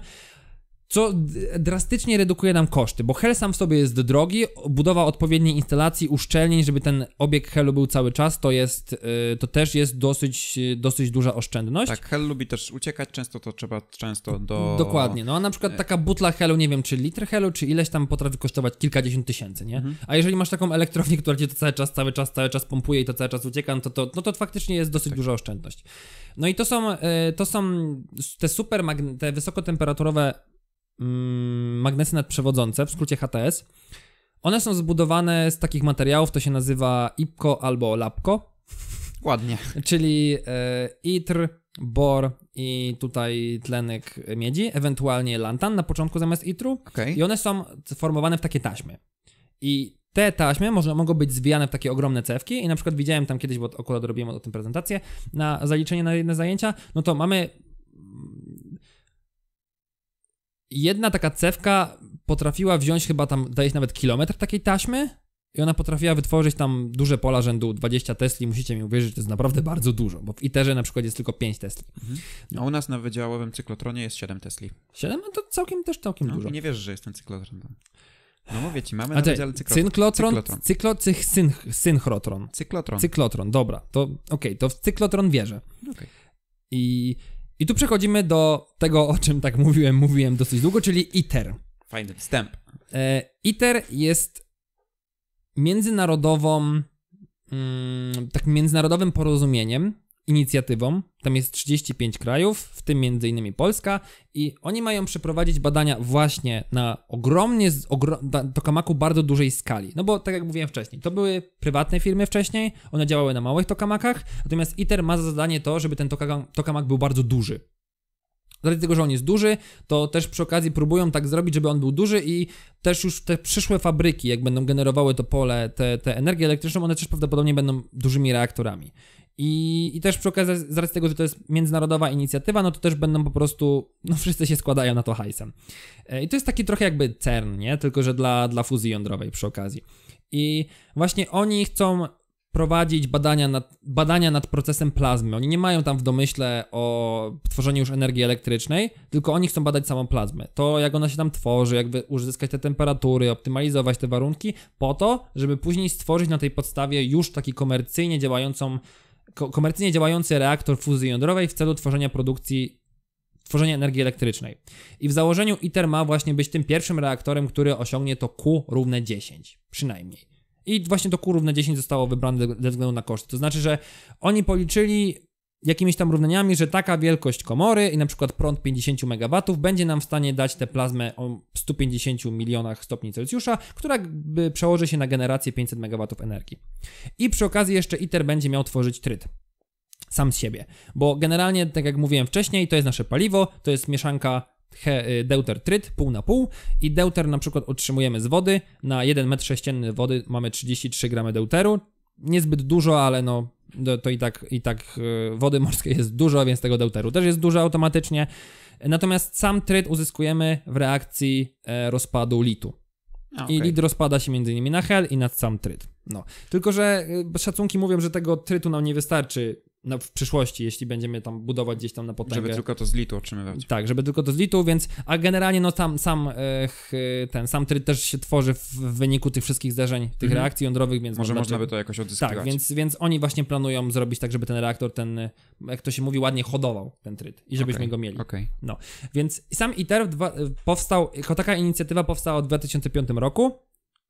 co drastycznie redukuje nam koszty, bo hel sam w sobie jest drogi, budowa odpowiedniej instalacji, uszczelnień, żeby ten obieg helu był cały czas, to jest, y, to też jest dosyć, dosyć duża oszczędność. Tak, hel lubi też uciekać, często to trzeba często do... Dokładnie, no a na przykład e- taka butla helu, nie wiem, czy litr helu, czy ileś tam potrafi kosztować kilkadziesiąt tysięcy, nie? Mhm. A jeżeli masz taką elektrownię, która cię to cały czas, cały czas, cały czas pompuje i to cały czas ucieka, no to, to, no to faktycznie jest dosyć tak. duża oszczędność. No i to są, e, to są te super, te wysokotemperaturowe Mm, magnesy nadprzewodzące, w skrócie HTS. One są zbudowane z takich materiałów, to się nazywa IPCO albo LAPCO. Ładnie. Czyli e, ITR, bor i tutaj tlenek miedzi, ewentualnie lantan na początku zamiast ITRu. Okay. I one są formowane w takie taśmy. I te taśmy można, mogą być zwijane w takie ogromne cewki i na przykład widziałem tam kiedyś, bo akurat robiłem o tym prezentację, na zaliczenie na jedne zajęcia, no to mamy jedna taka cewka potrafiła wziąć chyba tam, daje nawet kilometr takiej taśmy i ona potrafiła wytworzyć tam duże pola rzędu 20 Tesli. Musicie mi uwierzyć, to jest naprawdę bardzo dużo, bo w ITERze na przykład jest tylko 5 Tesli. Mhm. No, a u nas na wydziałowym cyklotronie jest 7 Tesli. 7? No to całkiem też całkiem no, dużo. nie wiesz, że jest ten cyklotron. No mówię ci, mamy na wydziale cyklotron. Cyklotron? cyklotron. Cyklo, syn, synchrotron. Cyklotron. Cyklotron, dobra. To okej, okay, to w cyklotron wierzę. Okay. I i tu przechodzimy do tego, o czym tak mówiłem, mówiłem dosyć długo, czyli ITER. Fajny wstęp. E, ITER jest międzynarodową, mm, tak międzynarodowym porozumieniem, inicjatywą. Tam jest 35 krajów, w tym m.in. Polska, i oni mają przeprowadzić badania właśnie na ogromnie, ogro, do kamaku bardzo dużej skali. No bo tak jak mówiłem wcześniej, to były prywatne firmy wcześniej, one działały na małych tokamakach, natomiast ITER ma za zadanie to, żeby ten tokamak, tokamak był bardzo duży. Z tego, że on jest duży, to też przy okazji próbują tak zrobić, żeby on był duży i też już te przyszłe fabryki, jak będą generowały to pole, tę te, te energię elektryczną, one też prawdopodobnie będą dużymi reaktorami. I, I też przy okazji, z racji tego, że to jest międzynarodowa inicjatywa, no to też będą po prostu, no wszyscy się składają na to hajsem. E, I to jest taki trochę jakby CERN, nie? Tylko, że dla, dla fuzji jądrowej przy okazji. I właśnie oni chcą prowadzić badania nad, badania nad procesem plazmy. Oni nie mają tam w domyśle o tworzeniu już energii elektrycznej, tylko oni chcą badać samą plazmę. To, jak ona się tam tworzy, jak uzyskać te temperatury, optymalizować te warunki, po to, żeby później stworzyć na tej podstawie już taki komercyjnie działającą komercyjnie działający reaktor fuzji jądrowej w celu tworzenia produkcji tworzenia energii elektrycznej. I w założeniu ITER ma właśnie być tym pierwszym reaktorem, który osiągnie to Q równe 10, przynajmniej. I właśnie to Q równe 10 zostało wybrane ze względu na koszty. To znaczy, że oni policzyli jakimiś tam równaniami, że taka wielkość komory i na przykład prąd 50 MW będzie nam w stanie dać tę plazmę o 150 milionach stopni Celsjusza, która przełoży się na generację 500 MW energii. I przy okazji jeszcze ITER będzie miał tworzyć tryt sam z siebie, bo generalnie, tak jak mówiłem wcześniej, to jest nasze paliwo, to jest mieszanka y, deuter tryt pół na pół i deuter na przykład otrzymujemy z wody, na 1 metr sześcienny wody mamy 33 gramy deuteru, niezbyt dużo, ale no to i tak, i tak e, wody morskiej jest dużo, więc tego deuteru też jest dużo automatycznie. Natomiast sam tryt uzyskujemy w reakcji e, rozpadu litu. Okay. I lit rozpada się między innymi na hel i na sam tryt. No. Tylko, że e, szacunki mówią, że tego trytu nam nie wystarczy no, w przyszłości, jeśli będziemy tam budować gdzieś tam na potęgę. Żeby tylko to z litu otrzymywać. Tak, żeby tylko to z litu, więc, a generalnie no tam, sam e, ten, sam tryt też się tworzy w, wyniku tych wszystkich zdarzeń, tych mhm. reakcji jądrowych, więc... Może można by to jakoś odzyskać. Tak, więc, więc oni właśnie planują zrobić tak, żeby ten reaktor, ten, jak to się mówi, ładnie hodował ten tryt i żebyśmy okay. go mieli. Okay. No, więc sam ITER dwa, e, powstał, jako taka inicjatywa powstała w 2005 roku,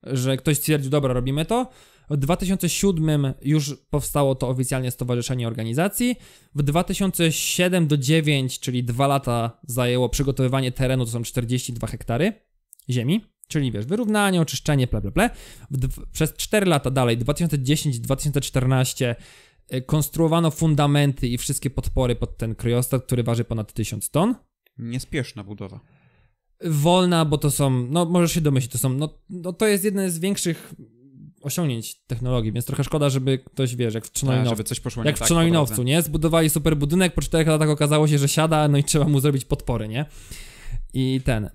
że ktoś stwierdził, dobra, robimy to, w 2007 już powstało to oficjalnie Stowarzyszenie Organizacji. W 2007 do 9, czyli dwa lata zajęło przygotowywanie terenu, to są 42 hektary ziemi. Czyli wiesz, wyrównanie, oczyszczenie, bla bla bla. Przez 4 lata dalej, 2010-2014 e, konstruowano fundamenty i wszystkie podpory pod ten kryostat, który waży ponad 1000 ton. Niespieszna budowa. Wolna, bo to są, no możesz się domyślić, to są, no, no to jest jeden z większych osiągnięć technologii, więc trochę szkoda, żeby ktoś, wiesz, jak w Trzonojnowcu, tak, jak w tak Trzonojnowcu, nie? Zbudowali super budynek, po czterech latach okazało się, że siada, no i trzeba mu zrobić podpory, nie? I ten.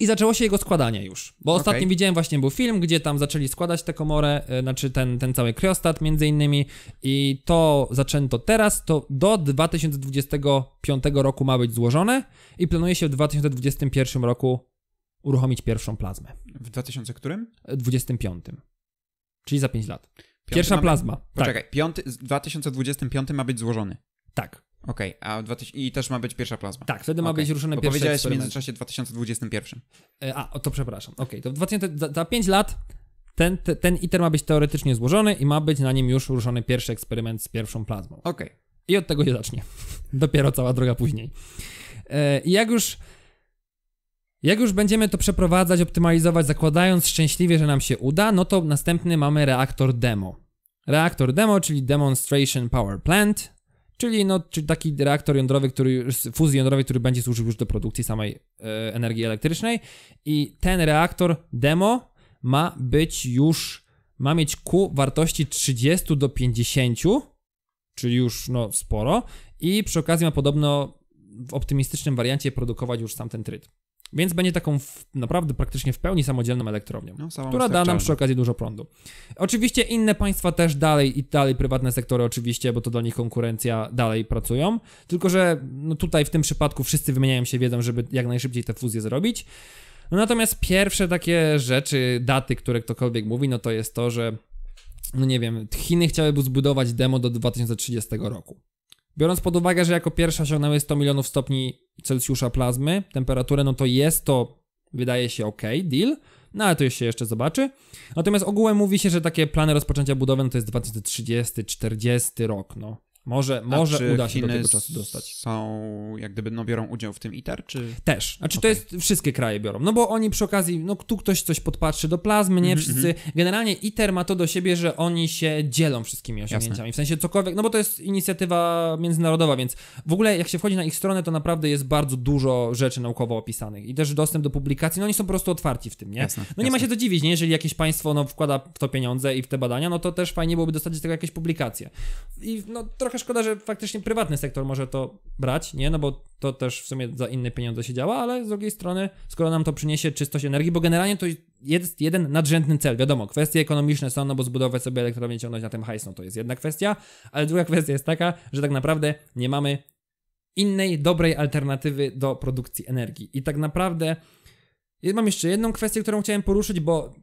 I zaczęło się jego składanie już, bo okay. ostatnio widziałem właśnie był film, gdzie tam zaczęli składać tę komorę, e, znaczy ten, ten cały kryostat między innymi i to zaczęto teraz, to do 2025 roku ma być złożone i planuje się w 2021 roku uruchomić pierwszą plazmę. W 2000 którym? 25. E, Czyli za 5 lat. Pierwsza plazma. Tak. Poczekaj, tak. piąty, 2025 ma być złożony. Tak. Okej, okay, a 20... i też ma być pierwsza plazma. Tak, wtedy ma okay. być ruszone pierwsze. pierwsze powiedziałeś w międzyczasie 2021. E, a, o, to przepraszam. Okej, okay, to 20, za, 5 lat ten, te, ten ITER ma być teoretycznie złożony i ma być na nim już ruszony pierwszy eksperyment z pierwszą plazmą. Okej. I od tego się zacznie. Dopiero cała droga później. E, jak już jak już będziemy to przeprowadzać, optymalizować, zakładając szczęśliwie, że nam się uda, no to następny mamy reaktor demo. Reaktor demo, czyli Demonstration Power Plant, czyli, no, czyli taki reaktor jądrowy, który, fuzji jądrowej, który będzie służył już do produkcji samej e, energii elektrycznej. I ten reaktor demo ma być już, ma mieć ku wartości 30 do 50, czyli już no sporo. I przy okazji ma podobno w optymistycznym wariancie produkować już sam ten tryt. Więc będzie taką w, naprawdę praktycznie w pełni samodzielną elektrownią, no, która da nam przy okazji dużo prądu. Oczywiście inne państwa też dalej i dalej prywatne sektory oczywiście, bo to dla nich konkurencja dalej pracują, tylko że no, tutaj w tym przypadku wszyscy wymieniają się wiedzą, żeby jak najszybciej te fuzje zrobić. No natomiast pierwsze takie rzeczy, daty, które ktokolwiek mówi, no to jest to, że no nie wiem, Chiny chciałyby zbudować demo do 2030 roku. Biorąc pod uwagę, że jako pierwsza osiągnęły 100 milionów stopni Celsjusza plazmy, temperaturę, no to jest to, wydaje się, ok, deal, no ale to się jeszcze zobaczy. Natomiast ogółem mówi się, że takie plany rozpoczęcia budowy no to jest 2030-40 rok, no. Może, może czy uda się do tego czasu dostać. Są, jak gdyby, no biorą udział w tym ITER, czy? Też. Znaczy okay. to jest, wszystkie kraje biorą. No bo oni przy okazji, no tu ktoś coś podpatrzy do plazmy, nie mhm, wszyscy. Mhm. Generalnie ITER ma to do siebie, że oni się dzielą wszystkimi osiągnięciami. Jasne. W sensie cokolwiek, no bo to jest inicjatywa międzynarodowa, więc w ogóle jak się wchodzi na ich stronę, to naprawdę jest bardzo dużo rzeczy naukowo opisanych i też dostęp do publikacji, no oni są po prostu otwarci w tym, nie? Jasne, no jasne. nie ma się to dziwić, nie? Jeżeli jakieś państwo, no wkłada w to pieniądze i w te badania, no to też fajnie byłoby dostać z tego jakieś publikacje. I no trochę trochę szkoda, że faktycznie prywatny sektor może to brać, nie? No bo to też w sumie za inne pieniądze się działa, ale z drugiej strony, skoro nam to przyniesie czystość energii, bo generalnie to jest jeden nadrzędny cel, wiadomo, kwestie ekonomiczne są, no bo zbudować sobie elektrownię, ciągnąć na tym hajs, no to jest jedna kwestia, ale druga kwestia jest taka, że tak naprawdę nie mamy innej dobrej alternatywy do produkcji energii. I tak naprawdę mam jeszcze jedną kwestię, którą chciałem poruszyć, bo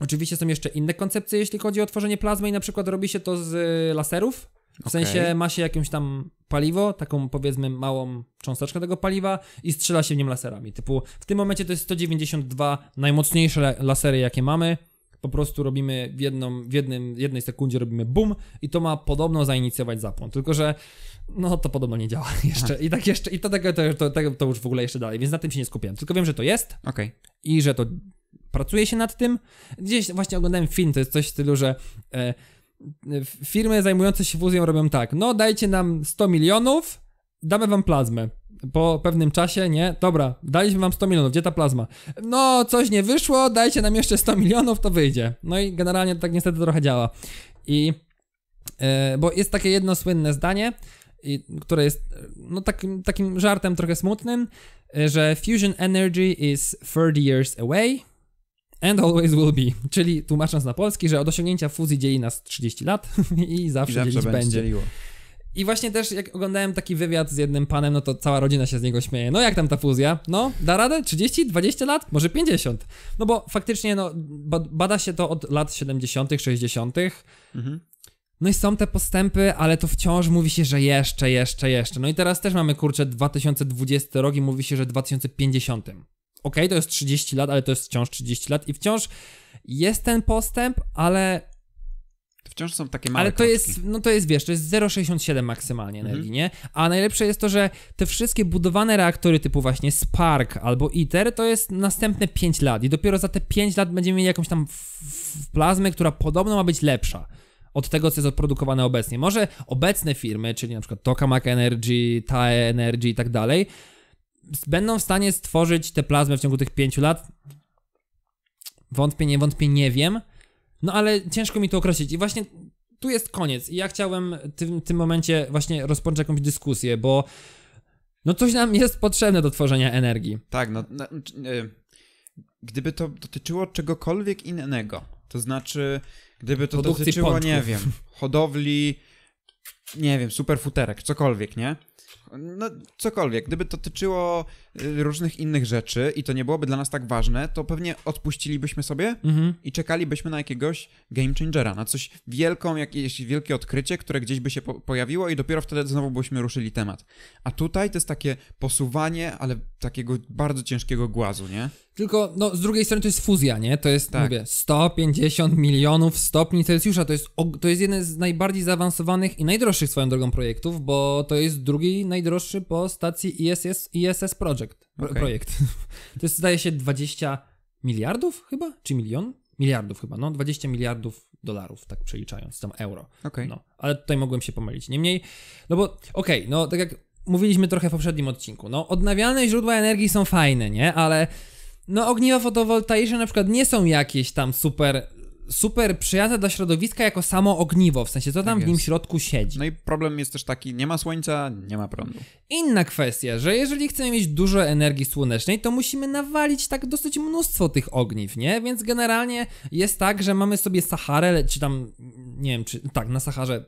oczywiście są jeszcze inne koncepcje, jeśli chodzi o tworzenie plazmy i na przykład robi się to z y, laserów, w okay. sensie ma się jakąś tam paliwo, taką powiedzmy małą cząsteczkę tego paliwa i strzela się w nim laserami. Typu w tym momencie to jest 192 najmocniejsze lasery jakie mamy. Po prostu robimy w, jedną, w jednym, jednej sekundzie robimy boom i to ma podobno zainicjować zapłon. Tylko, że no to podobno nie działa jeszcze. I tak jeszcze, i to tego to, to, to, to, już w ogóle jeszcze dalej, więc na tym się nie skupiam. Tylko wiem, że to jest okay. i że to pracuje się nad tym. Gdzieś właśnie oglądałem film, to jest coś w stylu, że e, firmy zajmujące się fuzją robią tak, no dajcie nam 100 milionów, damy wam plazmę. Po pewnym czasie, nie? Dobra, daliśmy wam 100 milionów, gdzie ta plazma? No, coś nie wyszło, dajcie nam jeszcze 100 milionów, to wyjdzie. No i generalnie to tak niestety trochę działa. I, yy, bo jest takie jedno słynne zdanie, i, które jest e, no, takim żartem trochę smutnym, e, że Fusion Energy is 30 years away, And always will be, czyli tłumacząc na polski, że od osiągnięcia fuzji dzieli nas 30 lat i zawsze, I zawsze dzielić będzie. Dzieliło. I właśnie też jak oglądałem taki wywiad z jednym panem, no to cała rodzina się z niego śmieje. No jak tam ta fuzja? No, da radę? 30, 20 lat? Może 50? No bo faktycznie no, bada się to od lat 70., 60. Mhm. No i są te postępy, ale to wciąż mówi się, że jeszcze, jeszcze, jeszcze. No i teraz też mamy kurczę 2020 rok i mówi się, że 2050 okej, okay, to jest 30 lat, ale to jest wciąż 30 lat i wciąż jest ten postęp, ale Wciąż są takie małe Ale to kroczki. jest, no to jest, wiesz, to jest 0,67 maksymalnie mhm. nie? A najlepsze jest to, że te wszystkie budowane reaktory typu właśnie Spark albo ITER to jest następne 5 lat i dopiero za te 5 lat będziemy mieli jakąś tam plazmę, która podobno ma być lepsza od tego, co jest produkowane obecnie. Może obecne firmy, czyli na przykład Tokamak Energy, TAE Energy i tak dalej, będą w stanie stworzyć tę plazmę w ciągu tych pięciu lat? Wątpię, nie wątpię, nie wiem. No ale ciężko mi to określić. I właśnie tu jest koniec. I ja chciałem w tym, tym momencie właśnie rozpocząć jakąś dyskusję, bo no coś nam jest potrzebne do tworzenia energii. Tak, no. no yy, gdyby to dotyczyło czegokolwiek innego, to znaczy, gdyby to Produkcji dotyczyło, pątków. nie wiem, hodowli, nie wiem, superfuterek, cokolwiek, nie? no cokolwiek, gdyby to dotyczyło y, różnych innych rzeczy i to nie byłoby dla nas tak ważne, to pewnie odpuścilibyśmy sobie mhm. i czekalibyśmy na jakiegoś game changera, na coś wielką, jakieś wielkie odkrycie, które gdzieś by się po pojawiło i dopiero wtedy znowu byśmy ruszyli temat. A tutaj to jest takie posuwanie, ale takiego bardzo ciężkiego głazu, nie? Tylko, no, z drugiej strony to jest fuzja, nie? To jest, tak. mówię, 150 milionów stopni Celsjusza. To jest, to jest jeden z najbardziej zaawansowanych i najdroższych swoją drogą projektów, bo to jest drugi najdroższy po stacji ISS, ISS Project. Okay. Projekt. To jest, zdaje się, 20 miliardów chyba? Czy milion? Miliardów chyba, no, 20 miliardów dolarów, tak przeliczając, tam euro. Okay. No, ale tutaj mogłem się pomylić. Niemniej, no bo, okej, okay, no, tak jak mówiliśmy trochę w poprzednim odcinku, no, odnawialne źródła energii są fajne, nie? Ale no ogniwa fotowoltaiczne na przykład nie są jakieś tam super super przyjazne dla środowiska jako samo ogniwo, w sensie co tam tak w nim środku siedzi. No i problem jest też taki, nie ma słońca, nie ma prądu. Inna kwestia, że jeżeli chcemy mieć dużo energii słonecznej, to musimy nawalić tak dosyć mnóstwo tych ogniw, nie? Więc generalnie jest tak, że mamy sobie Saharę, czy tam, nie wiem, czy tak, na Saharze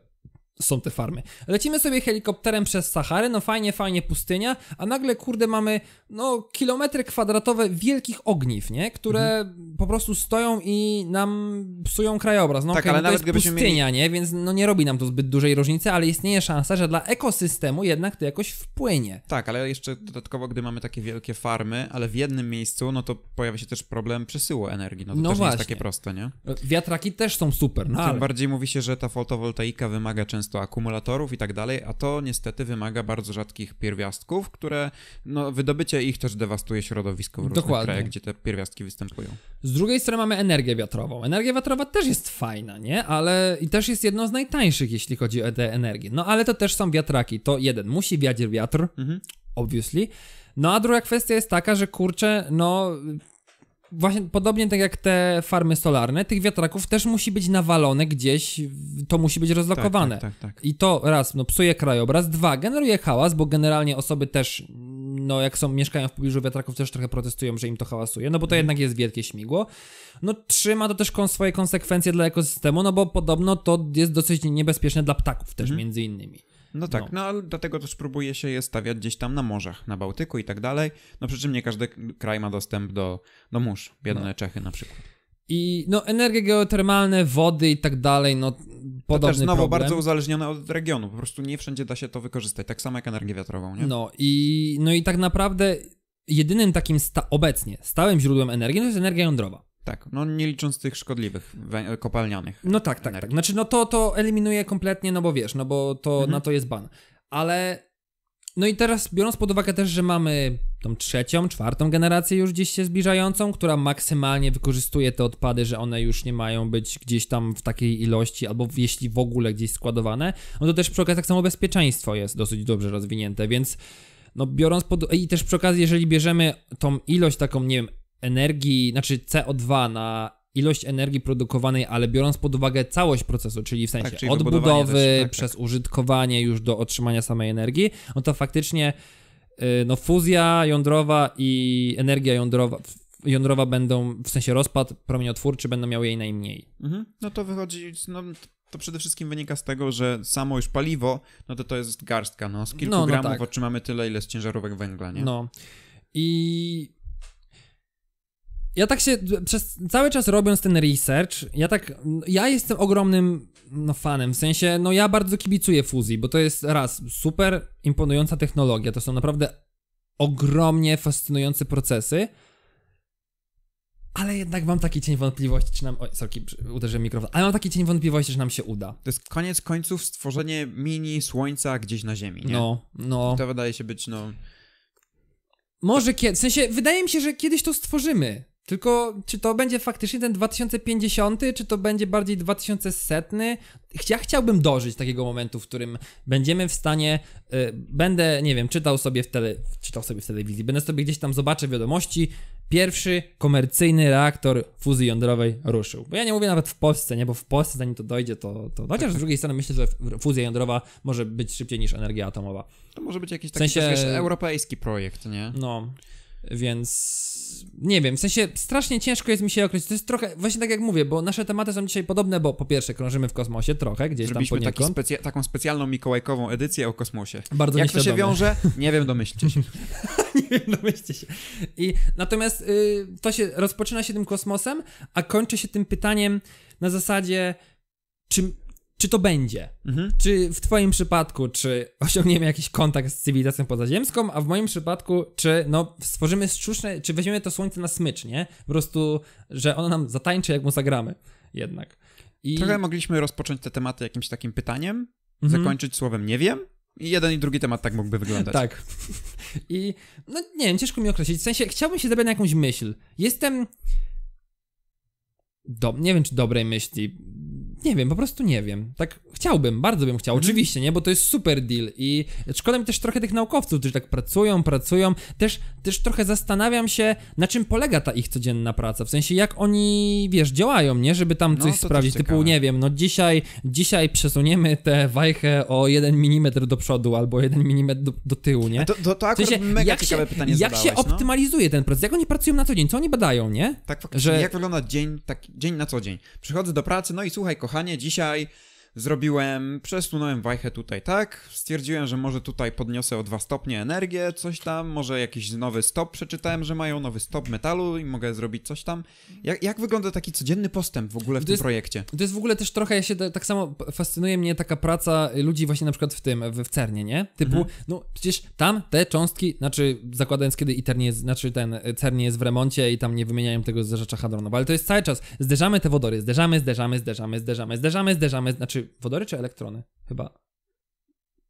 są te farmy. Lecimy sobie helikopterem przez Saharę, no fajnie, fajnie pustynia, a nagle kurde mamy no kilometry kwadratowe wielkich ogniw, nie? Które mhm. po prostu stoją i nam psują krajobraz. No tak, okay, ale no nawet jest pustynia, mieli... nie? Więc no nie robi nam to zbyt dużej różnicy, ale istnieje szansa, że dla ekosystemu jednak to jakoś wpłynie. Tak, ale jeszcze dodatkowo, gdy mamy takie wielkie farmy, ale w jednym miejscu, no to pojawia się też problem przesyłu energii. No to no też właśnie. nie jest takie proste, nie? Wiatraki też są super, no Tym ale... bardziej mówi się, że ta fotowoltaika wymaga często często akumulatorów i tak dalej, a to niestety wymaga bardzo rzadkich pierwiastków, które no, wydobycie ich też dewastuje środowisko w różnych Dokładnie. krajach, gdzie te pierwiastki występują. Z drugiej strony mamy energię wiatrową. Energia wiatrowa też jest fajna, nie? Ale i też jest jedną z najtańszych, jeśli chodzi o te energię. No ale to też są wiatraki. To jeden, musi wiać wiatr, mhm. obviously. No a druga kwestia jest taka, że kurczę, no właśnie podobnie tak jak te farmy solarne, tych wiatraków też musi być nawalone gdzieś, to musi być rozlokowane. Tak, tak, tak, tak, I to raz, no psuje krajobraz, dwa, generuje hałas, bo generalnie osoby też, no jak są, mieszkają w pobliżu wiatraków, też trochę protestują, że im to hałasuje, no bo to mhm. jednak jest wielkie śmigło. No trzy, ma to też swoje konsekwencje dla ekosystemu, no bo podobno to jest dosyć niebezpieczne dla ptaków też mhm. między innymi. No tak, no, no ale dlatego też próbuje się je stawiać gdzieś tam na morzach, na Bałtyku i tak dalej. No przy czym nie każdy kraj ma dostęp do, do mórz, biedne no. Czechy na przykład. I no energie geotermalne, wody i tak dalej, no podobny to też znowu problem. bardzo uzależnione od regionu, po prostu nie wszędzie da się to wykorzystać, tak samo jak energię wiatrową, nie? No i, no i tak naprawdę jedynym takim sta obecnie stałym źródłem energii to jest energia jądrowa. Tak, no nie licząc tych szkodliwych, kopalnianych. No tak, tak, tak. energii. tak. Znaczy, no to, to eliminuje kompletnie, no bo wiesz, no bo to mhm. na to jest ban. Ale no i teraz biorąc pod uwagę też, że mamy tą trzecią, czwartą generację już gdzieś się zbliżającą, która maksymalnie wykorzystuje te odpady, że one już nie mają być gdzieś tam w takiej ilości, albo jeśli w ogóle gdzieś składowane, no to też przy okazji tak samo bezpieczeństwo jest dosyć dobrze rozwinięte, więc no biorąc pod... i też przy okazji, jeżeli bierzemy tą ilość taką, nie wiem, energii, znaczy CO2 na ilość energii produkowanej, ale biorąc pod uwagę całość procesu, czyli w sensie tak, czyli też, tak, tak. przez tak. użytkowanie już do otrzymania samej energii, no to faktycznie y, no fuzja jądrowa i energia jądrowa, jądrowa będą, w sensie rozpad promieniotwórczy będą miały jej najmniej. Mhm. No to wychodzi, no to przede wszystkim wynika z tego, że samo już paliwo, no to to jest garstka, no z kilku no, no gramów tak. otrzymamy tyle, ile z ciężarówek węgla, nie? No. I ja tak się przez cały czas robiąc ten research, ja tak, ja jestem ogromnym no, fanem, w sensie, no ja bardzo kibicuję fuzji, bo to jest raz, super imponująca technologia, to są naprawdę ogromnie fascynujące procesy, ale jednak mam taki cień wątpliwości, czy nam. Oj, sorki, uderzyłem mikrofon. Ale mam taki cień wątpliwości, czy nam się uda. To jest koniec końców stworzenie mini słońca gdzieś na Ziemi, nie? No, no. I to wydaje się być, no. Może kiedy. W sensie, wydaje mi się, że kiedyś to stworzymy. Tylko czy to będzie faktycznie ten 2050, czy to będzie bardziej 2100? Ja chciałbym dożyć takiego momentu, w którym będziemy w stanie, yy, będę, nie wiem, czytał sobie, w tele, czytał sobie w telewizji, będę sobie gdzieś tam zobaczył wiadomości, pierwszy komercyjny reaktor fuzji jądrowej ruszył. Bo ja nie mówię nawet w Polsce, nie, bo w Polsce zanim to dojdzie, to, to... chociaż z drugiej strony myślę, że fuzja jądrowa może być szybciej niż energia atomowa. To może być jakiś taki w sensie... też, wiesz, europejski projekt, nie? No. Więc nie wiem, w sensie strasznie ciężko jest mi się określić. To jest trochę, właśnie tak jak mówię, bo nasze tematy są dzisiaj podobne, bo po pierwsze krążymy w kosmosie trochę, gdzieś Zrobiliśmy tam poniekąd. Taki taką specjalną mikołajkową edycję o kosmosie. Bardzo Jak nieświadome. to się wiąże? Nie wiem, domyślcie się. nie wiem, domyślcie się. I, natomiast y, to się rozpoczyna się tym kosmosem, a kończy się tym pytaniem na zasadzie, czy czy to będzie. Mhm. Czy w Twoim przypadku, czy osiągniemy jakiś kontakt z cywilizacją pozaziemską, a w moim przypadku, czy no stworzymy sztuczne, czy weźmiemy to słońce na smycz, nie? Po prostu, że ono nam zatańczy, jak mu zagramy jednak. I... Trochę mogliśmy rozpocząć te tematy jakimś takim pytaniem, mhm. zakończyć słowem nie wiem, i jeden i drugi temat tak mógłby wyglądać. Tak. I no nie wiem, ciężko mi określić. W sensie chciałbym się zabrać na jakąś myśl. Jestem. Do, nie wiem, czy dobrej myśli. Nie wiem, po prostu nie wiem. Tak chciałbym, bardzo bym chciał. Mhm. Oczywiście, nie, bo to jest super deal i szkoda mi też trochę tych naukowców, którzy tak pracują, pracują. Też, też trochę zastanawiam się, na czym polega ta ich codzienna praca. W sensie, jak oni, wiesz, działają, nie, żeby tam no, coś no, sprawdzić. Typu, ciekawe. nie wiem, no dzisiaj, dzisiaj przesuniemy tę wajchę o 1 mm do przodu albo 1 mm do, do tyłu, nie? To, to, to akurat w sensie, mega jak ciekawe się, pytanie Jak zadałeś, się no. optymalizuje ten proces? Jak oni pracują na co dzień? Co oni badają, nie? Tak, faktycznie. Że... Jak wygląda dzień, tak, dzień na co dzień? Przychodzę do pracy, no i słuchaj, kochany, kochanie, dzisiaj Zrobiłem, przesunąłem wajchę tutaj tak, stwierdziłem, że może tutaj podniosę o dwa stopnie energię, coś tam, może jakiś nowy stop przeczytałem, że mają nowy stop metalu i mogę zrobić coś tam. Jak, jak wygląda taki codzienny postęp w ogóle w to tym jest, projekcie? To jest w ogóle też trochę, ja się tak samo fascynuje mnie taka praca ludzi właśnie na przykład w tym, w, CERNie, nie? Typu, mhm. no przecież tam te cząstki, znaczy zakładając kiedy ITER nie jest, znaczy ten CERN jest w remoncie i tam nie wymieniają tego zderzacza hadronowa, ale to jest cały czas, zderzamy te wodory, zderzamy, zderzamy, zderzamy, zderzamy, zderzamy, zderzamy, znaczy wodory, czy elektrony? Chyba.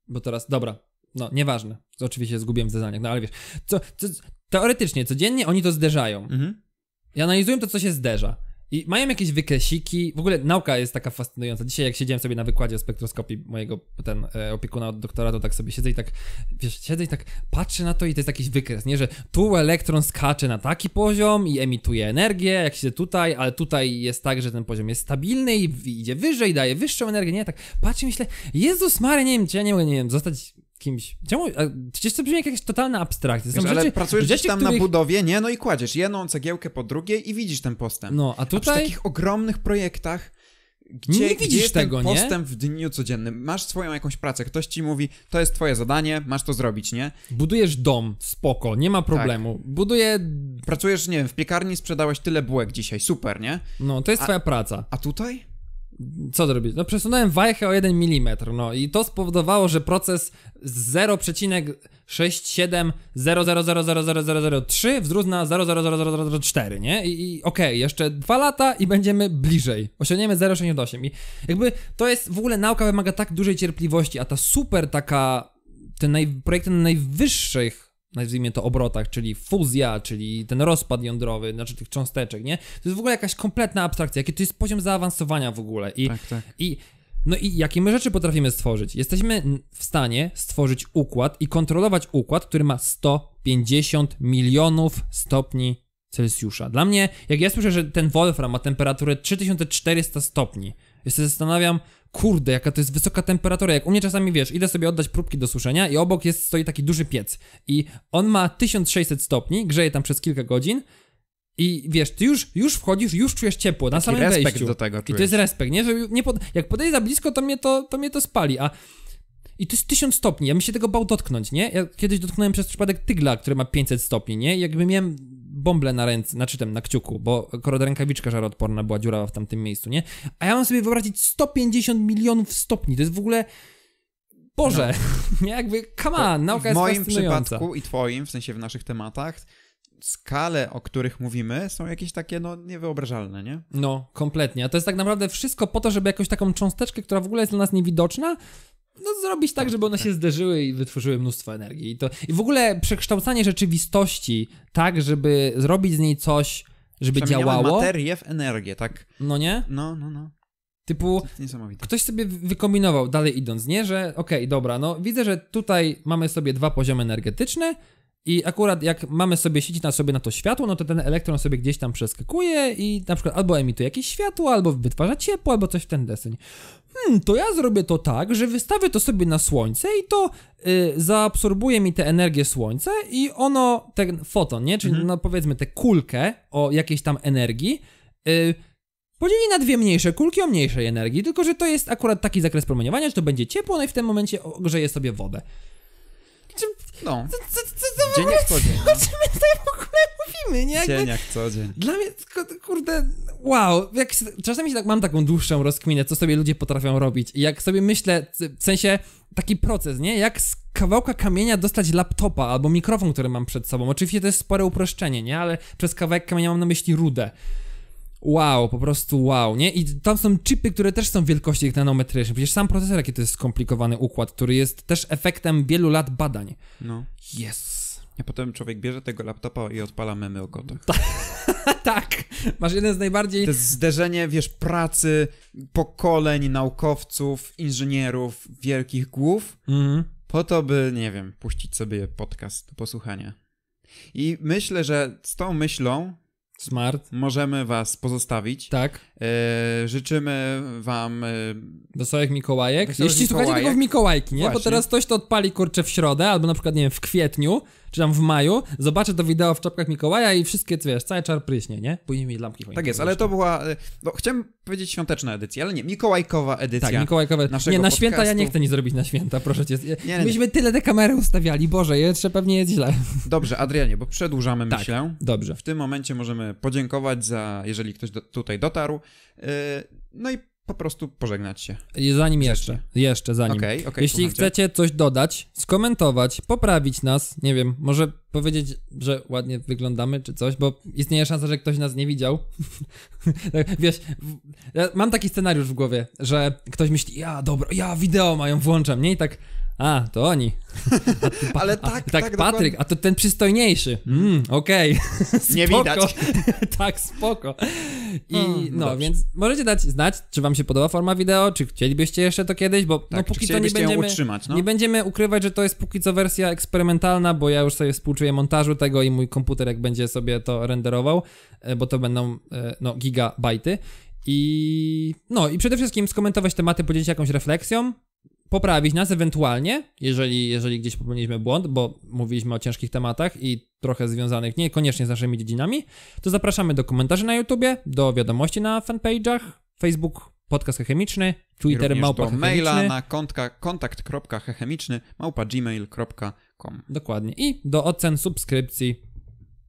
Bo teraz, dobra, no nieważne. Oczywiście zgubiłem w zeznaniach, no ale wiesz, co, co, teoretycznie, codziennie oni to zderzają. Mhm. I analizują to, co się zderza. I mają jakieś wykresiki. W ogóle nauka jest taka fascynująca. Dzisiaj jak siedziałem sobie na wykładzie o spektroskopii mojego ten e, opiekuna od doktora, to tak sobie siedzę i tak, wiesz, siedzę i tak patrzę na to i to jest jakiś wykres, nie? Że tu elektron skacze na taki poziom i emituje energię, jak się tutaj, ale tutaj jest tak, że ten poziom jest stabilny i idzie wyżej, daje wyższą energię, nie? Tak patrzę i myślę, Jezus Mary, nie wiem, czy ja nie mogę, nie wiem, zostać kimś. Czemu? przecież to brzmi jak jakaś totalna abstrakcja. Wiesz, rzeczy, ale pracujesz rzeczy, tam których... na budowie, nie? No i kładziesz jedną cegiełkę po drugiej i widzisz ten postęp. No, a tutaj... A przy takich ogromnych projektach gdzie, nie widzisz gdzie tego, nie? postęp w dniu codziennym. Masz swoją jakąś pracę, ktoś ci mówi, to jest twoje zadanie, masz to zrobić, nie? Budujesz dom, spoko, nie ma problemu. Tak. Buduję... Pracujesz, nie wiem, w piekarni sprzedałeś tyle bułek dzisiaj, super, nie? No, to jest a, twoja praca. A tutaj? co zrobić? No przesunąłem wajchę o 1 mm, no i to spowodowało, że proces 0,6700000003 wzrósł na 0,00004, nie? I, i okej, okay, jeszcze dwa lata i będziemy bliżej. Osiągniemy 0,68 i jakby to jest, w ogóle nauka wymaga tak dużej cierpliwości, a ta super taka, te naj, projekty najwyższych nazwijmy to obrotach, czyli fuzja, czyli ten rozpad jądrowy, znaczy tych cząsteczek, nie? To jest w ogóle jakaś kompletna abstrakcja, jaki to jest poziom zaawansowania w ogóle i, tak, tak. i no i jakie my rzeczy potrafimy stworzyć? Jesteśmy w stanie stworzyć układ i kontrolować układ, który ma 150 milionów stopni Celsjusza. Dla mnie, jak ja słyszę, że ten Wolfram ma temperaturę 3400 stopni, ja się zastanawiam, kurde, jaka to jest wysoka temperatura. Jak u mnie czasami, wiesz, idę sobie oddać próbki do suszenia i obok jest, stoi taki duży piec. I on ma 1600 stopni, grzeje tam przez kilka godzin. I wiesz, ty już, już wchodzisz, już czujesz ciepło na Taki samym respekt wejściu. do tego czujesz. I to jest respekt, nie? Że nie pod... jak podejdę za blisko, to mnie to, to mnie to spali, a... I to jest 1000 stopni, ja mi się tego bał dotknąć, nie? Ja kiedyś dotknąłem przez przypadek tygla, który ma 500 stopni, nie? I jakby miałem bąble na ręce, znaczy tam na kciuku, bo akurat rękawiczka żaroodporna była dziurawa w tamtym miejscu, nie? A ja mam sobie wyobrazić 150 milionów stopni, to jest w ogóle... Boże, no. nie? Jakby, come on, nauka w jest W moim przypadku i twoim, w sensie w naszych tematach, skale, o których mówimy, są jakieś takie, no, niewyobrażalne, nie? No, kompletnie. A to jest tak naprawdę wszystko po to, żeby jakąś taką cząsteczkę, która w ogóle jest dla nas niewidoczna, no, zrobić tak, tak, żeby one się tak. zderzyły i wytworzyły mnóstwo energii. I, to, I w ogóle przekształcanie rzeczywistości tak, żeby zrobić z niej coś, żeby działało. materię w energię, tak? No nie? No, no, no. Typu, ktoś sobie wykombinował, dalej idąc, nie? Że okej, okay, dobra, no widzę, że tutaj mamy sobie dwa poziomy energetyczne, i akurat jak mamy sobie siedzieć na sobie na to światło, no to ten elektron sobie gdzieś tam przeskakuje i na przykład albo emituje jakieś światło, albo wytwarza ciepło, albo coś w ten deseń. Hmm, to ja zrobię to tak, że wystawię to sobie na słońce i to y, zaabsorbuje mi tę energię słońca i ono, ten foton, nie? Czyli mhm. no powiedzmy tę kulkę o jakiejś tam energii, y, podzieli na dwie mniejsze kulki o mniejszej energii, tylko że to jest akurat taki zakres promieniowania, że to będzie ciepło, no i w tym momencie ogrzeje sobie wodę. Znaczy, no. Co, co, co, co Dzień jak co co co co my tutaj w ogóle mówimy, nie? Jakby, Dzień jak co dzień. Dla mnie, kurde, wow. Jak, czasami się tak, mam taką dłuższą rozkminę, co sobie ludzie potrafią robić. I jak sobie myślę, w sensie taki proces, nie? Jak z kawałka kamienia dostać laptopa albo mikrofon, który mam przed sobą. Oczywiście to jest spore uproszczenie, nie? Ale przez kawałek kamienia mam na myśli rudę wow, po prostu wow, nie? I tam są chipy, które też są wielkości nanometrycznej. Przecież sam procesor, jaki to jest skomplikowany układ, który jest też efektem wielu lat badań. No. Yes. A potem człowiek bierze tego laptopa i odpala memy o kotach. Ta tak, masz jeden z najbardziej... To jest zderzenie, wiesz, pracy pokoleń naukowców, inżynierów, wielkich głów, mm -hmm. po to, by, nie wiem, puścić sobie podcast do posłuchania. I myślę, że z tą myślą Smart. Możemy Was pozostawić. Tak. E, życzymy Wam. E, Wesołych Mikołajek. Wesołych Jeśli Mikołajek. słuchacie tego w Mikołajki, nie? Właśnie. Bo teraz ktoś to odpali kurczę w środę, albo na przykład, nie wiem, w kwietniu czy tam w maju, zobaczę to wideo w czapkach Mikołaja i wszystkie, wiesz, cały czar pryśnie, nie? Później mi lampki Tak jest, ale to była, no, chciałem powiedzieć świąteczna edycja, ale nie, mikołajkowa edycja. Tak, mikołajkowa. Naszego nie, na podcastu. święta ja nie chcę nic zrobić na święta, proszę cię. Nie, nie, Myśmy nie. tyle te kamery ustawiali, Boże, jeszcze pewnie jest źle. Dobrze, Adrianie, bo przedłużamy tak, myślę. dobrze. W tym momencie możemy podziękować za, jeżeli ktoś do, tutaj dotarł, yy, no i po prostu pożegnać się. Zanim jeszcze, jeszcze zanim. Okay, okay, Jeśli słuchajcie. chcecie coś dodać, skomentować, poprawić nas, nie wiem, może powiedzieć, że ładnie wyglądamy czy coś, bo istnieje szansa, że ktoś nas nie widział. Tak, wiesz, ja mam taki scenariusz w głowie, że ktoś myśli, ja dobra, ja wideo mają, włączam, nie? I tak a, to oni. A, ale tak, a, tak, tak, tak Patryk, a to ten przystojniejszy. Mm, okej. Okay. Nie widać. tak, spoko. I no, więc możecie dać znać, czy wam się podoba forma wideo, czy chcielibyście jeszcze to kiedyś, bo tak, no, póki co nie będziemy, utrzymać, no? nie będziemy ukrywać, że to jest póki co wersja eksperymentalna, bo ja już sobie współczuję montażu tego i mój komputer jak będzie sobie to renderował, e, bo to będą e, no, gigabajty. I no i przede wszystkim skomentować tematy, podzielić się jakąś refleksją, poprawić nas ewentualnie, jeżeli, jeżeli gdzieś popełniliśmy błąd, bo mówiliśmy o ciężkich tematach i trochę związanych niekoniecznie z naszymi dziedzinami, to zapraszamy do komentarzy na YouTubie, do wiadomości na fanpage'ach, Facebook Podcast Chemiczny, Twitter Małpa do maila na kontka, kontakt.hechemiczny małpa gmail.com Dokładnie. I do ocen, subskrypcji,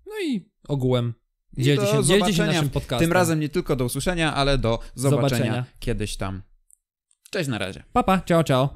no i ogółem dzielcie się, dzielcie się naszym podcastem. Tym razem nie tylko do usłyszenia, ale do zobaczenia. zobaczenia. kiedyś tam. Cześć na razie. Papa, pa, ciao, ciao.